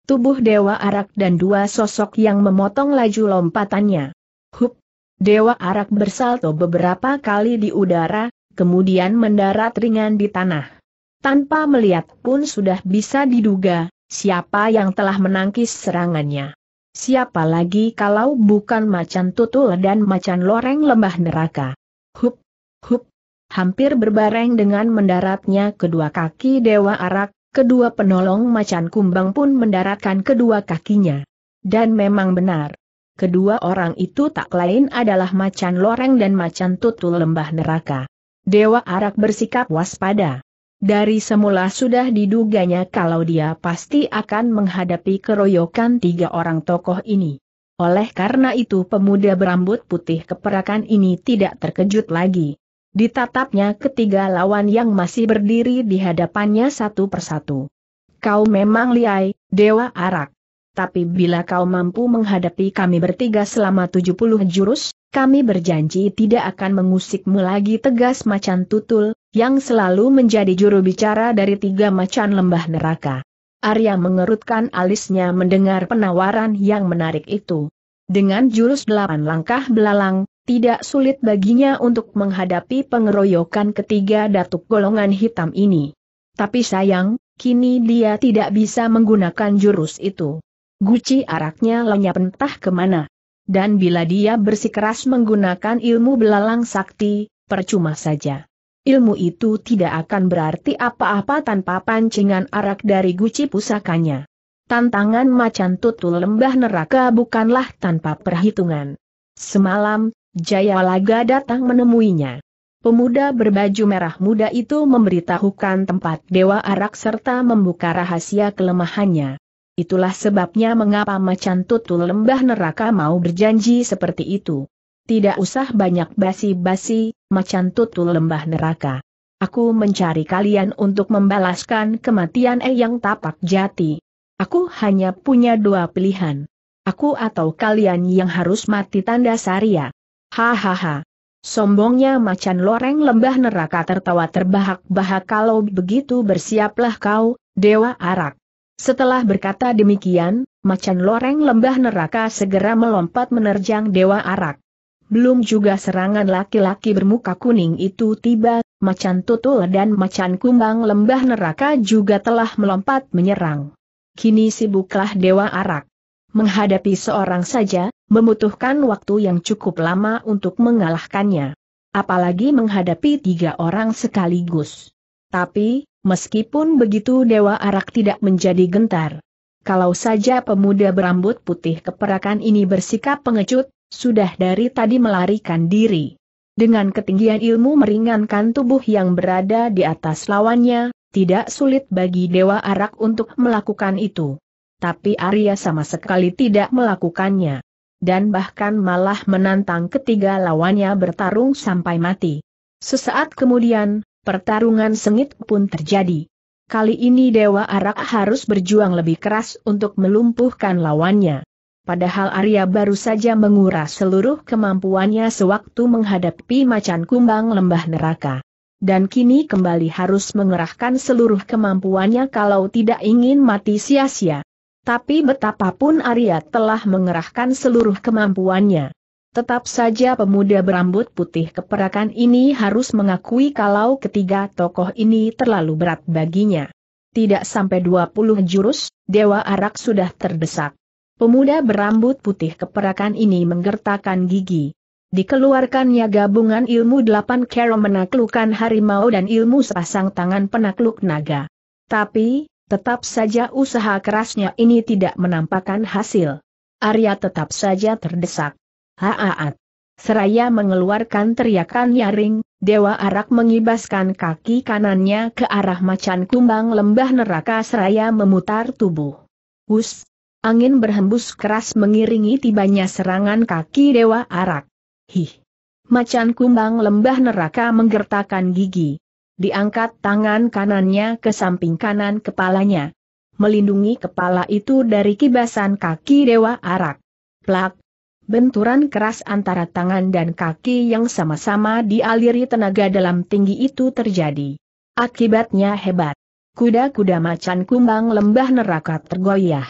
tubuh Dewa Arak dan dua sosok yang memotong laju lompatannya. Hup! Dewa Arak bersalto beberapa kali di udara, kemudian mendarat ringan di tanah. Tanpa melihat pun sudah bisa diduga, siapa yang telah menangkis serangannya. Siapa lagi kalau bukan macan tutul dan macan loreng lembah neraka. Hup! Hup! Hampir berbareng dengan mendaratnya kedua kaki Dewa Arak, kedua penolong macan kumbang pun mendaratkan kedua kakinya. Dan memang benar. Kedua orang itu tak lain adalah macan loreng dan macan tutul lembah neraka. Dewa Arak bersikap waspada. Dari semula sudah diduganya kalau dia pasti akan menghadapi keroyokan tiga orang tokoh ini. Oleh karena itu pemuda berambut putih keperakan ini tidak terkejut lagi. Ditatapnya ketiga lawan yang masih berdiri di hadapannya satu persatu. Kau memang liai, Dewa Arak. Tapi bila kau mampu menghadapi kami bertiga selama tujuh 70 jurus, kami berjanji tidak akan mengusikmu lagi tegas macan tutul, yang selalu menjadi juru bicara dari tiga macan lembah neraka. Arya mengerutkan alisnya mendengar penawaran yang menarik itu. Dengan jurus delapan langkah belalang, tidak sulit baginya untuk menghadapi pengeroyokan ketiga datuk golongan hitam ini. Tapi sayang, kini dia tidak bisa menggunakan jurus itu. Guci araknya lenyap entah kemana. Dan bila dia bersikeras menggunakan ilmu belalang sakti, percuma saja. Ilmu itu tidak akan berarti apa-apa tanpa pancingan arak dari guci pusakanya. Tantangan macan tutul lembah neraka bukanlah tanpa perhitungan. Semalam, Jayalaga datang menemuinya. Pemuda berbaju merah muda itu memberitahukan tempat Dewa Arak serta membuka rahasia kelemahannya. Itulah sebabnya mengapa macan tutul lembah neraka mau berjanji seperti itu. Tidak usah banyak basi-basi, macan tutul lembah neraka. Aku mencari kalian untuk membalaskan kematian Eyang Tapak Jati. Aku hanya punya dua pilihan. Aku atau kalian yang harus mati tanda saria. Hahaha. Sombongnya macan loreng lembah neraka tertawa terbahak-bahak kalau begitu bersiaplah kau, Dewa Arak. Setelah berkata demikian, macan loreng lembah neraka segera melompat menerjang Dewa Arak. Belum juga serangan laki-laki bermuka kuning itu tiba, macan tutul dan macan kumbang lembah neraka juga telah melompat menyerang. Kini sibuklah Dewa Arak. Menghadapi seorang saja, membutuhkan waktu yang cukup lama untuk mengalahkannya. Apalagi menghadapi tiga orang sekaligus. Tapi, meskipun begitu Dewa Arak tidak menjadi gentar. Kalau saja pemuda berambut putih keperakan ini bersikap pengecut, sudah dari tadi melarikan diri. Dengan ketinggian ilmu meringankan tubuh yang berada di atas lawannya, tidak sulit bagi Dewa Arak untuk melakukan itu tapi Arya sama sekali tidak melakukannya. Dan bahkan malah menantang ketiga lawannya bertarung sampai mati. Sesaat kemudian, pertarungan sengit pun terjadi. Kali ini Dewa Arak harus berjuang lebih keras untuk melumpuhkan lawannya. Padahal Arya baru saja menguras seluruh kemampuannya sewaktu menghadapi macan kumbang lembah neraka dan kini kembali harus mengerahkan seluruh kemampuannya kalau tidak ingin mati sia-sia. Tapi betapapun Arya telah mengerahkan seluruh kemampuannya. Tetap saja pemuda berambut putih keperakan ini harus mengakui kalau ketiga tokoh ini terlalu berat baginya. Tidak sampai 20 jurus, Dewa Arak sudah terdesak. Pemuda berambut putih keperakan ini menggertakkan gigi. Dikeluarkannya gabungan ilmu delapan kero menaklukkan harimau dan ilmu sepasang tangan penakluk naga. Tapi, Tetap saja usaha kerasnya ini tidak menampakkan hasil. Arya tetap saja terdesak. Haaat. Seraya mengeluarkan teriakan nyaring, Dewa Arak mengibaskan kaki kanannya ke arah macan kumbang lembah neraka seraya memutar tubuh. Hus! Angin berhembus keras mengiringi tibanya serangan kaki Dewa Arak. Hih! Macan kumbang lembah neraka menggertakkan gigi diangkat tangan kanannya ke samping kanan kepalanya. Melindungi kepala itu dari kibasan kaki Dewa Arak. Plak! Benturan keras antara tangan dan kaki yang sama-sama dialiri tenaga dalam tinggi itu terjadi. Akibatnya hebat. Kuda-kuda macan kumbang lembah neraka tergoyah.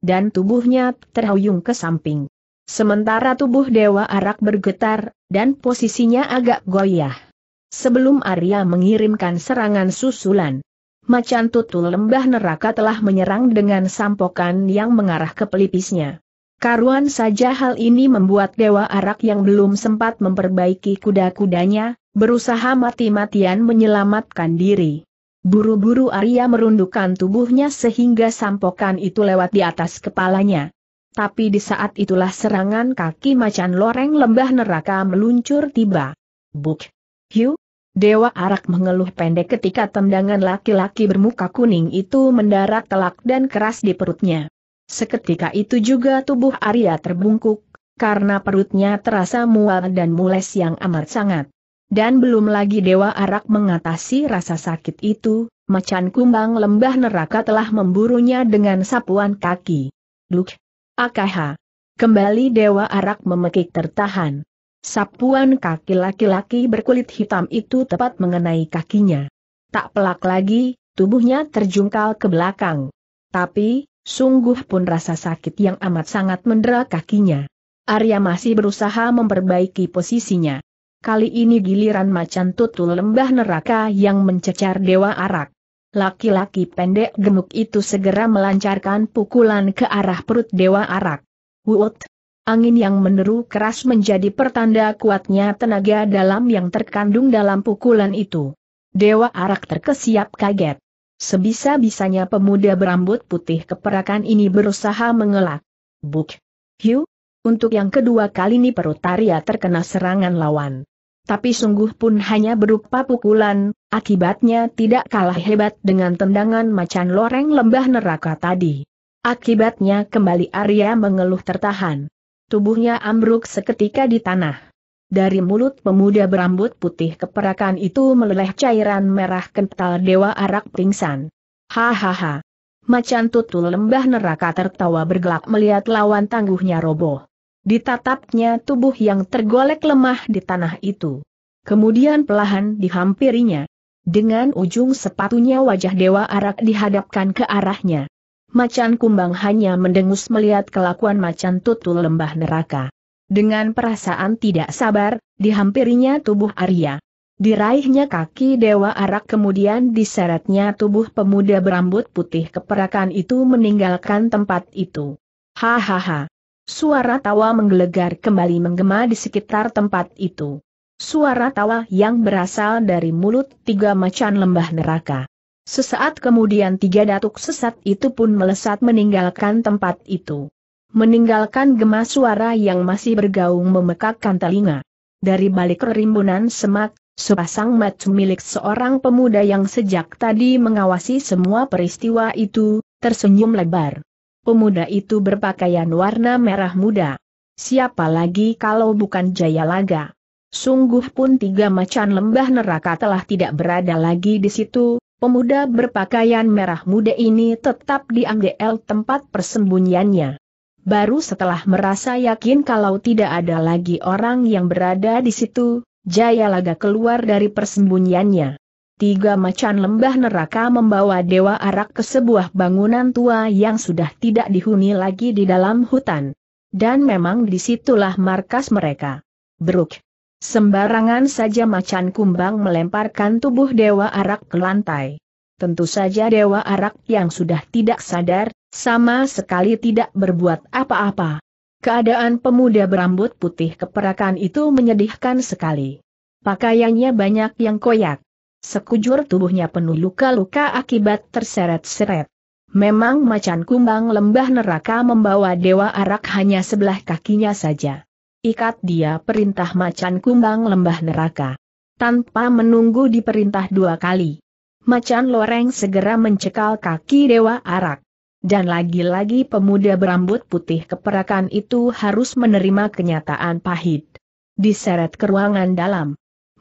Dan tubuhnya terhuyung ke samping. Sementara tubuh Dewa Arak bergetar, dan posisinya agak goyah. Sebelum Arya mengirimkan serangan susulan, macan tutul lembah neraka telah menyerang dengan sampokan yang mengarah ke pelipisnya. Karuan saja hal ini membuat Dewa Arak yang belum sempat memperbaiki kuda-kudanya, berusaha mati-matian menyelamatkan diri. Buru-buru Arya merundukkan tubuhnya sehingga sampokan itu lewat di atas kepalanya. Tapi di saat itulah serangan kaki macan loreng lembah neraka meluncur tiba. Buk! Hiu? Dewa Arak mengeluh pendek ketika tendangan laki-laki bermuka kuning itu mendarat telak dan keras di perutnya. Seketika itu juga tubuh Arya terbungkuk, karena perutnya terasa mual dan mules yang amat sangat. Dan belum lagi Dewa Arak mengatasi rasa sakit itu, macan kumbang lembah neraka telah memburunya dengan sapuan kaki. Duk! Akaha! Ah, Kembali Dewa Arak memekik tertahan. Sapuan kaki laki-laki berkulit hitam itu tepat mengenai kakinya. Tak pelak lagi, tubuhnya terjungkal ke belakang. Tapi, sungguh pun rasa sakit yang amat sangat mendera kakinya. Arya masih berusaha memperbaiki posisinya. Kali ini giliran macan tutul lembah neraka yang mencecar dewa arak. Laki-laki pendek gemuk itu segera melancarkan pukulan ke arah perut dewa arak. Wut! Angin yang meneru keras menjadi pertanda kuatnya tenaga dalam yang terkandung dalam pukulan itu. Dewa Arak terkesiap kaget. Sebisa-bisanya pemuda berambut putih keperakan ini berusaha mengelak. Buk. Hiu. Untuk yang kedua kali ini perut Taria terkena serangan lawan tapi sungguh pun hanya berupa pukulan, akibatnya tidak kalah hebat dengan tendangan macan loreng lembah neraka tadi. Akibatnya kembali Arya mengeluh tertahan tubuhnya ambruk seketika di tanah. Dari mulut pemuda berambut putih keperakan itu meleleh cairan merah kental dewa arak pingsan. Hahaha. Macan tutul lembah neraka tertawa bergelak melihat lawan tangguhnya roboh. Ditatapnya tubuh yang tergolek lemah di tanah itu. Kemudian pelahan dihampirinya. Dengan ujung sepatunya wajah dewa arak dihadapkan ke arahnya. Macan kumbang hanya mendengus melihat kelakuan macan tutul lembah neraka. Dengan perasaan tidak sabar, dihampirinya tubuh Arya. Diraihnya kaki Dewa Arak kemudian diseretnya tubuh pemuda berambut putih keperakan itu meninggalkan tempat itu. Hahaha. Suara tawa menggelegar kembali menggema di sekitar tempat itu. Suara tawa yang berasal dari mulut tiga macan lembah neraka. Sesaat kemudian tiga datuk sesat itu pun melesat meninggalkan tempat itu. Meninggalkan gemas suara yang masih bergaung memekakkan telinga. Dari balik kerimbunan semak, sepasang mata milik seorang pemuda yang sejak tadi mengawasi semua peristiwa itu, tersenyum lebar. Pemuda itu berpakaian warna merah muda. Siapa lagi kalau bukan Jayalaga? Sungguh pun tiga macan lembah neraka telah tidak berada lagi di situ, Pemuda berpakaian merah muda ini tetap diambil tempat persembunyiannya. Baru setelah merasa yakin kalau tidak ada lagi orang yang berada di situ, Jaya laga keluar dari persembunyiannya. Tiga macan lembah neraka membawa Dewa Arak ke sebuah bangunan tua yang sudah tidak dihuni lagi di dalam hutan. Dan memang disitulah markas mereka. Bruk. Sembarangan saja macan kumbang melemparkan tubuh Dewa Arak ke lantai. Tentu saja Dewa Arak yang sudah tidak sadar, sama sekali tidak berbuat apa-apa. Keadaan pemuda berambut putih keperakan itu menyedihkan sekali. Pakaiannya banyak yang koyak. Sekujur tubuhnya penuh luka-luka akibat terseret-seret. Memang macan kumbang lembah neraka membawa Dewa Arak hanya sebelah kakinya saja. Ikat dia perintah macan kumbang lembah neraka. Tanpa menunggu diperintah dua kali. Macan loreng segera mencekal kaki Dewa Arak. Dan lagi-lagi pemuda berambut putih keperakan itu harus menerima kenyataan pahit. Diseret ke ruangan dalam.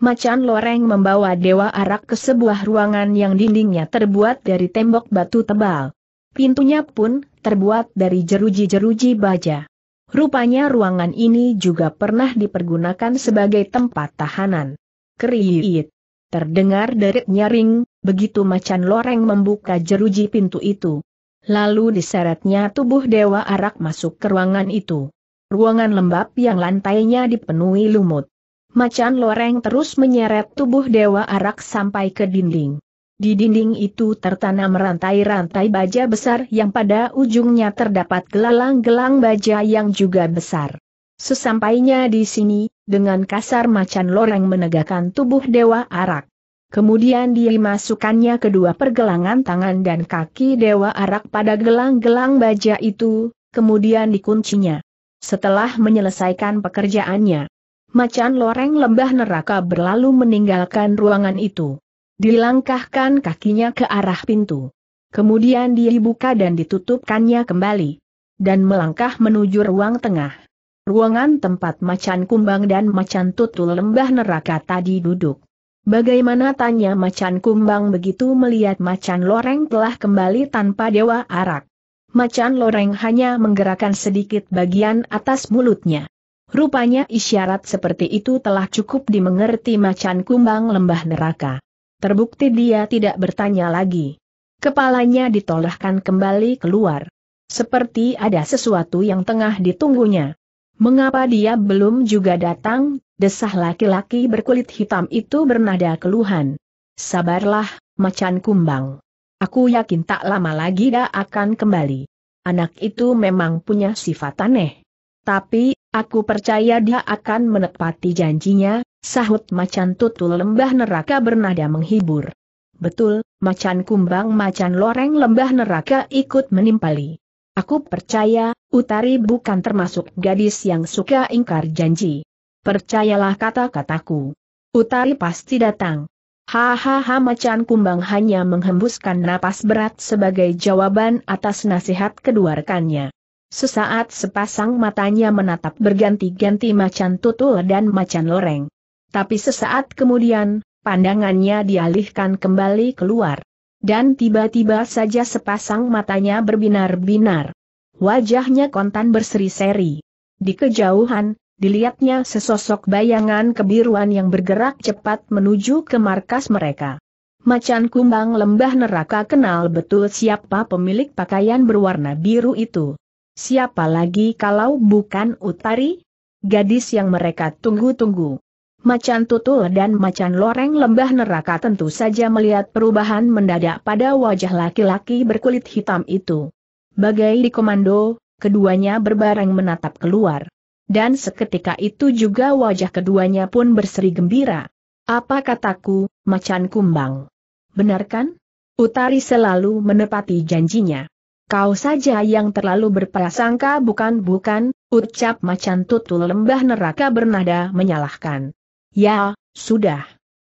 Macan loreng membawa Dewa Arak ke sebuah ruangan yang dindingnya terbuat dari tembok batu tebal. Pintunya pun terbuat dari jeruji-jeruji baja. Rupanya ruangan ini juga pernah dipergunakan sebagai tempat tahanan. Keriit. Terdengar derik nyaring, begitu macan loreng membuka jeruji pintu itu. Lalu diseretnya tubuh Dewa Arak masuk ke ruangan itu. Ruangan lembab yang lantainya dipenuhi lumut. Macan loreng terus menyeret tubuh Dewa Arak sampai ke dinding. Di dinding itu tertanam rantai-rantai baja besar yang pada ujungnya terdapat gelang gelang baja yang juga besar. Sesampainya di sini, dengan kasar macan loreng menegakkan tubuh Dewa Arak. Kemudian dia dimasukkannya kedua pergelangan tangan dan kaki Dewa Arak pada gelang-gelang baja itu, kemudian dikuncinya. Setelah menyelesaikan pekerjaannya, macan loreng lembah neraka berlalu meninggalkan ruangan itu. Dilangkahkan kakinya ke arah pintu. Kemudian dia dibuka dan ditutupkannya kembali. Dan melangkah menuju ruang tengah. Ruangan tempat macan kumbang dan macan tutul lembah neraka tadi duduk. Bagaimana tanya macan kumbang begitu melihat macan loreng telah kembali tanpa dewa arak. Macan loreng hanya menggerakkan sedikit bagian atas mulutnya. Rupanya isyarat seperti itu telah cukup dimengerti macan kumbang lembah neraka. Terbukti dia tidak bertanya lagi. Kepalanya ditolahkan kembali keluar. Seperti ada sesuatu yang tengah ditunggunya. Mengapa dia belum juga datang, desah laki-laki berkulit hitam itu bernada keluhan. Sabarlah, macan kumbang. Aku yakin tak lama lagi dia akan kembali. Anak itu memang punya sifat aneh. Tapi, Aku percaya dia akan menepati janjinya, sahut macan tutul lembah neraka bernada menghibur. Betul, macan kumbang macan loreng lembah neraka ikut menimpali. Aku percaya, Utari bukan termasuk gadis yang suka ingkar janji. Percayalah kata-kataku. Utari pasti datang. Hahaha macan kumbang hanya menghembuskan napas berat sebagai jawaban atas nasihat kedua rekannya. Sesaat sepasang matanya menatap berganti-ganti macan tutul dan macan loreng. Tapi sesaat kemudian, pandangannya dialihkan kembali keluar. Dan tiba-tiba saja sepasang matanya berbinar-binar. Wajahnya kontan berseri-seri. Di kejauhan, dilihatnya sesosok bayangan kebiruan yang bergerak cepat menuju ke markas mereka. Macan kumbang lembah neraka kenal betul siapa pemilik pakaian berwarna biru itu. Siapa lagi kalau bukan Utari? Gadis yang mereka tunggu-tunggu. Macan tutul dan macan loreng lembah neraka tentu saja melihat perubahan mendadak pada wajah laki-laki berkulit hitam itu. Bagai di komando, keduanya berbareng menatap keluar. Dan seketika itu juga wajah keduanya pun berseri gembira. Apa kataku, macan kumbang? Benarkan? Utari selalu menepati janjinya. Kau saja yang terlalu berprasangka bukan-bukan, ucap macan tutul lembah neraka bernada menyalahkan. Ya, sudah.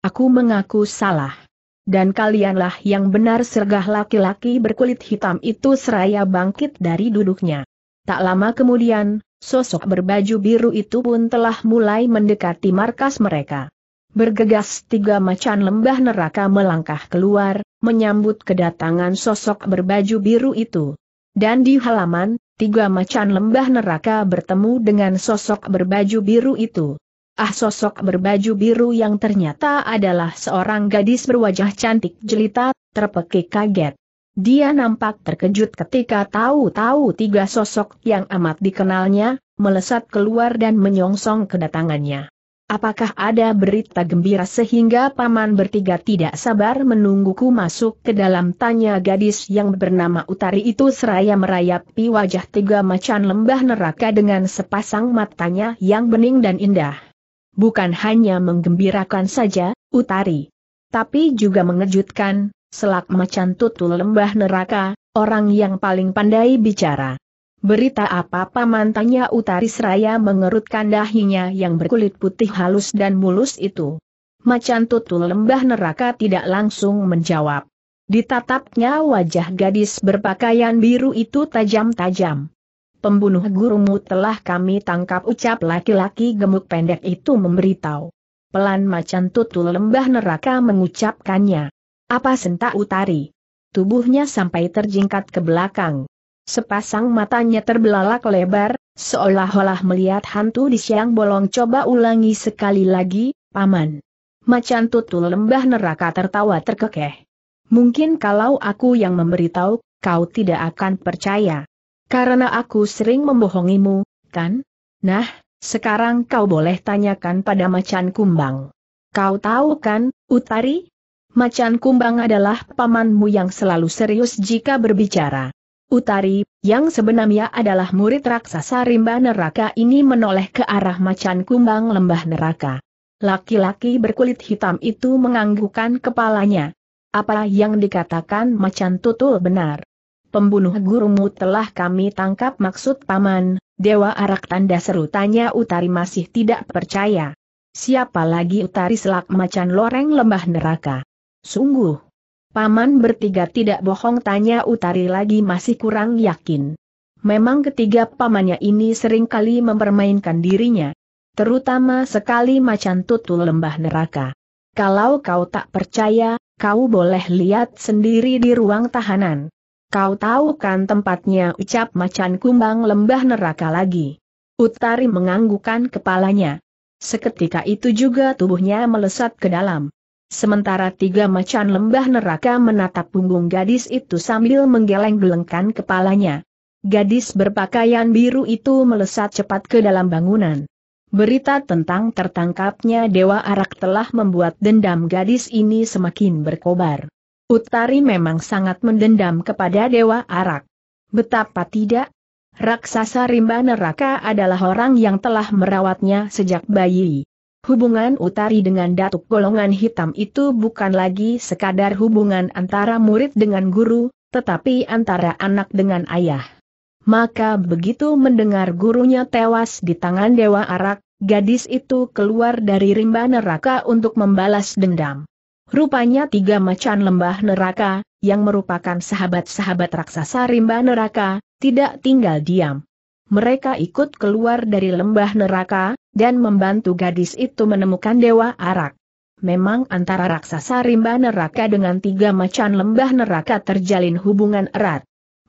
Aku mengaku salah. Dan kalianlah yang benar sergah laki-laki berkulit hitam itu seraya bangkit dari duduknya. Tak lama kemudian, sosok berbaju biru itu pun telah mulai mendekati markas mereka. Bergegas tiga macan lembah neraka melangkah keluar, menyambut kedatangan sosok berbaju biru itu. Dan di halaman, tiga macan lembah neraka bertemu dengan sosok berbaju biru itu. Ah sosok berbaju biru yang ternyata adalah seorang gadis berwajah cantik jelita, terpekik kaget. Dia nampak terkejut ketika tahu-tahu tiga sosok yang amat dikenalnya, melesat keluar dan menyongsong kedatangannya. Apakah ada berita gembira sehingga paman bertiga tidak sabar menungguku masuk ke dalam tanya gadis yang bernama Utari itu seraya merayapi wajah tiga macan lembah neraka dengan sepasang matanya yang bening dan indah. Bukan hanya menggembirakan saja, Utari. Tapi juga mengejutkan, selak macan tutul lembah neraka, orang yang paling pandai bicara. Berita apa paman tanya Utari Seraya mengerutkan dahinya yang berkulit putih halus dan mulus itu. Macan tutul lembah neraka tidak langsung menjawab. Ditatapnya wajah gadis berpakaian biru itu tajam-tajam. Pembunuh gurumu telah kami tangkap ucap laki-laki gemuk pendek itu memberitahu. Pelan macan tutul lembah neraka mengucapkannya. Apa sentak utari? Tubuhnya sampai terjingkat ke belakang. Sepasang matanya terbelalak lebar, seolah-olah melihat hantu di siang bolong coba ulangi sekali lagi, paman. Macan tutul lembah neraka tertawa terkekeh. Mungkin kalau aku yang memberitahu, kau tidak akan percaya. Karena aku sering membohongimu, kan? Nah, sekarang kau boleh tanyakan pada macan kumbang. Kau tahu kan, Utari? Macan kumbang adalah pamanmu yang selalu serius jika berbicara. Utari, yang sebenarnya adalah murid raksasa rimba neraka ini menoleh ke arah macan kumbang lembah neraka. Laki-laki berkulit hitam itu menganggukkan kepalanya. Apa yang dikatakan macan tutul benar. Pembunuh gurumu telah kami tangkap maksud paman, Dewa Arak tanda seru tanya Utari masih tidak percaya. Siapa lagi Utari selak macan loreng lembah neraka? Sungguh, Paman bertiga tidak bohong tanya Utari lagi masih kurang yakin. Memang ketiga pamannya ini sering kali mempermainkan dirinya. Terutama sekali macan tutul lembah neraka. Kalau kau tak percaya, kau boleh lihat sendiri di ruang tahanan. Kau tahu kan tempatnya ucap macan kumbang lembah neraka lagi. Utari menganggukan kepalanya. Seketika itu juga tubuhnya melesat ke dalam. Sementara tiga macan lembah neraka menatap punggung gadis itu sambil menggeleng-gelengkan kepalanya. Gadis berpakaian biru itu melesat cepat ke dalam bangunan. Berita tentang tertangkapnya Dewa Arak telah membuat dendam gadis ini semakin berkobar. Utari memang sangat mendendam kepada Dewa Arak. Betapa tidak? Raksasa rimba neraka adalah orang yang telah merawatnya sejak bayi. Hubungan Utari dengan Datuk Golongan Hitam itu bukan lagi sekadar hubungan antara murid dengan guru, tetapi antara anak dengan ayah. Maka begitu mendengar gurunya tewas di tangan Dewa Arak, gadis itu keluar dari rimba neraka untuk membalas dendam. Rupanya tiga macan lembah neraka, yang merupakan sahabat-sahabat raksasa rimba neraka, tidak tinggal diam mereka ikut keluar dari lembah neraka, dan membantu gadis itu menemukan Dewa Arak. Memang antara raksasa rimba neraka dengan tiga macan lembah neraka terjalin hubungan erat.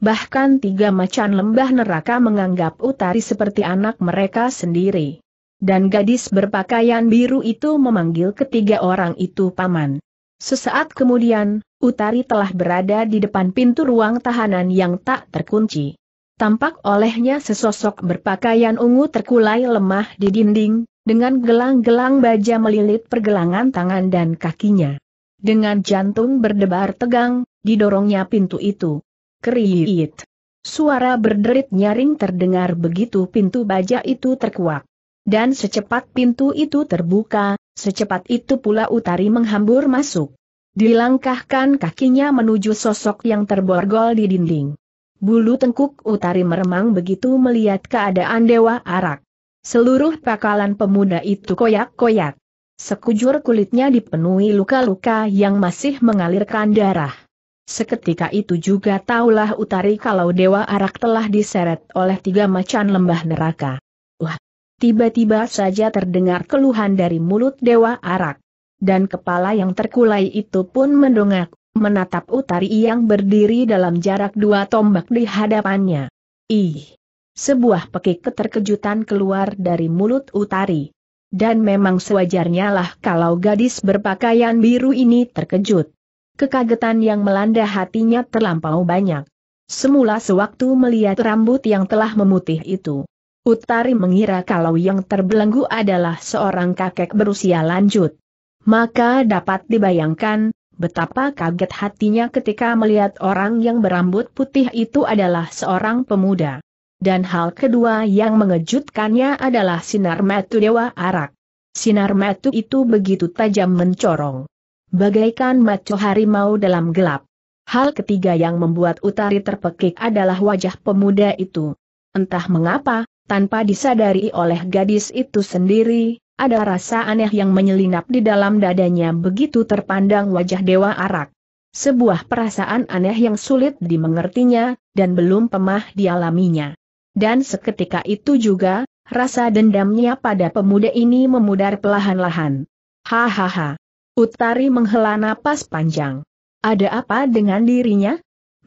Bahkan tiga macan lembah neraka menganggap Utari seperti anak mereka sendiri. Dan gadis berpakaian biru itu memanggil ketiga orang itu paman. Sesaat kemudian, Utari telah berada di depan pintu ruang tahanan yang tak terkunci. Tampak olehnya sesosok berpakaian ungu terkulai lemah di dinding, dengan gelang-gelang baja melilit pergelangan tangan dan kakinya. Dengan jantung berdebar tegang, didorongnya pintu itu. Keriit. Suara berderit nyaring terdengar begitu pintu baja itu terkuak. Dan secepat pintu itu terbuka, secepat itu pula Utari menghambur masuk. Dilangkahkan kakinya menuju sosok yang terborgol di dinding. Bulu tengkuk utari meremang begitu melihat keadaan Dewa Arak. Seluruh pakalan pemuda itu koyak-koyak. Sekujur kulitnya dipenuhi luka-luka yang masih mengalirkan darah. Seketika itu juga taulah Utari kalau Dewa Arak telah diseret oleh tiga macan lembah neraka. Wah! Tiba-tiba saja terdengar keluhan dari mulut Dewa Arak. Dan kepala yang terkulai itu pun mendongak, menatap utari yang berdiri dalam jarak dua tombak di hadapannya. Ih! Sebuah pekik keterkejutan keluar dari mulut utari. Dan memang sewajarnya lah kalau gadis berpakaian biru ini terkejut. Kekagetan yang melanda hatinya terlampau banyak. Semula sewaktu melihat rambut yang telah memutih itu. Utari mengira kalau yang terbelenggu adalah seorang kakek berusia lanjut. Maka dapat dibayangkan, Betapa kaget hatinya ketika melihat orang yang berambut putih itu adalah seorang pemuda. Dan hal kedua yang mengejutkannya adalah sinar metu Dewa Arak. Sinar metu itu begitu tajam mencorong. Bagaikan maco harimau dalam gelap. Hal ketiga yang membuat Utari terpekik adalah wajah pemuda itu. Entah mengapa, tanpa disadari oleh gadis itu sendiri, ada rasa aneh yang menyelinap di dalam dadanya begitu terpandang wajah Dewa Arak. Sebuah perasaan aneh yang sulit dimengertinya, dan belum pemah dialaminya. Dan seketika itu juga, rasa dendamnya pada pemuda ini memudar pelahan lahan Hahaha. Utari menghela napas panjang. Ada apa dengan dirinya?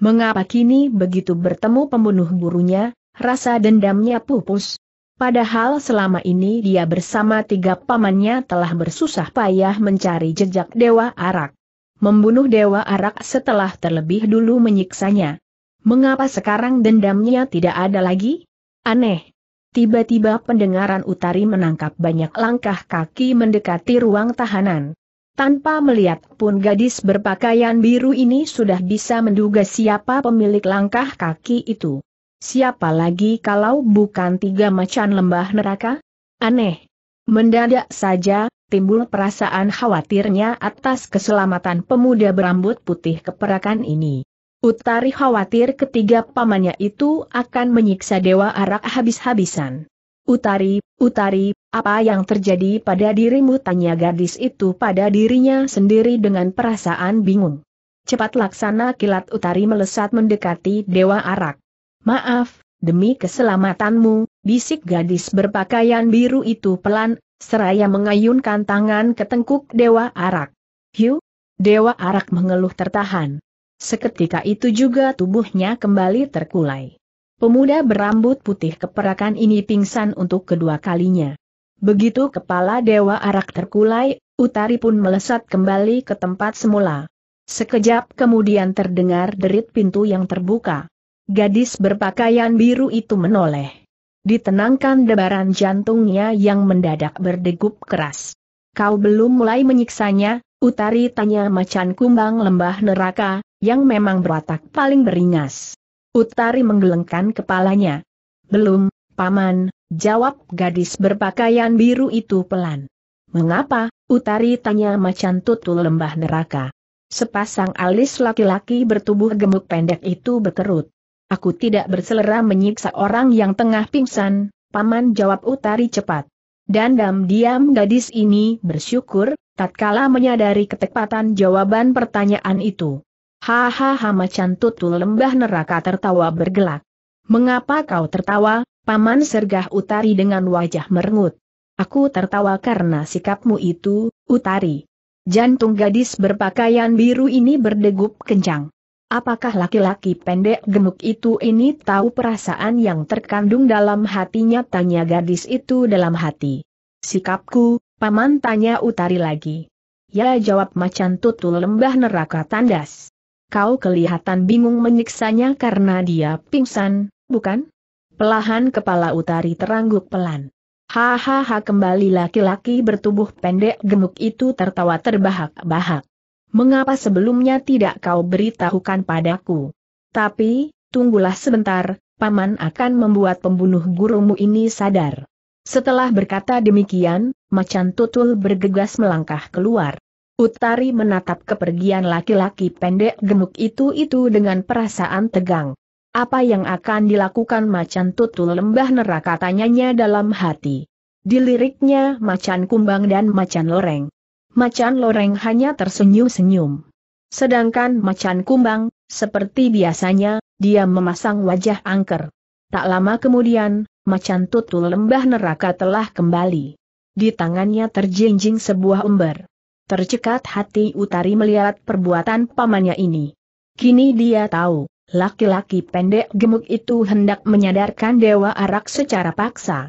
Mengapa kini begitu bertemu pembunuh gurunya, rasa dendamnya pupus? Padahal selama ini dia bersama tiga pamannya telah bersusah payah mencari jejak Dewa Arak. Membunuh Dewa Arak setelah terlebih dulu menyiksanya. Mengapa sekarang dendamnya tidak ada lagi? Aneh. Tiba-tiba pendengaran utari menangkap banyak langkah kaki mendekati ruang tahanan. Tanpa melihat pun gadis berpakaian biru ini sudah bisa menduga siapa pemilik langkah kaki itu. Siapa lagi kalau bukan tiga macan lembah neraka? Aneh. Mendadak saja, timbul perasaan khawatirnya atas keselamatan pemuda berambut putih keperakan ini. Utari khawatir ketiga pamannya itu akan menyiksa Dewa Arak habis-habisan. Utari, Utari, apa yang terjadi pada dirimu? Tanya gadis itu pada dirinya sendiri dengan perasaan bingung. Cepat laksana kilat Utari melesat mendekati Dewa Arak. Maaf, demi keselamatanmu, bisik gadis berpakaian biru itu pelan, seraya mengayunkan tangan ke tengkuk Dewa Arak. Hiu! Dewa Arak mengeluh tertahan. Seketika itu juga tubuhnya kembali terkulai. Pemuda berambut putih keperakan ini pingsan untuk kedua kalinya. Begitu kepala Dewa Arak terkulai, Utari pun melesat kembali ke tempat semula. Sekejap kemudian terdengar derit pintu yang terbuka. Gadis berpakaian biru itu menoleh. Ditenangkan debaran jantungnya yang mendadak berdegup keras. Kau belum mulai menyiksanya, utari tanya macan kumbang lembah neraka, yang memang berwatak paling beringas. Utari menggelengkan kepalanya. Belum, paman, jawab gadis berpakaian biru itu pelan. Mengapa, utari tanya macan tutul lembah neraka. Sepasang alis laki-laki bertubuh gemuk pendek itu berkerut. Aku tidak berselera menyiksa orang yang tengah pingsan, paman jawab Utari cepat. Dandam diam gadis ini bersyukur, tatkala menyadari ketepatan jawaban pertanyaan itu. Hahaha macan tutul lembah neraka tertawa bergelak. Mengapa kau tertawa, paman sergah utari dengan wajah merengut. Aku tertawa karena sikapmu itu, utari. Jantung gadis berpakaian biru ini berdegup kencang. Apakah laki-laki pendek gemuk itu ini tahu perasaan yang terkandung dalam hatinya? Tanya gadis itu dalam hati. Sikapku, paman tanya utari lagi. Ya jawab macan tutul lembah neraka tandas. Kau kelihatan bingung menyiksanya karena dia pingsan, bukan? Pelahan kepala utari terangguk pelan. Hahaha kembali laki-laki bertubuh pendek gemuk itu tertawa terbahak-bahak mengapa sebelumnya tidak kau beritahukan padaku? Tapi, tunggulah sebentar, Paman akan membuat pembunuh gurumu ini sadar. Setelah berkata demikian, macan tutul bergegas melangkah keluar. Utari menatap kepergian laki-laki pendek gemuk itu-itu dengan perasaan tegang. Apa yang akan dilakukan macan tutul lembah neraka tanyanya dalam hati. Diliriknya macan kumbang dan macan loreng macan loreng hanya tersenyum-senyum. Sedangkan macan kumbang, seperti biasanya, dia memasang wajah angker. Tak lama kemudian, macan tutul lembah neraka telah kembali. Di tangannya terjinjing sebuah ember. Tercekat hati Utari melihat perbuatan pamannya ini. Kini dia tahu, laki-laki pendek gemuk itu hendak menyadarkan Dewa Arak secara paksa.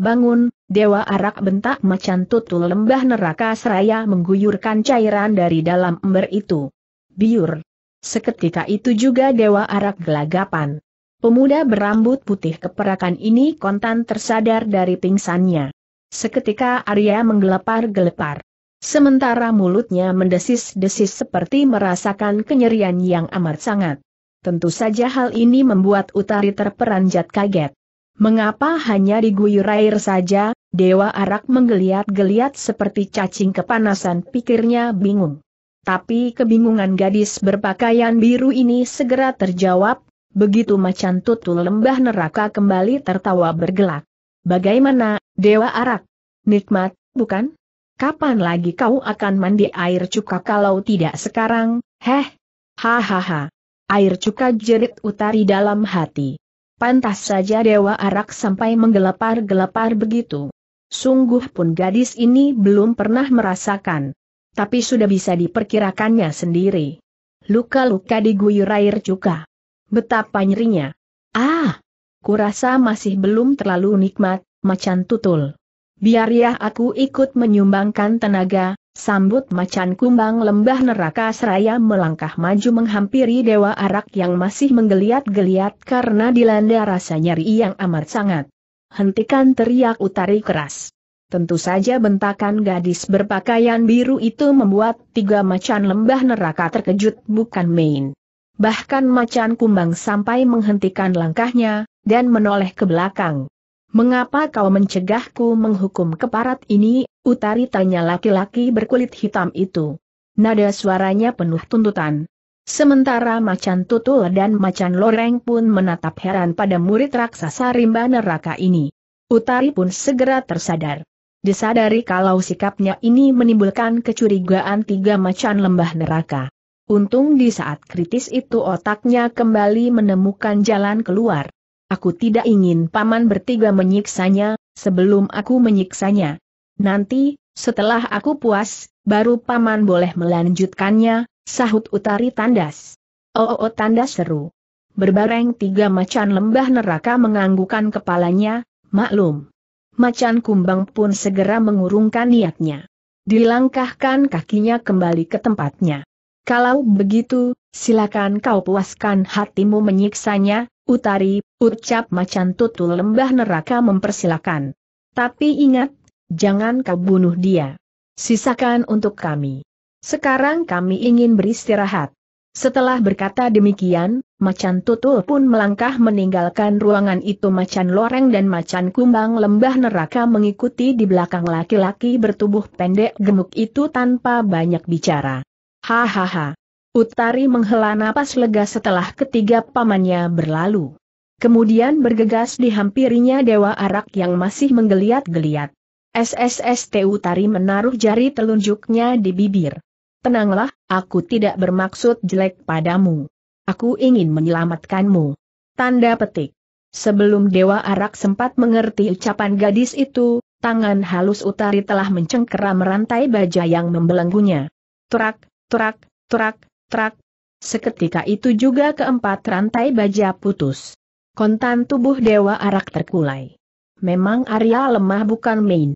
Bangun, Dewa Arak bentak macan tutul lembah neraka seraya mengguyurkan cairan dari dalam ember itu. Biur. Seketika itu juga Dewa Arak gelagapan. Pemuda berambut putih keperakan ini kontan tersadar dari pingsannya. Seketika Arya menggelepar-gelepar. Sementara mulutnya mendesis-desis seperti merasakan kenyerian yang amat sangat. Tentu saja hal ini membuat Utari terperanjat kaget. Mengapa hanya diguyur air saja, Dewa Arak menggeliat-geliat seperti cacing kepanasan pikirnya bingung. Tapi kebingungan gadis berpakaian biru ini segera terjawab, begitu macan tutul lembah neraka kembali tertawa bergelak. Bagaimana, Dewa Arak? Nikmat, bukan? Kapan lagi kau akan mandi air cuka kalau tidak sekarang, heh? Hahaha. Air cuka jerit utari dalam hati. Pantas saja Dewa Arak sampai menggelepar-gelepar begitu. Sungguh pun gadis ini belum pernah merasakan. Tapi sudah bisa diperkirakannya sendiri. Luka-luka diguyur air juga. Betapa nyerinya. Ah! Kurasa masih belum terlalu nikmat, macan tutul. Biar ya aku ikut menyumbangkan tenaga, Sambut macan kumbang lembah neraka seraya melangkah maju menghampiri Dewa Arak yang masih menggeliat-geliat karena dilanda rasa nyeri yang amat sangat. Hentikan teriak utari keras. Tentu saja bentakan gadis berpakaian biru itu membuat tiga macan lembah neraka terkejut bukan main. Bahkan macan kumbang sampai menghentikan langkahnya, dan menoleh ke belakang. Mengapa kau mencegahku menghukum keparat ini, utari tanya laki-laki berkulit hitam itu. Nada suaranya penuh tuntutan. Sementara macan tutul dan macan loreng pun menatap heran pada murid raksasa rimba neraka ini. Utari pun segera tersadar. Disadari kalau sikapnya ini menimbulkan kecurigaan tiga macan lembah neraka. Untung di saat kritis itu otaknya kembali menemukan jalan keluar. Aku tidak ingin paman bertiga menyiksanya, sebelum aku menyiksanya. Nanti, setelah aku puas, baru paman boleh melanjutkannya, sahut utari tandas. Oh, oh, oh tandas seru. Berbareng tiga macan lembah neraka menganggukan kepalanya, maklum. Macan kumbang pun segera mengurungkan niatnya. Dilangkahkan kakinya kembali ke tempatnya. Kalau begitu, silakan kau puaskan hatimu menyiksanya, Utari, Ucap macan tutul lembah neraka mempersilakan. Tapi ingat, jangan kau bunuh dia. Sisakan untuk kami. Sekarang kami ingin beristirahat. Setelah berkata demikian, macan tutul pun melangkah meninggalkan ruangan itu macan loreng dan macan kumbang lembah neraka mengikuti di belakang laki-laki bertubuh pendek gemuk itu tanpa banyak bicara. Hahaha. Utari menghela napas lega setelah ketiga pamannya berlalu. Kemudian bergegas dihampirinya Dewa Arak yang masih menggeliat-geliat. SSSTU Tari menaruh jari telunjuknya di bibir. Tenanglah, aku tidak bermaksud jelek padamu. Aku ingin menyelamatkanmu. Tanda petik. Sebelum Dewa Arak sempat mengerti ucapan gadis itu, tangan halus Utari telah mencengkeram rantai baja yang membelenggunya. Turak, turak, turak, turak. Seketika itu juga keempat rantai baja putus. Kontan tubuh Dewa Arak terkulai. Memang Arya lemah bukan main.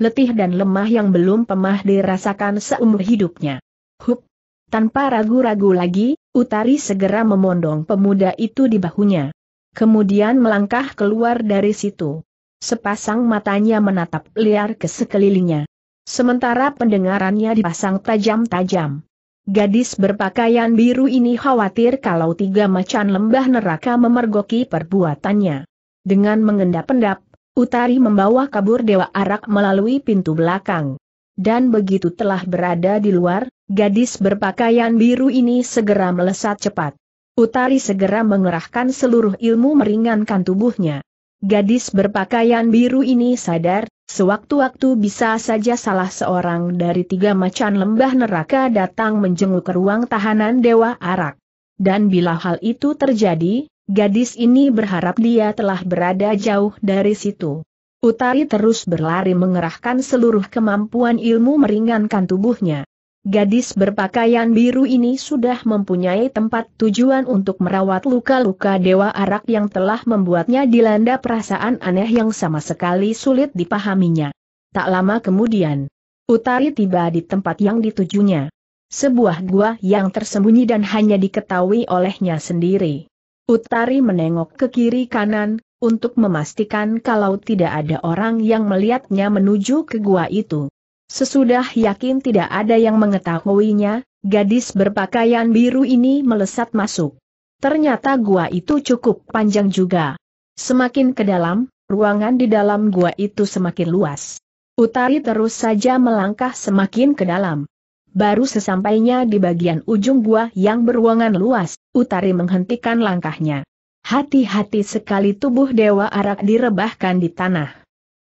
Letih dan lemah yang belum pemah dirasakan seumur hidupnya. Hup! Tanpa ragu-ragu lagi, Utari segera memondong pemuda itu di bahunya. Kemudian melangkah keluar dari situ. Sepasang matanya menatap liar ke sekelilingnya. Sementara pendengarannya dipasang tajam-tajam. Gadis berpakaian biru ini khawatir kalau tiga macan lembah neraka memergoki perbuatannya. Dengan mengendap-endap, Utari membawa kabur Dewa Arak melalui pintu belakang. Dan begitu telah berada di luar, gadis berpakaian biru ini segera melesat cepat. Utari segera mengerahkan seluruh ilmu meringankan tubuhnya. Gadis berpakaian biru ini sadar Sewaktu-waktu bisa saja salah seorang dari tiga macan lembah neraka datang menjenguk ke ruang tahanan Dewa Arak. Dan bila hal itu terjadi, gadis ini berharap dia telah berada jauh dari situ. Utari terus berlari mengerahkan seluruh kemampuan ilmu meringankan tubuhnya. Gadis berpakaian biru ini sudah mempunyai tempat tujuan untuk merawat luka-luka Dewa Arak yang telah membuatnya dilanda perasaan aneh yang sama sekali sulit dipahaminya. Tak lama kemudian, Utari tiba di tempat yang ditujunya. Sebuah gua yang tersembunyi dan hanya diketahui olehnya sendiri. Utari menengok ke kiri kanan, untuk memastikan kalau tidak ada orang yang melihatnya menuju ke gua itu. Sesudah yakin tidak ada yang mengetahuinya, gadis berpakaian biru ini melesat masuk. Ternyata gua itu cukup panjang juga. Semakin ke dalam, ruangan di dalam gua itu semakin luas. Utari terus saja melangkah semakin ke dalam. Baru sesampainya di bagian ujung gua yang berruangan luas, Utari menghentikan langkahnya. Hati-hati sekali tubuh Dewa Arak direbahkan di tanah.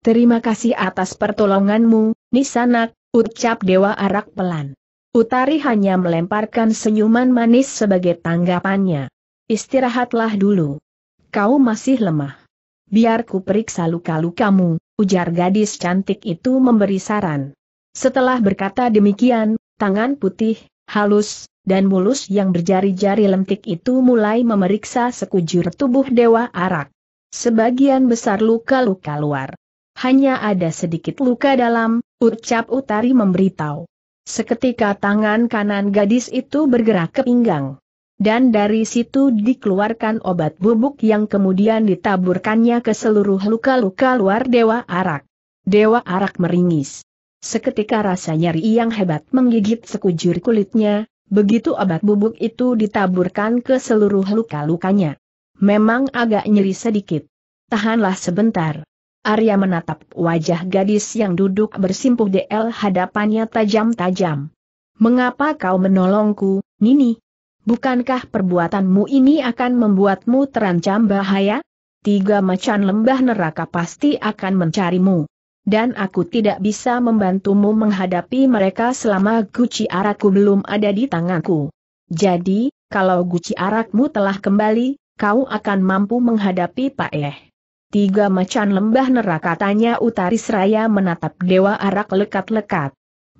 Terima kasih atas pertolonganmu, Nisanak, ucap Dewa Arak pelan. Utari hanya melemparkan senyuman manis sebagai tanggapannya. Istirahatlah dulu. Kau masih lemah. Biar ku periksa luka-lukamu, ujar gadis cantik itu memberi saran. Setelah berkata demikian, tangan putih, halus, dan mulus yang berjari-jari lentik itu mulai memeriksa sekujur tubuh Dewa Arak. Sebagian besar luka-luka luar hanya ada sedikit luka dalam, ucap Utari memberitahu. Seketika tangan kanan gadis itu bergerak ke pinggang. Dan dari situ dikeluarkan obat bubuk yang kemudian ditaburkannya ke seluruh luka-luka luar Dewa Arak. Dewa Arak meringis. Seketika rasa nyeri yang hebat menggigit sekujur kulitnya, begitu obat bubuk itu ditaburkan ke seluruh luka-lukanya. Memang agak nyeri sedikit. Tahanlah sebentar. Arya menatap wajah gadis yang duduk bersimpuh DL hadapannya tajam-tajam. Mengapa kau menolongku, Nini? Bukankah perbuatanmu ini akan membuatmu terancam bahaya? Tiga macan lembah neraka pasti akan mencarimu. Dan aku tidak bisa membantumu menghadapi mereka selama guci arakku belum ada di tanganku. Jadi, kalau guci arakmu telah kembali, kau akan mampu menghadapi Pak Eh. Tiga macan lembah neraka tanya Utari Raya menatap Dewa Arak lekat-lekat.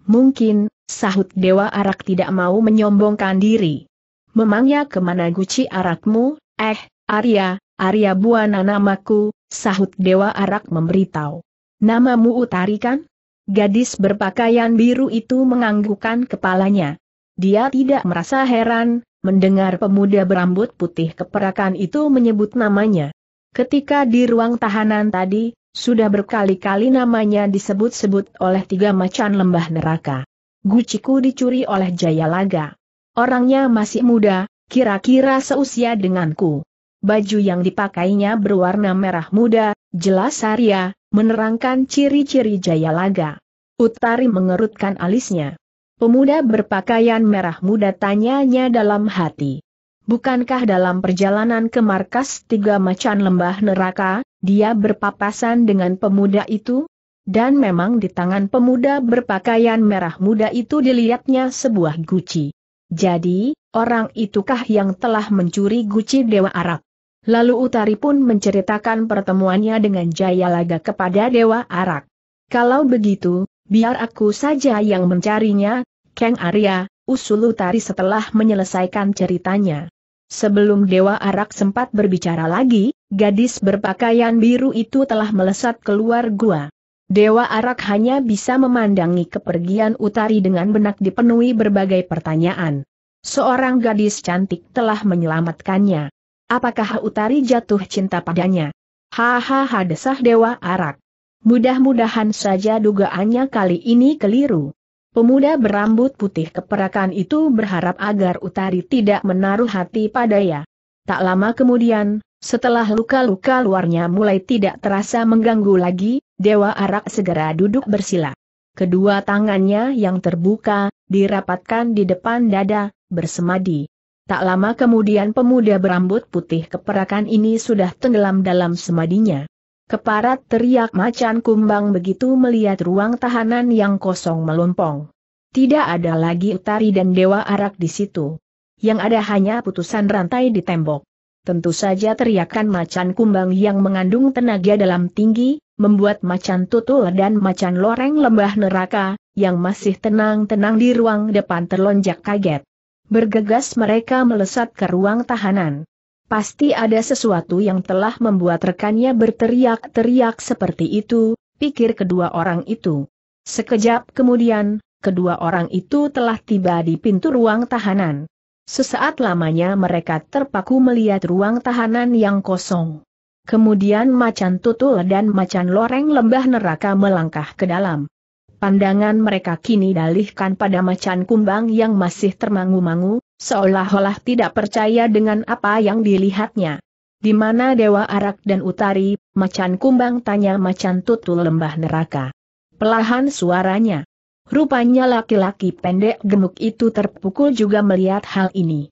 Mungkin, sahut Dewa Arak tidak mau menyombongkan diri. Memangnya kemana guci arakmu, eh, Arya, Arya Buana namaku, sahut Dewa Arak memberitahu. Namamu Utari kan? Gadis berpakaian biru itu menganggukkan kepalanya. Dia tidak merasa heran, mendengar pemuda berambut putih keperakan itu menyebut namanya. Ketika di ruang tahanan tadi, sudah berkali-kali namanya disebut-sebut oleh tiga macan lembah neraka. Guciku dicuri oleh Jayalaga. Orangnya masih muda, kira-kira seusia denganku. Baju yang dipakainya berwarna merah muda, jelas Arya, menerangkan ciri-ciri Jayalaga. Utari mengerutkan alisnya. Pemuda berpakaian merah muda tanyanya dalam hati. Bukankah dalam perjalanan ke markas tiga macan lembah neraka, dia berpapasan dengan pemuda itu? Dan memang di tangan pemuda berpakaian merah muda itu dilihatnya sebuah guci. Jadi, orang itukah yang telah mencuri guci Dewa Arak? Lalu Utari pun menceritakan pertemuannya dengan Jaya Laga kepada Dewa Arak. Kalau begitu, biar aku saja yang mencarinya, Kang Arya, usul Utari setelah menyelesaikan ceritanya. Sebelum Dewa Arak sempat berbicara lagi, gadis berpakaian biru itu telah melesat keluar gua. Dewa Arak hanya bisa memandangi kepergian Utari dengan benak dipenuhi berbagai pertanyaan. Seorang gadis cantik telah menyelamatkannya. Apakah Utari jatuh cinta padanya? Hahaha desah Dewa Arak. Mudah-mudahan saja dugaannya kali ini keliru. Pemuda berambut putih keperakan itu berharap agar Utari tidak menaruh hati padanya. Tak lama kemudian, setelah luka-luka luarnya mulai tidak terasa mengganggu lagi, Dewa Arak segera duduk bersila. Kedua tangannya yang terbuka, dirapatkan di depan dada, bersemadi. Tak lama kemudian pemuda berambut putih keperakan ini sudah tenggelam dalam semadinya. Keparat teriak macan kumbang begitu melihat ruang tahanan yang kosong melompong. Tidak ada lagi utari dan dewa arak di situ. Yang ada hanya putusan rantai di tembok. Tentu saja teriakan macan kumbang yang mengandung tenaga dalam tinggi, membuat macan tutul dan macan loreng lembah neraka, yang masih tenang-tenang di ruang depan terlonjak kaget. Bergegas mereka melesat ke ruang tahanan. Pasti ada sesuatu yang telah membuat rekannya berteriak-teriak seperti itu, pikir kedua orang itu. Sekejap kemudian, kedua orang itu telah tiba di pintu ruang tahanan. Sesaat lamanya mereka terpaku melihat ruang tahanan yang kosong. Kemudian macan tutul dan macan loreng lembah neraka melangkah ke dalam. Pandangan mereka kini dalihkan pada macan kumbang yang masih termangu-mangu, Seolah-olah tidak percaya dengan apa yang dilihatnya. Di mana Dewa Arak dan Utari, macan kumbang tanya macan tutul lembah neraka. Pelahan suaranya. Rupanya laki-laki pendek gemuk itu terpukul juga melihat hal ini.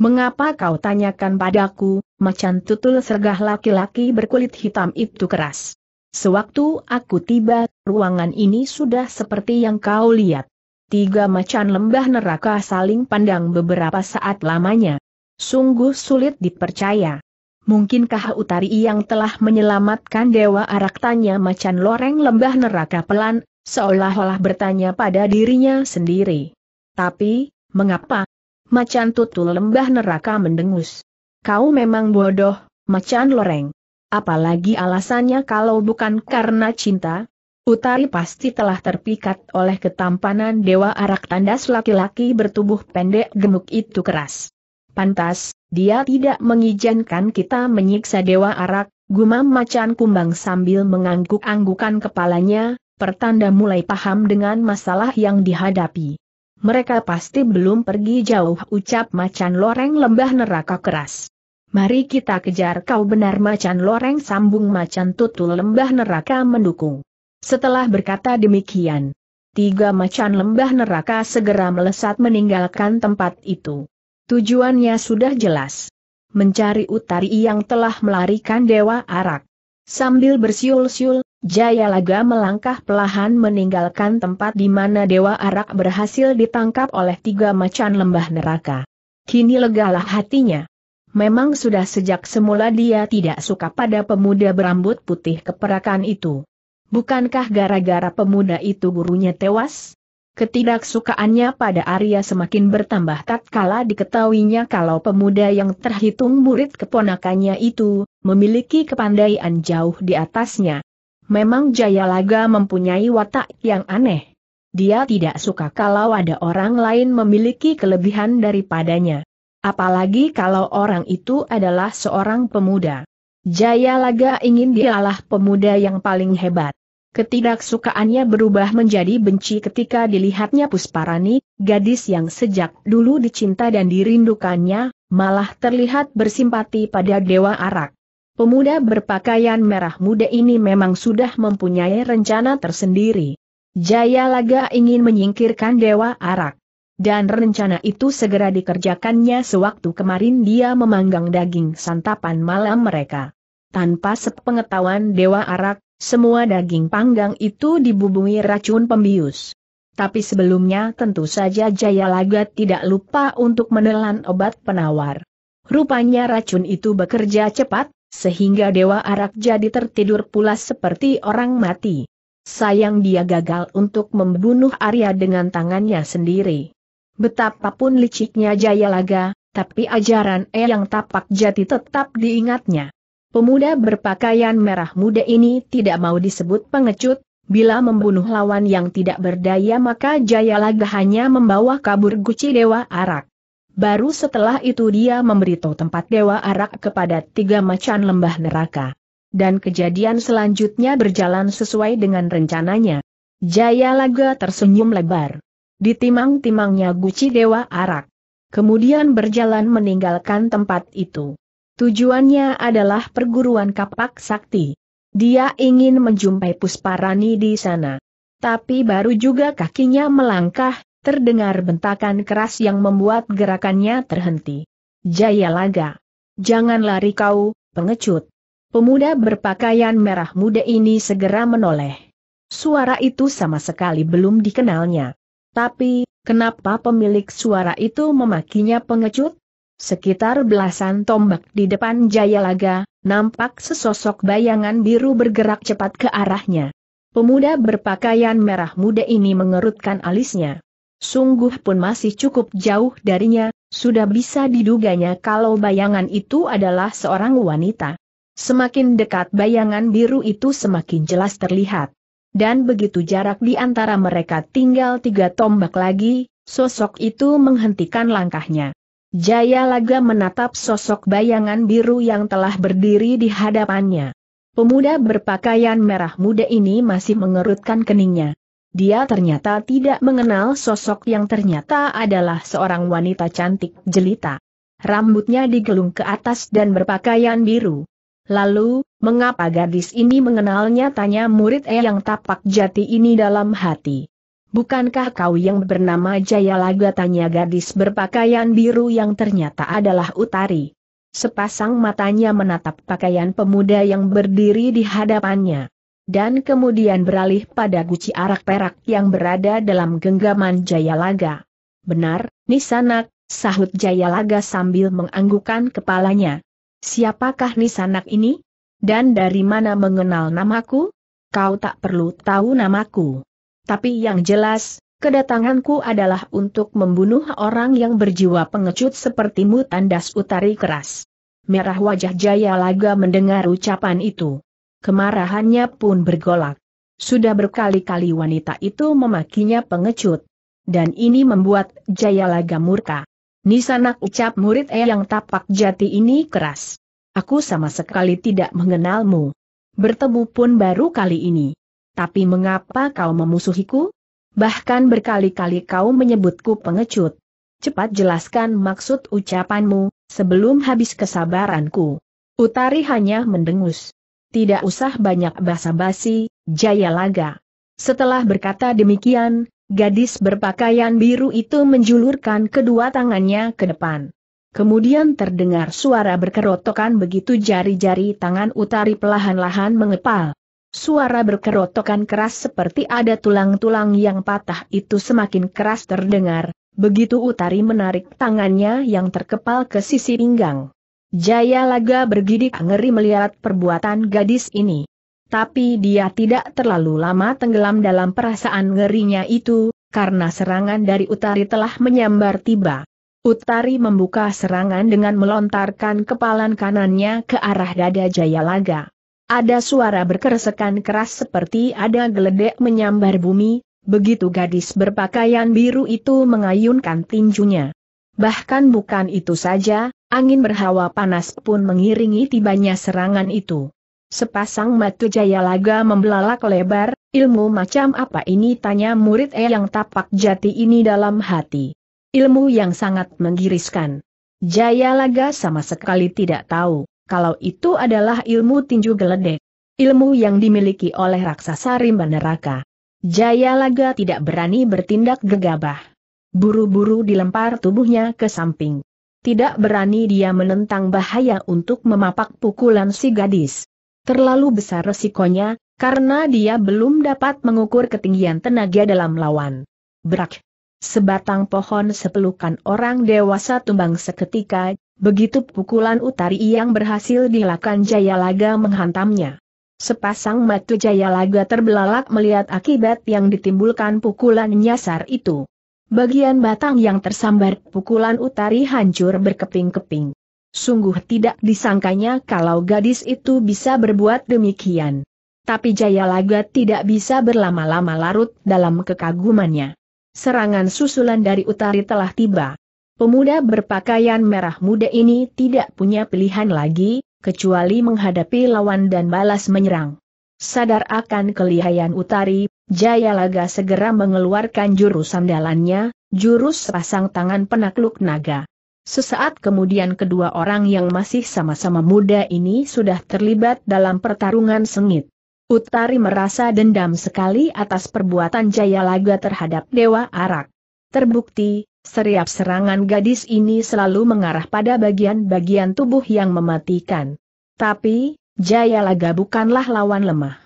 Mengapa kau tanyakan padaku, macan tutul sergah laki-laki berkulit hitam itu keras. Sewaktu aku tiba, ruangan ini sudah seperti yang kau lihat tiga macan lembah neraka saling pandang beberapa saat lamanya. Sungguh sulit dipercaya. Mungkinkah Utari yang telah menyelamatkan Dewa Arak tanya macan loreng lembah neraka pelan, seolah-olah bertanya pada dirinya sendiri. Tapi, mengapa? Macan tutul lembah neraka mendengus. Kau memang bodoh, macan loreng. Apalagi alasannya kalau bukan karena cinta, Utari pasti telah terpikat oleh ketampanan dewa arak tandas laki-laki bertubuh pendek gemuk itu keras. Pantas, dia tidak mengizinkan kita menyiksa dewa arak, gumam macan kumbang sambil mengangguk-anggukan kepalanya, pertanda mulai paham dengan masalah yang dihadapi. Mereka pasti belum pergi jauh ucap macan loreng lembah neraka keras. Mari kita kejar kau benar macan loreng sambung macan tutul lembah neraka mendukung. Setelah berkata demikian, tiga macan lembah neraka segera melesat meninggalkan tempat itu. Tujuannya sudah jelas. Mencari utari yang telah melarikan Dewa Arak. Sambil bersiul-siul, Jayalaga melangkah pelahan meninggalkan tempat di mana Dewa Arak berhasil ditangkap oleh tiga macan lembah neraka. Kini legalah hatinya. Memang sudah sejak semula dia tidak suka pada pemuda berambut putih keperakan itu. Bukankah gara-gara pemuda itu gurunya tewas? Ketidaksukaannya pada Arya semakin bertambah tatkala diketahuinya kalau pemuda yang terhitung murid keponakannya itu, memiliki kepandaian jauh di atasnya. Memang Jayalaga mempunyai watak yang aneh. Dia tidak suka kalau ada orang lain memiliki kelebihan daripadanya. Apalagi kalau orang itu adalah seorang pemuda. Jayalaga ingin dialah pemuda yang paling hebat. Ketidaksukaannya berubah menjadi benci ketika dilihatnya Pusparani, gadis yang sejak dulu dicinta dan dirindukannya, malah terlihat bersimpati pada Dewa Arak. Pemuda berpakaian merah muda ini memang sudah mempunyai rencana tersendiri. Jaya Laga ingin menyingkirkan Dewa Arak. Dan rencana itu segera dikerjakannya sewaktu kemarin dia memanggang daging santapan malam mereka. Tanpa sepengetahuan Dewa Arak, semua daging panggang itu dibumbui racun pembius. Tapi sebelumnya tentu saja Jaya Jayalaga tidak lupa untuk menelan obat penawar. Rupanya racun itu bekerja cepat, sehingga Dewa Arak jadi tertidur pula seperti orang mati. Sayang dia gagal untuk membunuh Arya dengan tangannya sendiri. Betapapun liciknya Jaya Laga, tapi ajaran E yang tapak jati tetap diingatnya. Pemuda berpakaian merah muda ini tidak mau disebut pengecut, bila membunuh lawan yang tidak berdaya maka Jayalaga hanya membawa kabur guci Dewa Arak. Baru setelah itu dia memberitahu tempat Dewa Arak kepada tiga macan lembah neraka. Dan kejadian selanjutnya berjalan sesuai dengan rencananya. Jayalaga tersenyum lebar. Ditimang-timangnya guci Dewa Arak. Kemudian berjalan meninggalkan tempat itu. Tujuannya adalah perguruan kapak sakti. Dia ingin menjumpai Pusparani di sana. Tapi baru juga kakinya melangkah, terdengar bentakan keras yang membuat gerakannya terhenti. Jaya Laga, Jangan lari kau, pengecut! Pemuda berpakaian merah muda ini segera menoleh. Suara itu sama sekali belum dikenalnya. Tapi, kenapa pemilik suara itu memakinya pengecut? Sekitar belasan tombak di depan Jayalaga, nampak sesosok bayangan biru bergerak cepat ke arahnya. Pemuda berpakaian merah muda ini mengerutkan alisnya. Sungguh pun masih cukup jauh darinya, sudah bisa diduganya kalau bayangan itu adalah seorang wanita. Semakin dekat bayangan biru itu semakin jelas terlihat. Dan begitu jarak di antara mereka tinggal tiga tombak lagi, sosok itu menghentikan langkahnya. Jaya Laga menatap sosok bayangan biru yang telah berdiri di hadapannya. Pemuda berpakaian merah muda ini masih mengerutkan keningnya. Dia ternyata tidak mengenal sosok yang ternyata adalah seorang wanita cantik jelita. Rambutnya digelung ke atas dan berpakaian biru. Lalu, mengapa gadis ini mengenalnya tanya murid E yang tapak jati ini dalam hati. Bukankah kau yang bernama Jayalaga tanya gadis berpakaian biru yang ternyata adalah Utari? Sepasang matanya menatap pakaian pemuda yang berdiri di hadapannya. Dan kemudian beralih pada guci arak perak yang berada dalam genggaman Jayalaga. Benar, Nisanak, sahut Jayalaga sambil menganggukkan kepalanya. Siapakah Nisanak ini? Dan dari mana mengenal namaku? Kau tak perlu tahu namaku. Tapi yang jelas, kedatanganku adalah untuk membunuh orang yang berjiwa pengecut sepertimu tandas utari keras. Merah wajah Jaya Laga mendengar ucapan itu. Kemarahannya pun bergolak. Sudah berkali-kali wanita itu memakinya pengecut. Dan ini membuat Jaya Laga murka. Nisanak ucap murid eh yang tapak jati ini keras. Aku sama sekali tidak mengenalmu. Bertemu pun baru kali ini tapi mengapa kau memusuhiku? Bahkan berkali-kali kau menyebutku pengecut. Cepat jelaskan maksud ucapanmu, sebelum habis kesabaranku. Utari hanya mendengus. Tidak usah banyak basa-basi, Jaya Laga. Setelah berkata demikian, gadis berpakaian biru itu menjulurkan kedua tangannya ke depan. Kemudian terdengar suara berkerotokan begitu jari-jari tangan Utari perlahan-lahan mengepal. Suara berkerotokan keras seperti ada tulang-tulang yang patah itu semakin keras terdengar, begitu Utari menarik tangannya yang terkepal ke sisi pinggang. Jaya Laga bergidik ngeri melihat perbuatan gadis ini. Tapi dia tidak terlalu lama tenggelam dalam perasaan ngerinya itu, karena serangan dari Utari telah menyambar tiba. Utari membuka serangan dengan melontarkan kepalan kanannya ke arah dada Jaya Laga. Ada suara berkeresekan keras seperti ada geledek menyambar bumi, begitu gadis berpakaian biru itu mengayunkan tinjunya. Bahkan bukan itu saja, angin berhawa panas pun mengiringi tibanya serangan itu. Sepasang mata Jayalaga membelalak lebar, ilmu macam apa ini tanya murid E yang tapak jati ini dalam hati. Ilmu yang sangat menggiriskan. Jayalaga sama sekali tidak tahu kalau itu adalah ilmu tinju geledek. Ilmu yang dimiliki oleh raksasa rimba neraka. Jaya Laga tidak berani bertindak gegabah. Buru-buru dilempar tubuhnya ke samping. Tidak berani dia menentang bahaya untuk memapak pukulan si gadis. Terlalu besar resikonya, karena dia belum dapat mengukur ketinggian tenaga dalam lawan. Brak! Sebatang pohon sepelukan orang dewasa tumbang seketika, begitu pukulan utari yang berhasil dilakukan Jayalaga menghantamnya. Sepasang mata Jayalaga terbelalak melihat akibat yang ditimbulkan pukulan nyasar itu. Bagian batang yang tersambar pukulan utari hancur berkeping-keping. Sungguh tidak disangkanya kalau gadis itu bisa berbuat demikian. Tapi Jayalaga tidak bisa berlama-lama larut dalam kekagumannya. Serangan susulan dari utari telah tiba. Pemuda berpakaian merah muda ini tidak punya pilihan lagi, kecuali menghadapi lawan dan balas menyerang. Sadar akan kelihayan utari, Jayalaga segera mengeluarkan jurus sandalannya, jurus pasang tangan penakluk naga. Sesaat kemudian kedua orang yang masih sama-sama muda ini sudah terlibat dalam pertarungan sengit. Utari merasa dendam sekali atas perbuatan Jaya Laga terhadap Dewa Arak. Terbukti, seriap serangan gadis ini selalu mengarah pada bagian-bagian tubuh yang mematikan. Tapi, Jaya Laga bukanlah lawan lemah.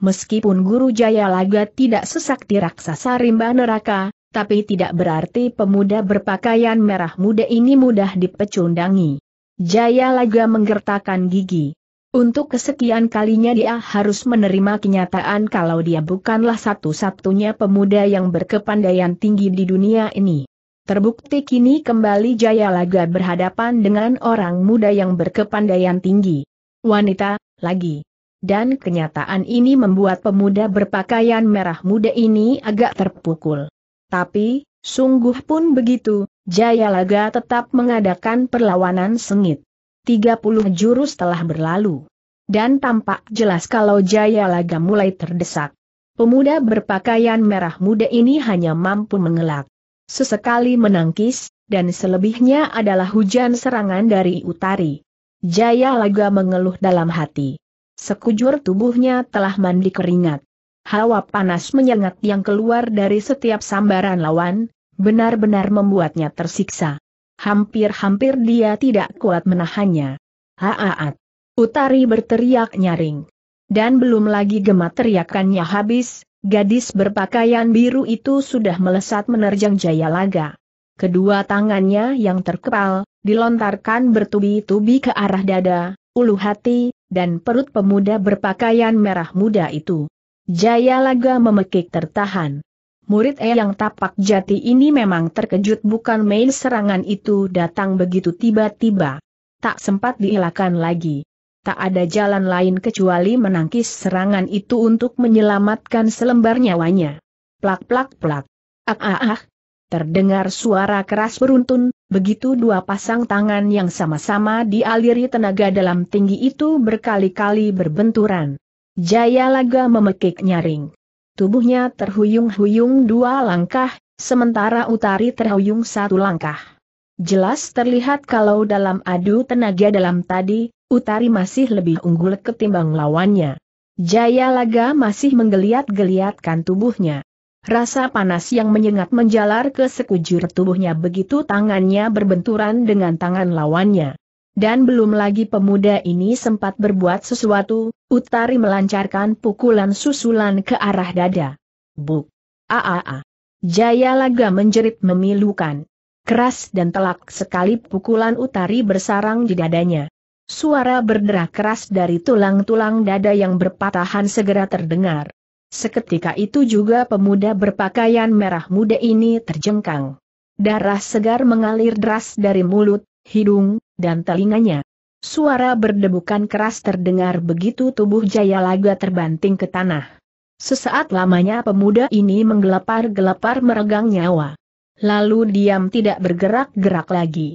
Meskipun guru Jaya Laga tidak sesakti raksasa rimba neraka, tapi tidak berarti pemuda berpakaian merah muda ini mudah dipecundangi. Jaya Laga menggertakkan gigi. Untuk kesekian kalinya dia harus menerima kenyataan kalau dia bukanlah satu-satunya pemuda yang berkepandaian tinggi di dunia ini. Terbukti kini kembali Jaya Laga berhadapan dengan orang muda yang berkepandaian tinggi. Wanita, lagi. Dan kenyataan ini membuat pemuda berpakaian merah muda ini agak terpukul. Tapi, sungguh pun begitu, Jaya Laga tetap mengadakan perlawanan sengit. 30 jurus telah berlalu. Dan tampak jelas kalau Jaya Laga mulai terdesak. Pemuda berpakaian merah muda ini hanya mampu mengelak. Sesekali menangkis, dan selebihnya adalah hujan serangan dari utari. Jaya Laga mengeluh dalam hati. Sekujur tubuhnya telah mandi keringat. Hawa panas menyengat yang keluar dari setiap sambaran lawan, benar-benar membuatnya tersiksa. Hampir-hampir dia tidak kuat menahannya. Haaat! Utari berteriak nyaring. Dan belum lagi gemetar teriakannya habis, gadis berpakaian biru itu sudah melesat menerjang Jayalaga. Kedua tangannya yang terkepal, dilontarkan bertubi-tubi ke arah dada, ulu hati, dan perut pemuda berpakaian merah muda itu. Jayalaga memekik tertahan. Murid Eyang Tapak Jati ini memang terkejut bukan main serangan itu datang begitu tiba-tiba. Tak sempat dielakkan lagi. Tak ada jalan lain kecuali menangkis serangan itu untuk menyelamatkan selembar nyawanya. Plak-plak-plak. Ah-ah-ah. Terdengar suara keras beruntun, begitu dua pasang tangan yang sama-sama dialiri tenaga dalam tinggi itu berkali-kali berbenturan. Jaya laga memekik nyaring. Tubuhnya terhuyung-huyung dua langkah, sementara Utari terhuyung satu langkah. Jelas terlihat kalau dalam adu tenaga dalam tadi, Utari masih lebih unggul ketimbang lawannya. Jaya Laga masih menggeliat-geliatkan tubuhnya. Rasa panas yang menyengat menjalar ke sekujur tubuhnya begitu tangannya berbenturan dengan tangan lawannya. Dan belum lagi pemuda ini sempat berbuat sesuatu, Utari melancarkan pukulan susulan ke arah dada. Buk. Aaa! Jaya laga menjerit memilukan. Keras dan telak sekali pukulan Utari bersarang di dadanya. Suara berderah keras dari tulang-tulang dada yang berpatahan segera terdengar. Seketika itu juga pemuda berpakaian merah muda ini terjengkang. Darah segar mengalir deras dari mulut, hidung, dan telinganya. Suara berdebukan keras terdengar begitu tubuh Jaya Laga terbanting ke tanah. Sesaat lamanya pemuda ini menggelepar-gelepar meregang nyawa. Lalu diam tidak bergerak-gerak lagi.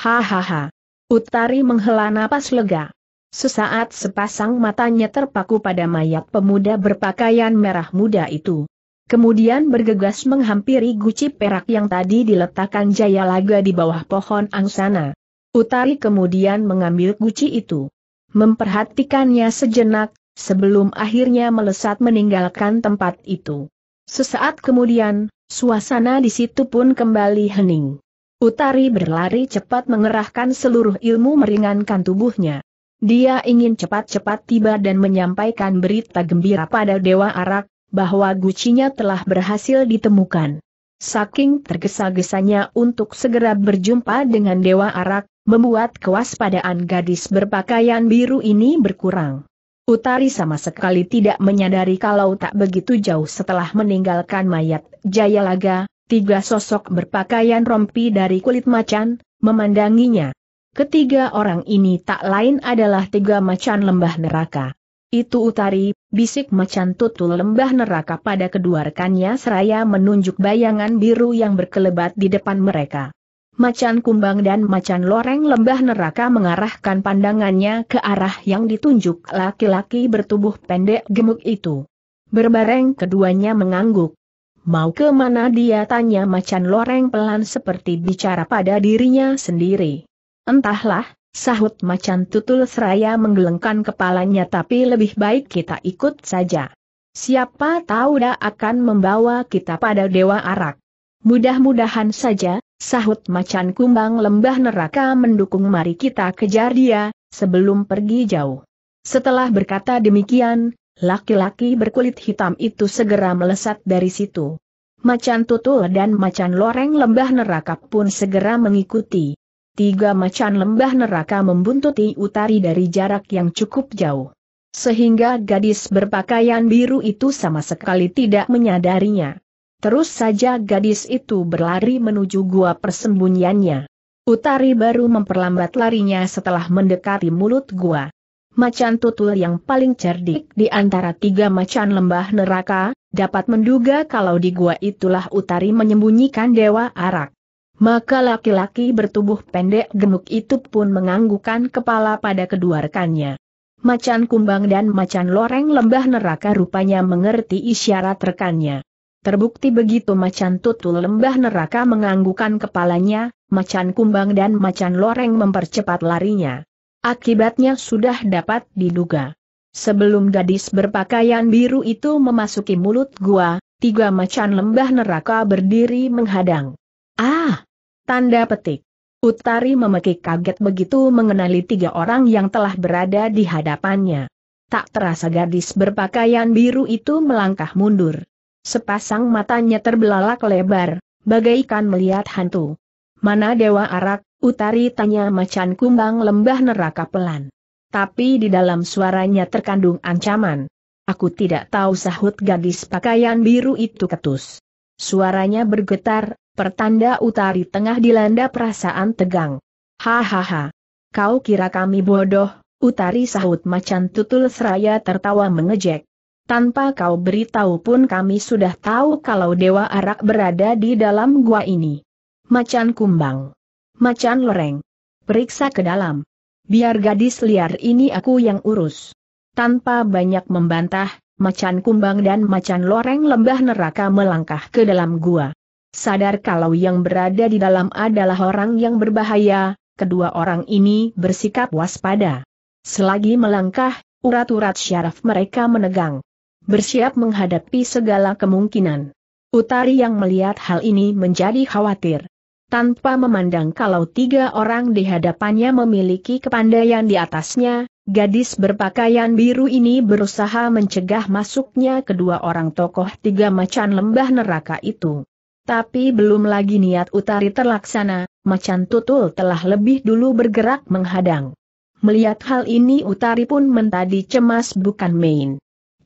Hahaha. Utari menghela napas lega. Sesaat sepasang matanya terpaku pada mayat pemuda berpakaian merah muda itu. Kemudian bergegas menghampiri guci perak yang tadi diletakkan Jaya Laga di bawah pohon angsana. Utari kemudian mengambil guci itu. Memperhatikannya sejenak, sebelum akhirnya melesat meninggalkan tempat itu. Sesaat kemudian, suasana di situ pun kembali hening. Utari berlari cepat mengerahkan seluruh ilmu meringankan tubuhnya. Dia ingin cepat-cepat tiba dan menyampaikan berita gembira pada Dewa Arak, bahwa gucinya telah berhasil ditemukan. Saking tergesa-gesanya untuk segera berjumpa dengan Dewa Arak, membuat kewaspadaan gadis berpakaian biru ini berkurang. Utari sama sekali tidak menyadari kalau tak begitu jauh setelah meninggalkan mayat Jayalaga, tiga sosok berpakaian rompi dari kulit macan, memandanginya. Ketiga orang ini tak lain adalah tiga macan lembah neraka. Itu utari, bisik macan tutul lembah neraka pada kedua rekannya seraya menunjuk bayangan biru yang berkelebat di depan mereka. Macan kumbang dan macan loreng lembah neraka mengarahkan pandangannya ke arah yang ditunjuk laki-laki bertubuh pendek gemuk itu. Berbareng keduanya mengangguk. Mau ke mana dia tanya macan loreng pelan seperti bicara pada dirinya sendiri. Entahlah, sahut macan tutul seraya menggelengkan kepalanya tapi lebih baik kita ikut saja. Siapa tahu dia akan membawa kita pada dewa arak. Mudah-mudahan saja, Sahut macan kumbang lembah neraka mendukung mari kita kejar dia, sebelum pergi jauh. Setelah berkata demikian, laki-laki berkulit hitam itu segera melesat dari situ. Macan tutul dan macan loreng lembah neraka pun segera mengikuti. Tiga macan lembah neraka membuntuti utari dari jarak yang cukup jauh. Sehingga gadis berpakaian biru itu sama sekali tidak menyadarinya. Terus saja gadis itu berlari menuju gua persembunyiannya. Utari baru memperlambat larinya setelah mendekati mulut gua. Macan tutul yang paling cerdik di antara tiga macan lembah neraka, dapat menduga kalau di gua itulah Utari menyembunyikan Dewa Arak. Maka laki-laki bertubuh pendek gemuk itu pun menganggukkan kepala pada kedua rekannya. Macan kumbang dan macan loreng lembah neraka rupanya mengerti isyarat rekannya. Terbukti begitu macan tutul lembah neraka menganggukan kepalanya, macan kumbang dan macan loreng mempercepat larinya. Akibatnya sudah dapat diduga. Sebelum gadis berpakaian biru itu memasuki mulut gua, tiga macan lembah neraka berdiri menghadang. Ah! Tanda petik. Utari memekik kaget begitu mengenali tiga orang yang telah berada di hadapannya. Tak terasa gadis berpakaian biru itu melangkah mundur. Sepasang matanya terbelalak lebar, bagaikan melihat hantu. Mana Dewa Arak, utari tanya macan kumbang lembah neraka pelan. Tapi di dalam suaranya terkandung ancaman. Aku tidak tahu sahut gadis pakaian biru itu ketus. Suaranya bergetar, pertanda utari tengah dilanda perasaan tegang. Hahaha. Kau kira kami bodoh, utari sahut macan tutul seraya tertawa mengejek. Tanpa kau beritahu pun kami sudah tahu kalau Dewa Arak berada di dalam gua ini. Macan kumbang. Macan loreng. Periksa ke dalam. Biar gadis liar ini aku yang urus. Tanpa banyak membantah, macan kumbang dan macan loreng lembah neraka melangkah ke dalam gua. Sadar kalau yang berada di dalam adalah orang yang berbahaya, kedua orang ini bersikap waspada. Selagi melangkah, urat-urat syaraf mereka menegang bersiap menghadapi segala kemungkinan. Utari yang melihat hal ini menjadi khawatir. Tanpa memandang kalau tiga orang di hadapannya memiliki kepandaian di atasnya, gadis berpakaian biru ini berusaha mencegah masuknya kedua orang tokoh tiga macan lembah neraka itu. Tapi belum lagi niat Utari terlaksana, macan tutul telah lebih dulu bergerak menghadang. Melihat hal ini Utari pun mentadi cemas bukan main.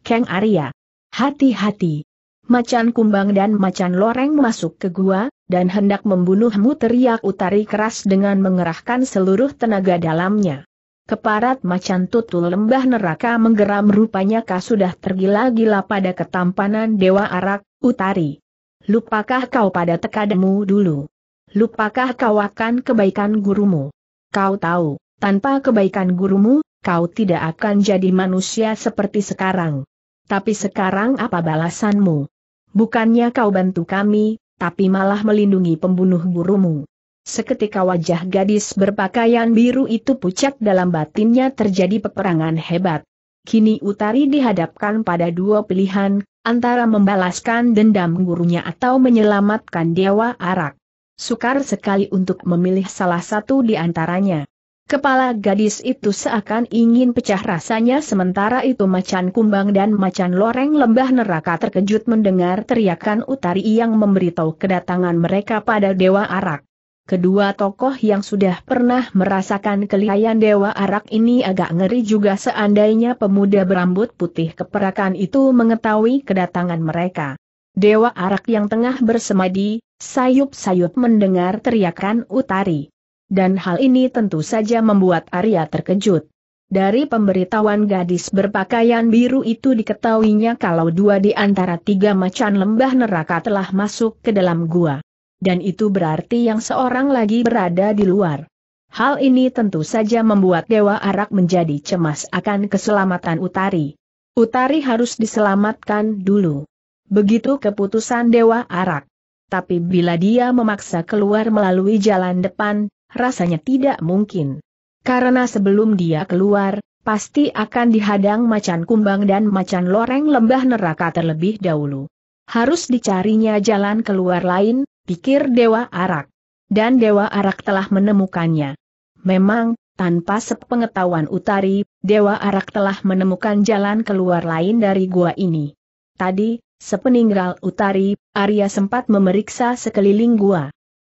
Kang Arya. Hati-hati. Macan kumbang dan macan loreng masuk ke gua, dan hendak membunuhmu teriak utari keras dengan mengerahkan seluruh tenaga dalamnya. Keparat macan tutul lembah neraka menggeram rupanya kau sudah tergila-gila pada ketampanan Dewa Arak, utari. Lupakah kau pada tekademu dulu? Lupakah kau akan kebaikan gurumu? Kau tahu, tanpa kebaikan gurumu, kau tidak akan jadi manusia seperti sekarang. Tapi sekarang apa balasanmu? Bukannya kau bantu kami, tapi malah melindungi pembunuh gurumu. Seketika wajah gadis berpakaian biru itu pucat dalam batinnya terjadi peperangan hebat. Kini Utari dihadapkan pada dua pilihan, antara membalaskan dendam gurunya atau menyelamatkan Dewa Arak. Sukar sekali untuk memilih salah satu di antaranya. Kepala gadis itu seakan ingin pecah rasanya sementara itu macan kumbang dan macan loreng lembah neraka terkejut mendengar teriakan utari yang memberitahu kedatangan mereka pada Dewa Arak. Kedua tokoh yang sudah pernah merasakan kelihayan Dewa Arak ini agak ngeri juga seandainya pemuda berambut putih keperakan itu mengetahui kedatangan mereka. Dewa Arak yang tengah bersemadi, sayup-sayup mendengar teriakan utari dan hal ini tentu saja membuat Arya terkejut. Dari pemberitahuan gadis berpakaian biru itu diketahuinya kalau dua di antara tiga macan lembah neraka telah masuk ke dalam gua. Dan itu berarti yang seorang lagi berada di luar. Hal ini tentu saja membuat Dewa Arak menjadi cemas akan keselamatan Utari. Utari harus diselamatkan dulu. Begitu keputusan Dewa Arak. Tapi bila dia memaksa keluar melalui jalan depan, rasanya tidak mungkin. Karena sebelum dia keluar, pasti akan dihadang macan kumbang dan macan loreng lembah neraka terlebih dahulu. Harus dicarinya jalan keluar lain, pikir Dewa Arak. Dan Dewa Arak telah menemukannya. Memang, tanpa sepengetahuan Utari, Dewa Arak telah menemukan jalan keluar lain dari gua ini. Tadi, sepeninggal Utari, Arya sempat memeriksa sekeliling gua.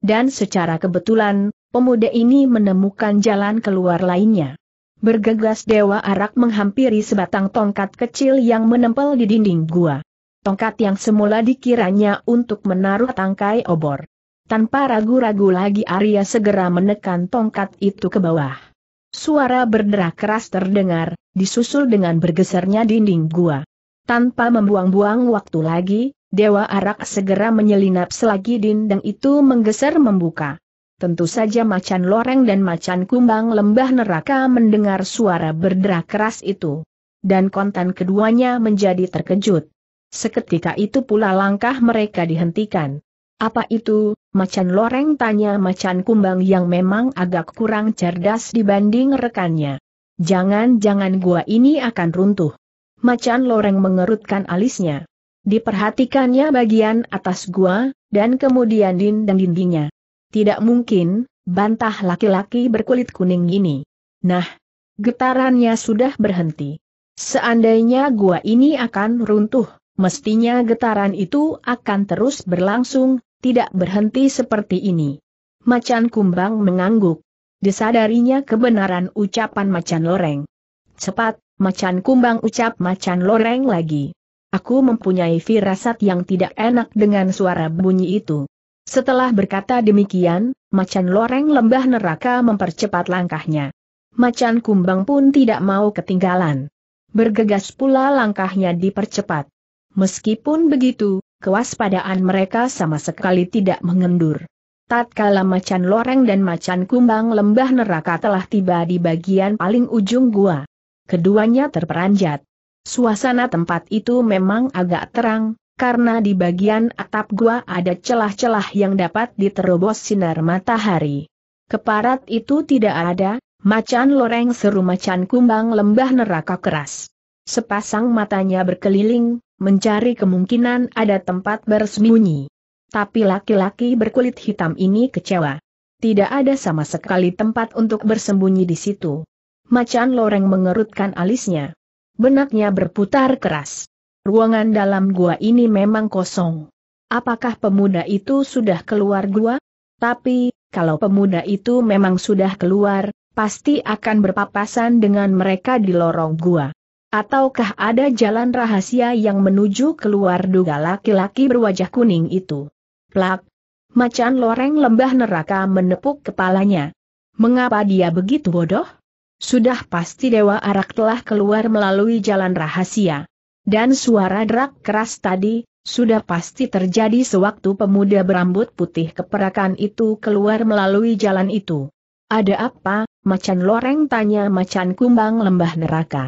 Dan secara kebetulan, pemuda ini menemukan jalan keluar lainnya. Bergegas Dewa Arak menghampiri sebatang tongkat kecil yang menempel di dinding gua. Tongkat yang semula dikiranya untuk menaruh tangkai obor. Tanpa ragu-ragu lagi Arya segera menekan tongkat itu ke bawah. Suara berderak keras terdengar, disusul dengan bergesernya dinding gua. Tanpa membuang-buang waktu lagi, Dewa Arak segera menyelinap selagi dinding itu menggeser membuka. Tentu saja macan loreng dan macan kumbang lembah neraka mendengar suara berderak keras itu. Dan konten keduanya menjadi terkejut. Seketika itu pula langkah mereka dihentikan. Apa itu, macan loreng tanya macan kumbang yang memang agak kurang cerdas dibanding rekannya. Jangan-jangan gua ini akan runtuh. Macan loreng mengerutkan alisnya. Diperhatikannya bagian atas gua, dan kemudian dinding-dindingnya. Tidak mungkin, bantah laki-laki berkulit kuning ini. Nah, getarannya sudah berhenti. Seandainya gua ini akan runtuh, mestinya getaran itu akan terus berlangsung, tidak berhenti seperti ini. Macan kumbang mengangguk. Disadarinya kebenaran ucapan macan loreng. Cepat, macan kumbang ucap macan loreng lagi. Aku mempunyai firasat yang tidak enak dengan suara bunyi itu. Setelah berkata demikian, macan loreng lembah neraka mempercepat langkahnya. Macan kumbang pun tidak mau ketinggalan. Bergegas pula langkahnya dipercepat. Meskipun begitu, kewaspadaan mereka sama sekali tidak mengendur. Tatkala macan loreng dan macan kumbang lembah neraka telah tiba di bagian paling ujung gua. Keduanya terperanjat. Suasana tempat itu memang agak terang, karena di bagian atap gua ada celah-celah yang dapat diterobos sinar matahari. Keparat itu tidak ada, macan loreng seru macan kumbang lembah neraka keras. Sepasang matanya berkeliling, mencari kemungkinan ada tempat bersembunyi. Tapi laki-laki berkulit hitam ini kecewa. Tidak ada sama sekali tempat untuk bersembunyi di situ. Macan loreng mengerutkan alisnya. Benaknya berputar keras. Ruangan dalam gua ini memang kosong. Apakah pemuda itu sudah keluar gua? Tapi, kalau pemuda itu memang sudah keluar, pasti akan berpapasan dengan mereka di lorong gua. Ataukah ada jalan rahasia yang menuju keluar duga laki-laki berwajah kuning itu? Plak! Macan loreng lembah neraka menepuk kepalanya. Mengapa dia begitu bodoh? Sudah pasti Dewa Arak telah keluar melalui jalan rahasia. Dan suara derak keras tadi, sudah pasti terjadi sewaktu pemuda berambut putih keperakan itu keluar melalui jalan itu. Ada apa, macan loreng tanya macan kumbang lembah neraka.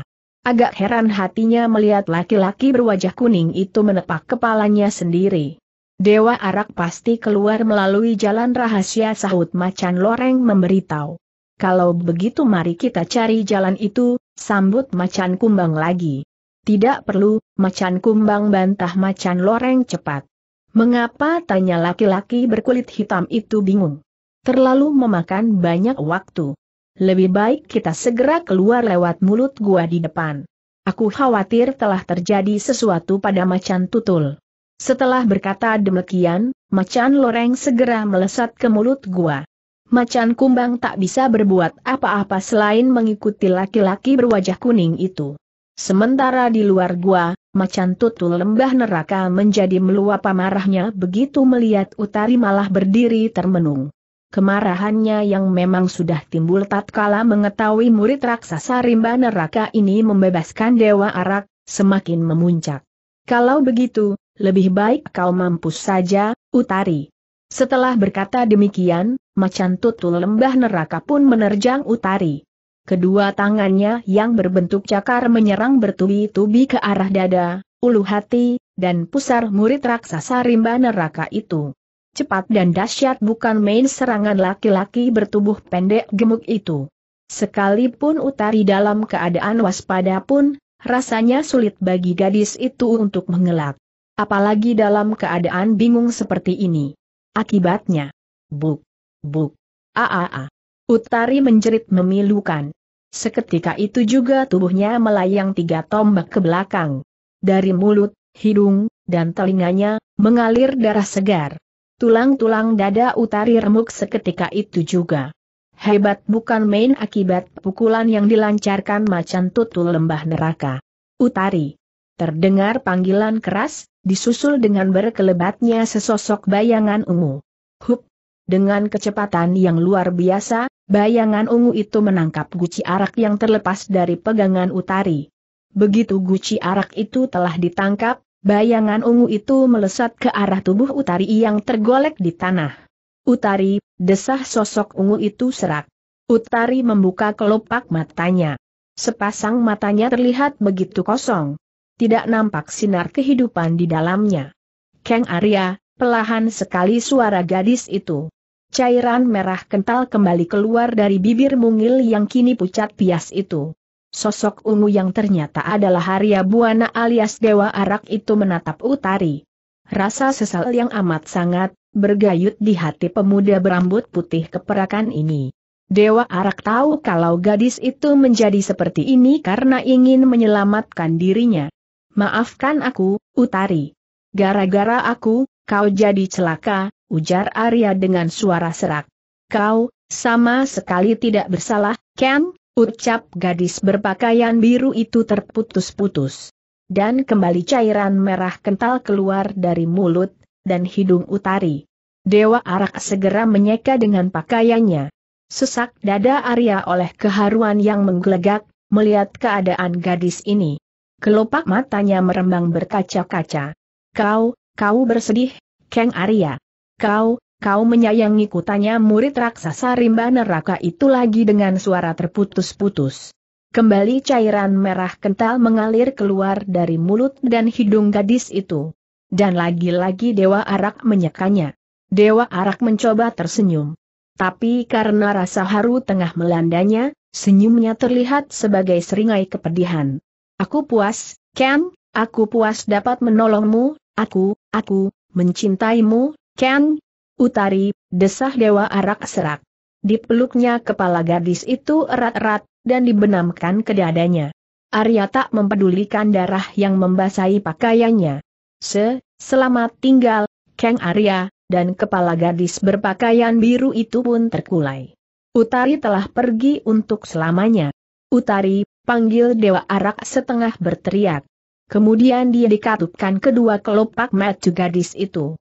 Agak heran hatinya melihat laki-laki berwajah kuning itu menepak kepalanya sendiri. Dewa arak pasti keluar melalui jalan rahasia sahut macan loreng memberitahu. Kalau begitu mari kita cari jalan itu, sambut macan kumbang lagi. Tidak perlu, macan kumbang bantah macan loreng cepat. Mengapa tanya laki-laki berkulit hitam itu bingung? Terlalu memakan banyak waktu. Lebih baik kita segera keluar lewat mulut gua di depan. Aku khawatir telah terjadi sesuatu pada macan tutul. Setelah berkata demikian, macan loreng segera melesat ke mulut gua. Macan kumbang tak bisa berbuat apa-apa selain mengikuti laki-laki berwajah kuning itu. Sementara di luar gua, macan tutul lembah neraka menjadi meluap amarahnya begitu melihat Utari malah berdiri termenung. Kemarahannya yang memang sudah timbul tatkala mengetahui murid raksasa rimba neraka ini membebaskan Dewa Arak, semakin memuncak. Kalau begitu, lebih baik kau mampus saja, Utari. Setelah berkata demikian, macan tutul lembah neraka pun menerjang Utari. Kedua tangannya yang berbentuk cakar menyerang bertubi-tubi ke arah dada, ulu hati, dan pusar murid raksasa rimba neraka itu. Cepat dan dahsyat bukan main serangan laki-laki bertubuh pendek gemuk itu. Sekalipun Utari dalam keadaan waspada pun, rasanya sulit bagi gadis itu untuk mengelak. Apalagi dalam keadaan bingung seperti ini. Akibatnya, buk, buk, aaa. Utari menjerit memilukan. Seketika itu juga tubuhnya melayang tiga tombak ke belakang. Dari mulut, hidung, dan telinganya, mengalir darah segar. Tulang-tulang dada utari remuk seketika itu juga. Hebat bukan main akibat pukulan yang dilancarkan macan tutul lembah neraka. Utari. Terdengar panggilan keras, disusul dengan berkelebatnya sesosok bayangan ungu. Hup! Dengan kecepatan yang luar biasa, Bayangan ungu itu menangkap guci arak yang terlepas dari pegangan utari. Begitu guci arak itu telah ditangkap, bayangan ungu itu melesat ke arah tubuh utari yang tergolek di tanah. Utari, desah sosok ungu itu serak. Utari membuka kelopak matanya. Sepasang matanya terlihat begitu kosong. Tidak nampak sinar kehidupan di dalamnya. Kang Arya, pelahan sekali suara gadis itu. Cairan merah kental kembali keluar dari bibir mungil yang kini pucat pias itu. Sosok ungu yang ternyata adalah Arya Buana alias Dewa Arak itu menatap Utari. Rasa sesal yang amat sangat, bergayut di hati pemuda berambut putih keperakan ini. Dewa Arak tahu kalau gadis itu menjadi seperti ini karena ingin menyelamatkan dirinya. Maafkan aku, Utari. Gara-gara aku, kau jadi celaka, ujar Arya dengan suara serak. Kau, sama sekali tidak bersalah, Ken, ucap gadis berpakaian biru itu terputus-putus. Dan kembali cairan merah kental keluar dari mulut dan hidung utari. Dewa Arak segera menyeka dengan pakaiannya. Sesak dada Arya oleh keharuan yang menggelegak, melihat keadaan gadis ini. Kelopak matanya merembang berkaca-kaca. Kau, kau bersedih, Kang Arya. Kau, kau menyayangi kutanya murid raksasa rimba neraka itu lagi dengan suara terputus-putus. Kembali cairan merah kental mengalir keluar dari mulut dan hidung gadis itu. Dan lagi-lagi Dewa Arak menyekanya. Dewa Arak mencoba tersenyum. Tapi karena rasa haru tengah melandanya, senyumnya terlihat sebagai seringai kepedihan. Aku puas, Ken, aku puas dapat menolongmu, aku, aku, mencintaimu, Ken, utari, desah Dewa Arak serak. Dipeluknya kepala gadis itu erat-erat, dan dibenamkan ke dadanya. Arya tak mempedulikan darah yang membasahi pakaiannya. Se, selamat tinggal, Kang Arya, dan kepala gadis berpakaian biru itu pun terkulai. Utari telah pergi untuk selamanya. Utari, panggil Dewa Arak setengah berteriak. Kemudian dia dikatupkan kedua kelopak mata gadis itu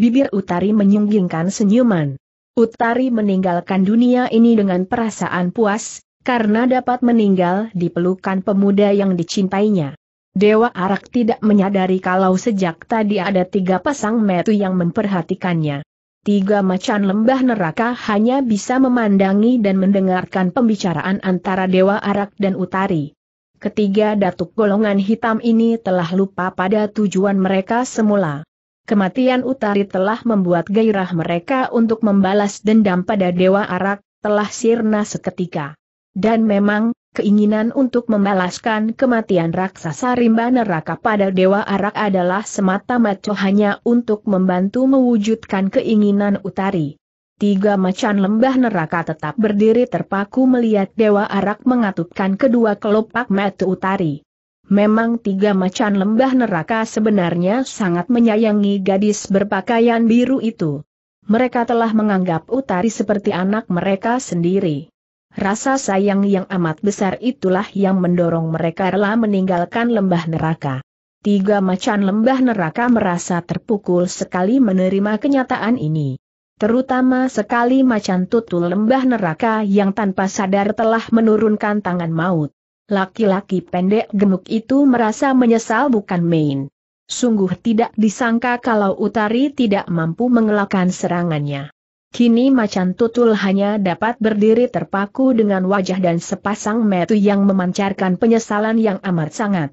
bibir Utari menyunggingkan senyuman. Utari meninggalkan dunia ini dengan perasaan puas, karena dapat meninggal di pelukan pemuda yang dicintainya. Dewa Arak tidak menyadari kalau sejak tadi ada tiga pasang metu yang memperhatikannya. Tiga macan lembah neraka hanya bisa memandangi dan mendengarkan pembicaraan antara Dewa Arak dan Utari. Ketiga datuk golongan hitam ini telah lupa pada tujuan mereka semula kematian Utari telah membuat gairah mereka untuk membalas dendam pada Dewa Arak, telah sirna seketika. Dan memang, keinginan untuk membalaskan kematian raksasa rimba neraka pada Dewa Arak adalah semata-mata hanya untuk membantu mewujudkan keinginan Utari. Tiga macan lembah neraka tetap berdiri terpaku melihat Dewa Arak mengatupkan kedua kelopak mata Utari. Memang tiga macan lembah neraka sebenarnya sangat menyayangi gadis berpakaian biru itu. Mereka telah menganggap Utari seperti anak mereka sendiri. Rasa sayang yang amat besar itulah yang mendorong mereka rela meninggalkan lembah neraka. Tiga macan lembah neraka merasa terpukul sekali menerima kenyataan ini. Terutama sekali macan tutul lembah neraka yang tanpa sadar telah menurunkan tangan maut. Laki-laki pendek gemuk itu merasa menyesal bukan main. Sungguh tidak disangka kalau Utari tidak mampu mengelakkan serangannya. Kini macan tutul hanya dapat berdiri terpaku dengan wajah dan sepasang metu yang memancarkan penyesalan yang amat sangat.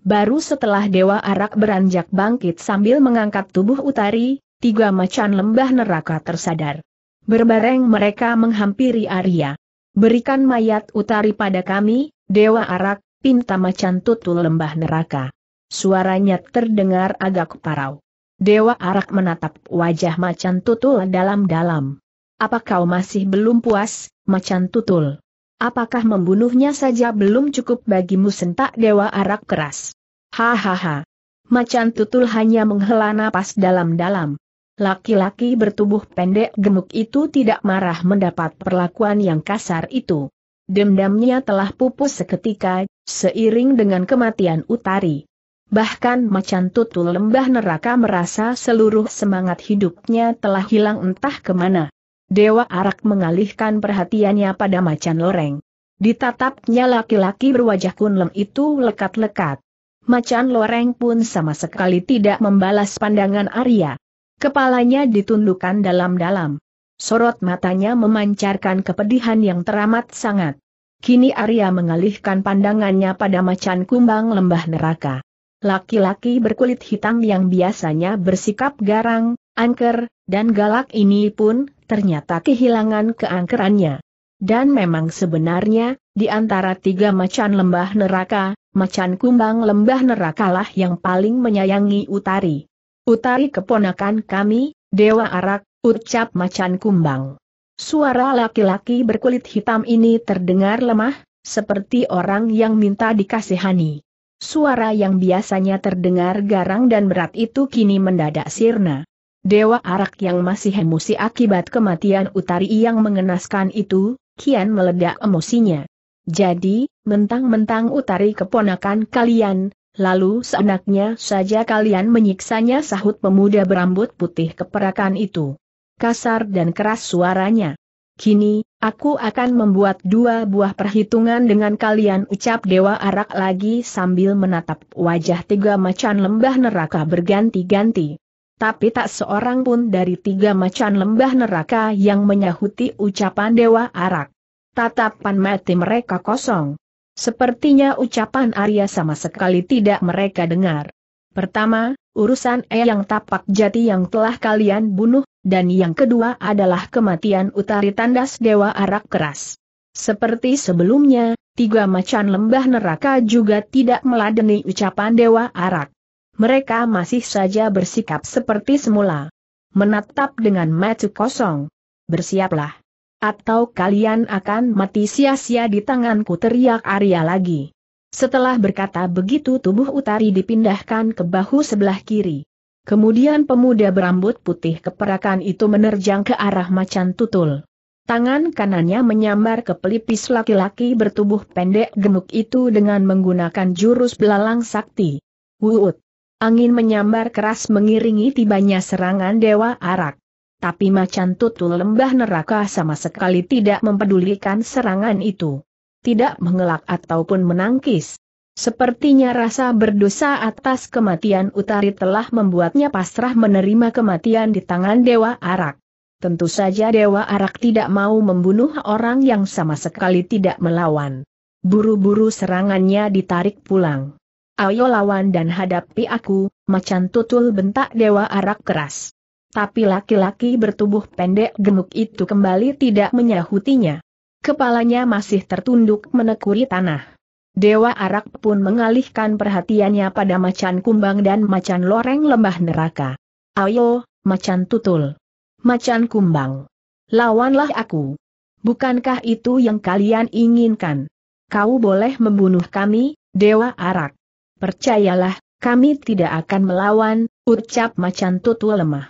Baru setelah Dewa Arak beranjak bangkit sambil mengangkat tubuh Utari, tiga macan lembah neraka tersadar. Berbareng mereka menghampiri Arya. Berikan mayat Utari pada kami, Dewa Arak, Pinta Macan Tutul Lembah Neraka. Suaranya terdengar agak parau. Dewa Arak menatap wajah Macan Tutul dalam-dalam. Apa kau masih belum puas, Macan Tutul? Apakah membunuhnya saja belum cukup bagimu sentak Dewa Arak keras? Hahaha. Macan Tutul hanya menghela napas dalam-dalam. Laki-laki bertubuh pendek gemuk itu tidak marah mendapat perlakuan yang kasar itu. Dendamnya telah pupus seketika, seiring dengan kematian Utari. Bahkan macan tutul lembah neraka merasa seluruh semangat hidupnya telah hilang entah kemana. Dewa Arak mengalihkan perhatiannya pada macan loreng. Ditatapnya laki-laki berwajah kunlem itu lekat-lekat. Macan loreng pun sama sekali tidak membalas pandangan Arya. Kepalanya ditundukkan dalam-dalam. Sorot matanya memancarkan kepedihan yang teramat sangat. Kini Arya mengalihkan pandangannya pada macan kumbang lembah neraka. Laki-laki berkulit hitam yang biasanya bersikap garang, angker, dan galak ini pun ternyata kehilangan keangkerannya. Dan memang sebenarnya, di antara tiga macan lembah neraka, macan kumbang lembah nerakalah yang paling menyayangi Utari. Utari keponakan kami, Dewa Arak, ucap macan kumbang. Suara laki-laki berkulit hitam ini terdengar lemah, seperti orang yang minta dikasihani. Suara yang biasanya terdengar garang dan berat itu kini mendadak sirna. Dewa arak yang masih emosi akibat kematian utari yang mengenaskan itu, kian meledak emosinya. Jadi, mentang-mentang utari keponakan kalian, lalu seenaknya saja kalian menyiksanya sahut pemuda berambut putih keperakan itu kasar dan keras suaranya. Kini, aku akan membuat dua buah perhitungan dengan kalian ucap Dewa Arak lagi sambil menatap wajah tiga macan lembah neraka berganti-ganti. Tapi tak seorang pun dari tiga macan lembah neraka yang menyahuti ucapan Dewa Arak. Tatapan mati mereka kosong. Sepertinya ucapan Arya sama sekali tidak mereka dengar. Pertama, urusan E yang tapak jati yang telah kalian bunuh, dan yang kedua adalah kematian utari tandas Dewa Arak Keras. Seperti sebelumnya, tiga macan lembah neraka juga tidak meladeni ucapan Dewa Arak. Mereka masih saja bersikap seperti semula. Menatap dengan mata kosong. Bersiaplah. Atau kalian akan mati sia-sia di tanganku teriak Arya lagi. Setelah berkata begitu tubuh Utari dipindahkan ke bahu sebelah kiri. Kemudian pemuda berambut putih keperakan itu menerjang ke arah macan tutul. Tangan kanannya menyambar ke pelipis laki-laki bertubuh pendek gemuk itu dengan menggunakan jurus belalang sakti. Wuut. Angin menyambar keras mengiringi tibanya serangan Dewa Arak. Tapi macan tutul lembah neraka sama sekali tidak mempedulikan serangan itu tidak mengelak ataupun menangkis. Sepertinya rasa berdosa atas kematian Utari telah membuatnya pasrah menerima kematian di tangan Dewa Arak. Tentu saja Dewa Arak tidak mau membunuh orang yang sama sekali tidak melawan. Buru-buru serangannya ditarik pulang. Ayo lawan dan hadapi aku, macan tutul bentak Dewa Arak keras. Tapi laki-laki bertubuh pendek gemuk itu kembali tidak menyahutinya. Kepalanya masih tertunduk menekuri tanah. Dewa Arak pun mengalihkan perhatiannya pada macan kumbang dan macan loreng lembah neraka. Ayo, macan tutul. Macan kumbang. Lawanlah aku. Bukankah itu yang kalian inginkan? Kau boleh membunuh kami, Dewa Arak. Percayalah, kami tidak akan melawan, ucap macan tutul lemah.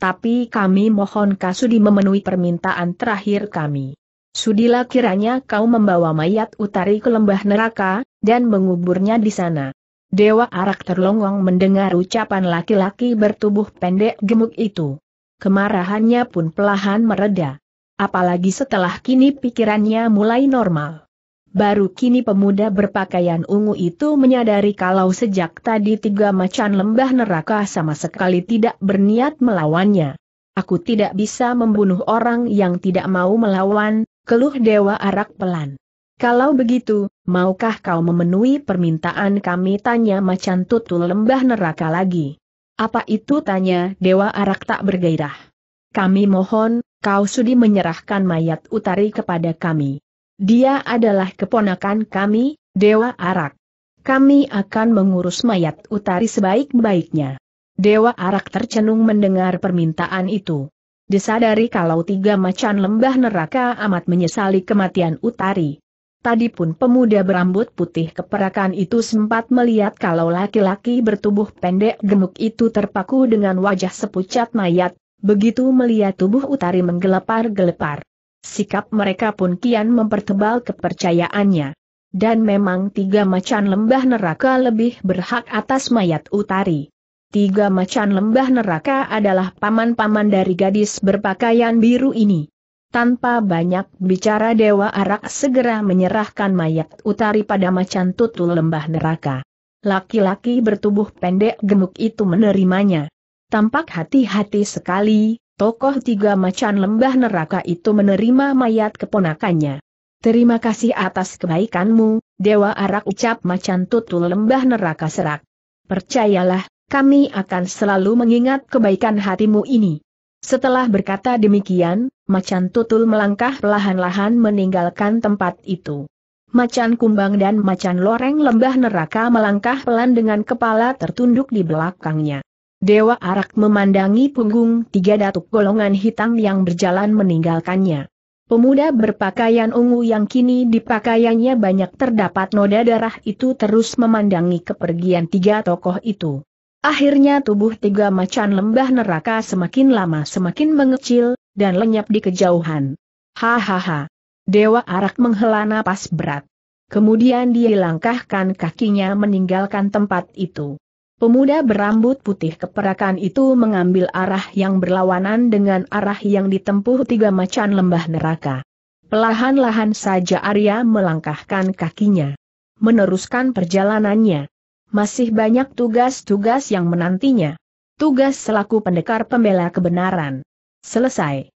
Tapi kami mohon kasudi memenuhi permintaan terakhir kami. Sudilah kiranya kau membawa mayat utari ke lembah neraka, dan menguburnya di sana. Dewa Arak terlongong mendengar ucapan laki-laki bertubuh pendek gemuk itu. Kemarahannya pun pelahan mereda. Apalagi setelah kini pikirannya mulai normal. Baru kini pemuda berpakaian ungu itu menyadari kalau sejak tadi tiga macan lembah neraka sama sekali tidak berniat melawannya. Aku tidak bisa membunuh orang yang tidak mau melawan, keluh Dewa Arak pelan. Kalau begitu, maukah kau memenuhi permintaan kami tanya macan tutul lembah neraka lagi? Apa itu tanya Dewa Arak tak bergairah. Kami mohon, kau sudi menyerahkan mayat utari kepada kami. Dia adalah keponakan kami, Dewa Arak. Kami akan mengurus mayat utari sebaik-baiknya. Dewa Arak tercenung mendengar permintaan itu disadari kalau tiga macan lembah neraka amat menyesali kematian Utari. Tadi pun pemuda berambut putih keperakan itu sempat melihat kalau laki-laki bertubuh pendek gemuk itu terpaku dengan wajah sepucat mayat, begitu melihat tubuh Utari menggelepar-gelepar. Sikap mereka pun kian mempertebal kepercayaannya. Dan memang tiga macan lembah neraka lebih berhak atas mayat Utari tiga macan lembah neraka adalah paman-paman dari gadis berpakaian biru ini. Tanpa banyak bicara Dewa Arak segera menyerahkan mayat utari pada macan tutul lembah neraka. Laki-laki bertubuh pendek gemuk itu menerimanya. Tampak hati-hati sekali, tokoh tiga macan lembah neraka itu menerima mayat keponakannya. Terima kasih atas kebaikanmu, Dewa Arak ucap macan tutul lembah neraka serak. Percayalah, kami akan selalu mengingat kebaikan hatimu ini. Setelah berkata demikian, macan tutul melangkah perlahan-lahan meninggalkan tempat itu. Macan kumbang dan macan loreng lembah neraka melangkah pelan dengan kepala tertunduk di belakangnya. Dewa Arak memandangi punggung tiga datuk golongan hitam yang berjalan meninggalkannya. Pemuda berpakaian ungu yang kini dipakaiannya banyak terdapat noda darah itu terus memandangi kepergian tiga tokoh itu. Akhirnya tubuh tiga macan lembah neraka semakin lama semakin mengecil, dan lenyap di kejauhan. Hahaha. Dewa Arak menghela napas berat. Kemudian dia langkahkan kakinya meninggalkan tempat itu. Pemuda berambut putih keperakan itu mengambil arah yang berlawanan dengan arah yang ditempuh tiga macan lembah neraka. Pelahan-lahan saja Arya melangkahkan kakinya. Meneruskan perjalanannya, masih banyak tugas-tugas yang menantinya. Tugas selaku pendekar pembela kebenaran. Selesai.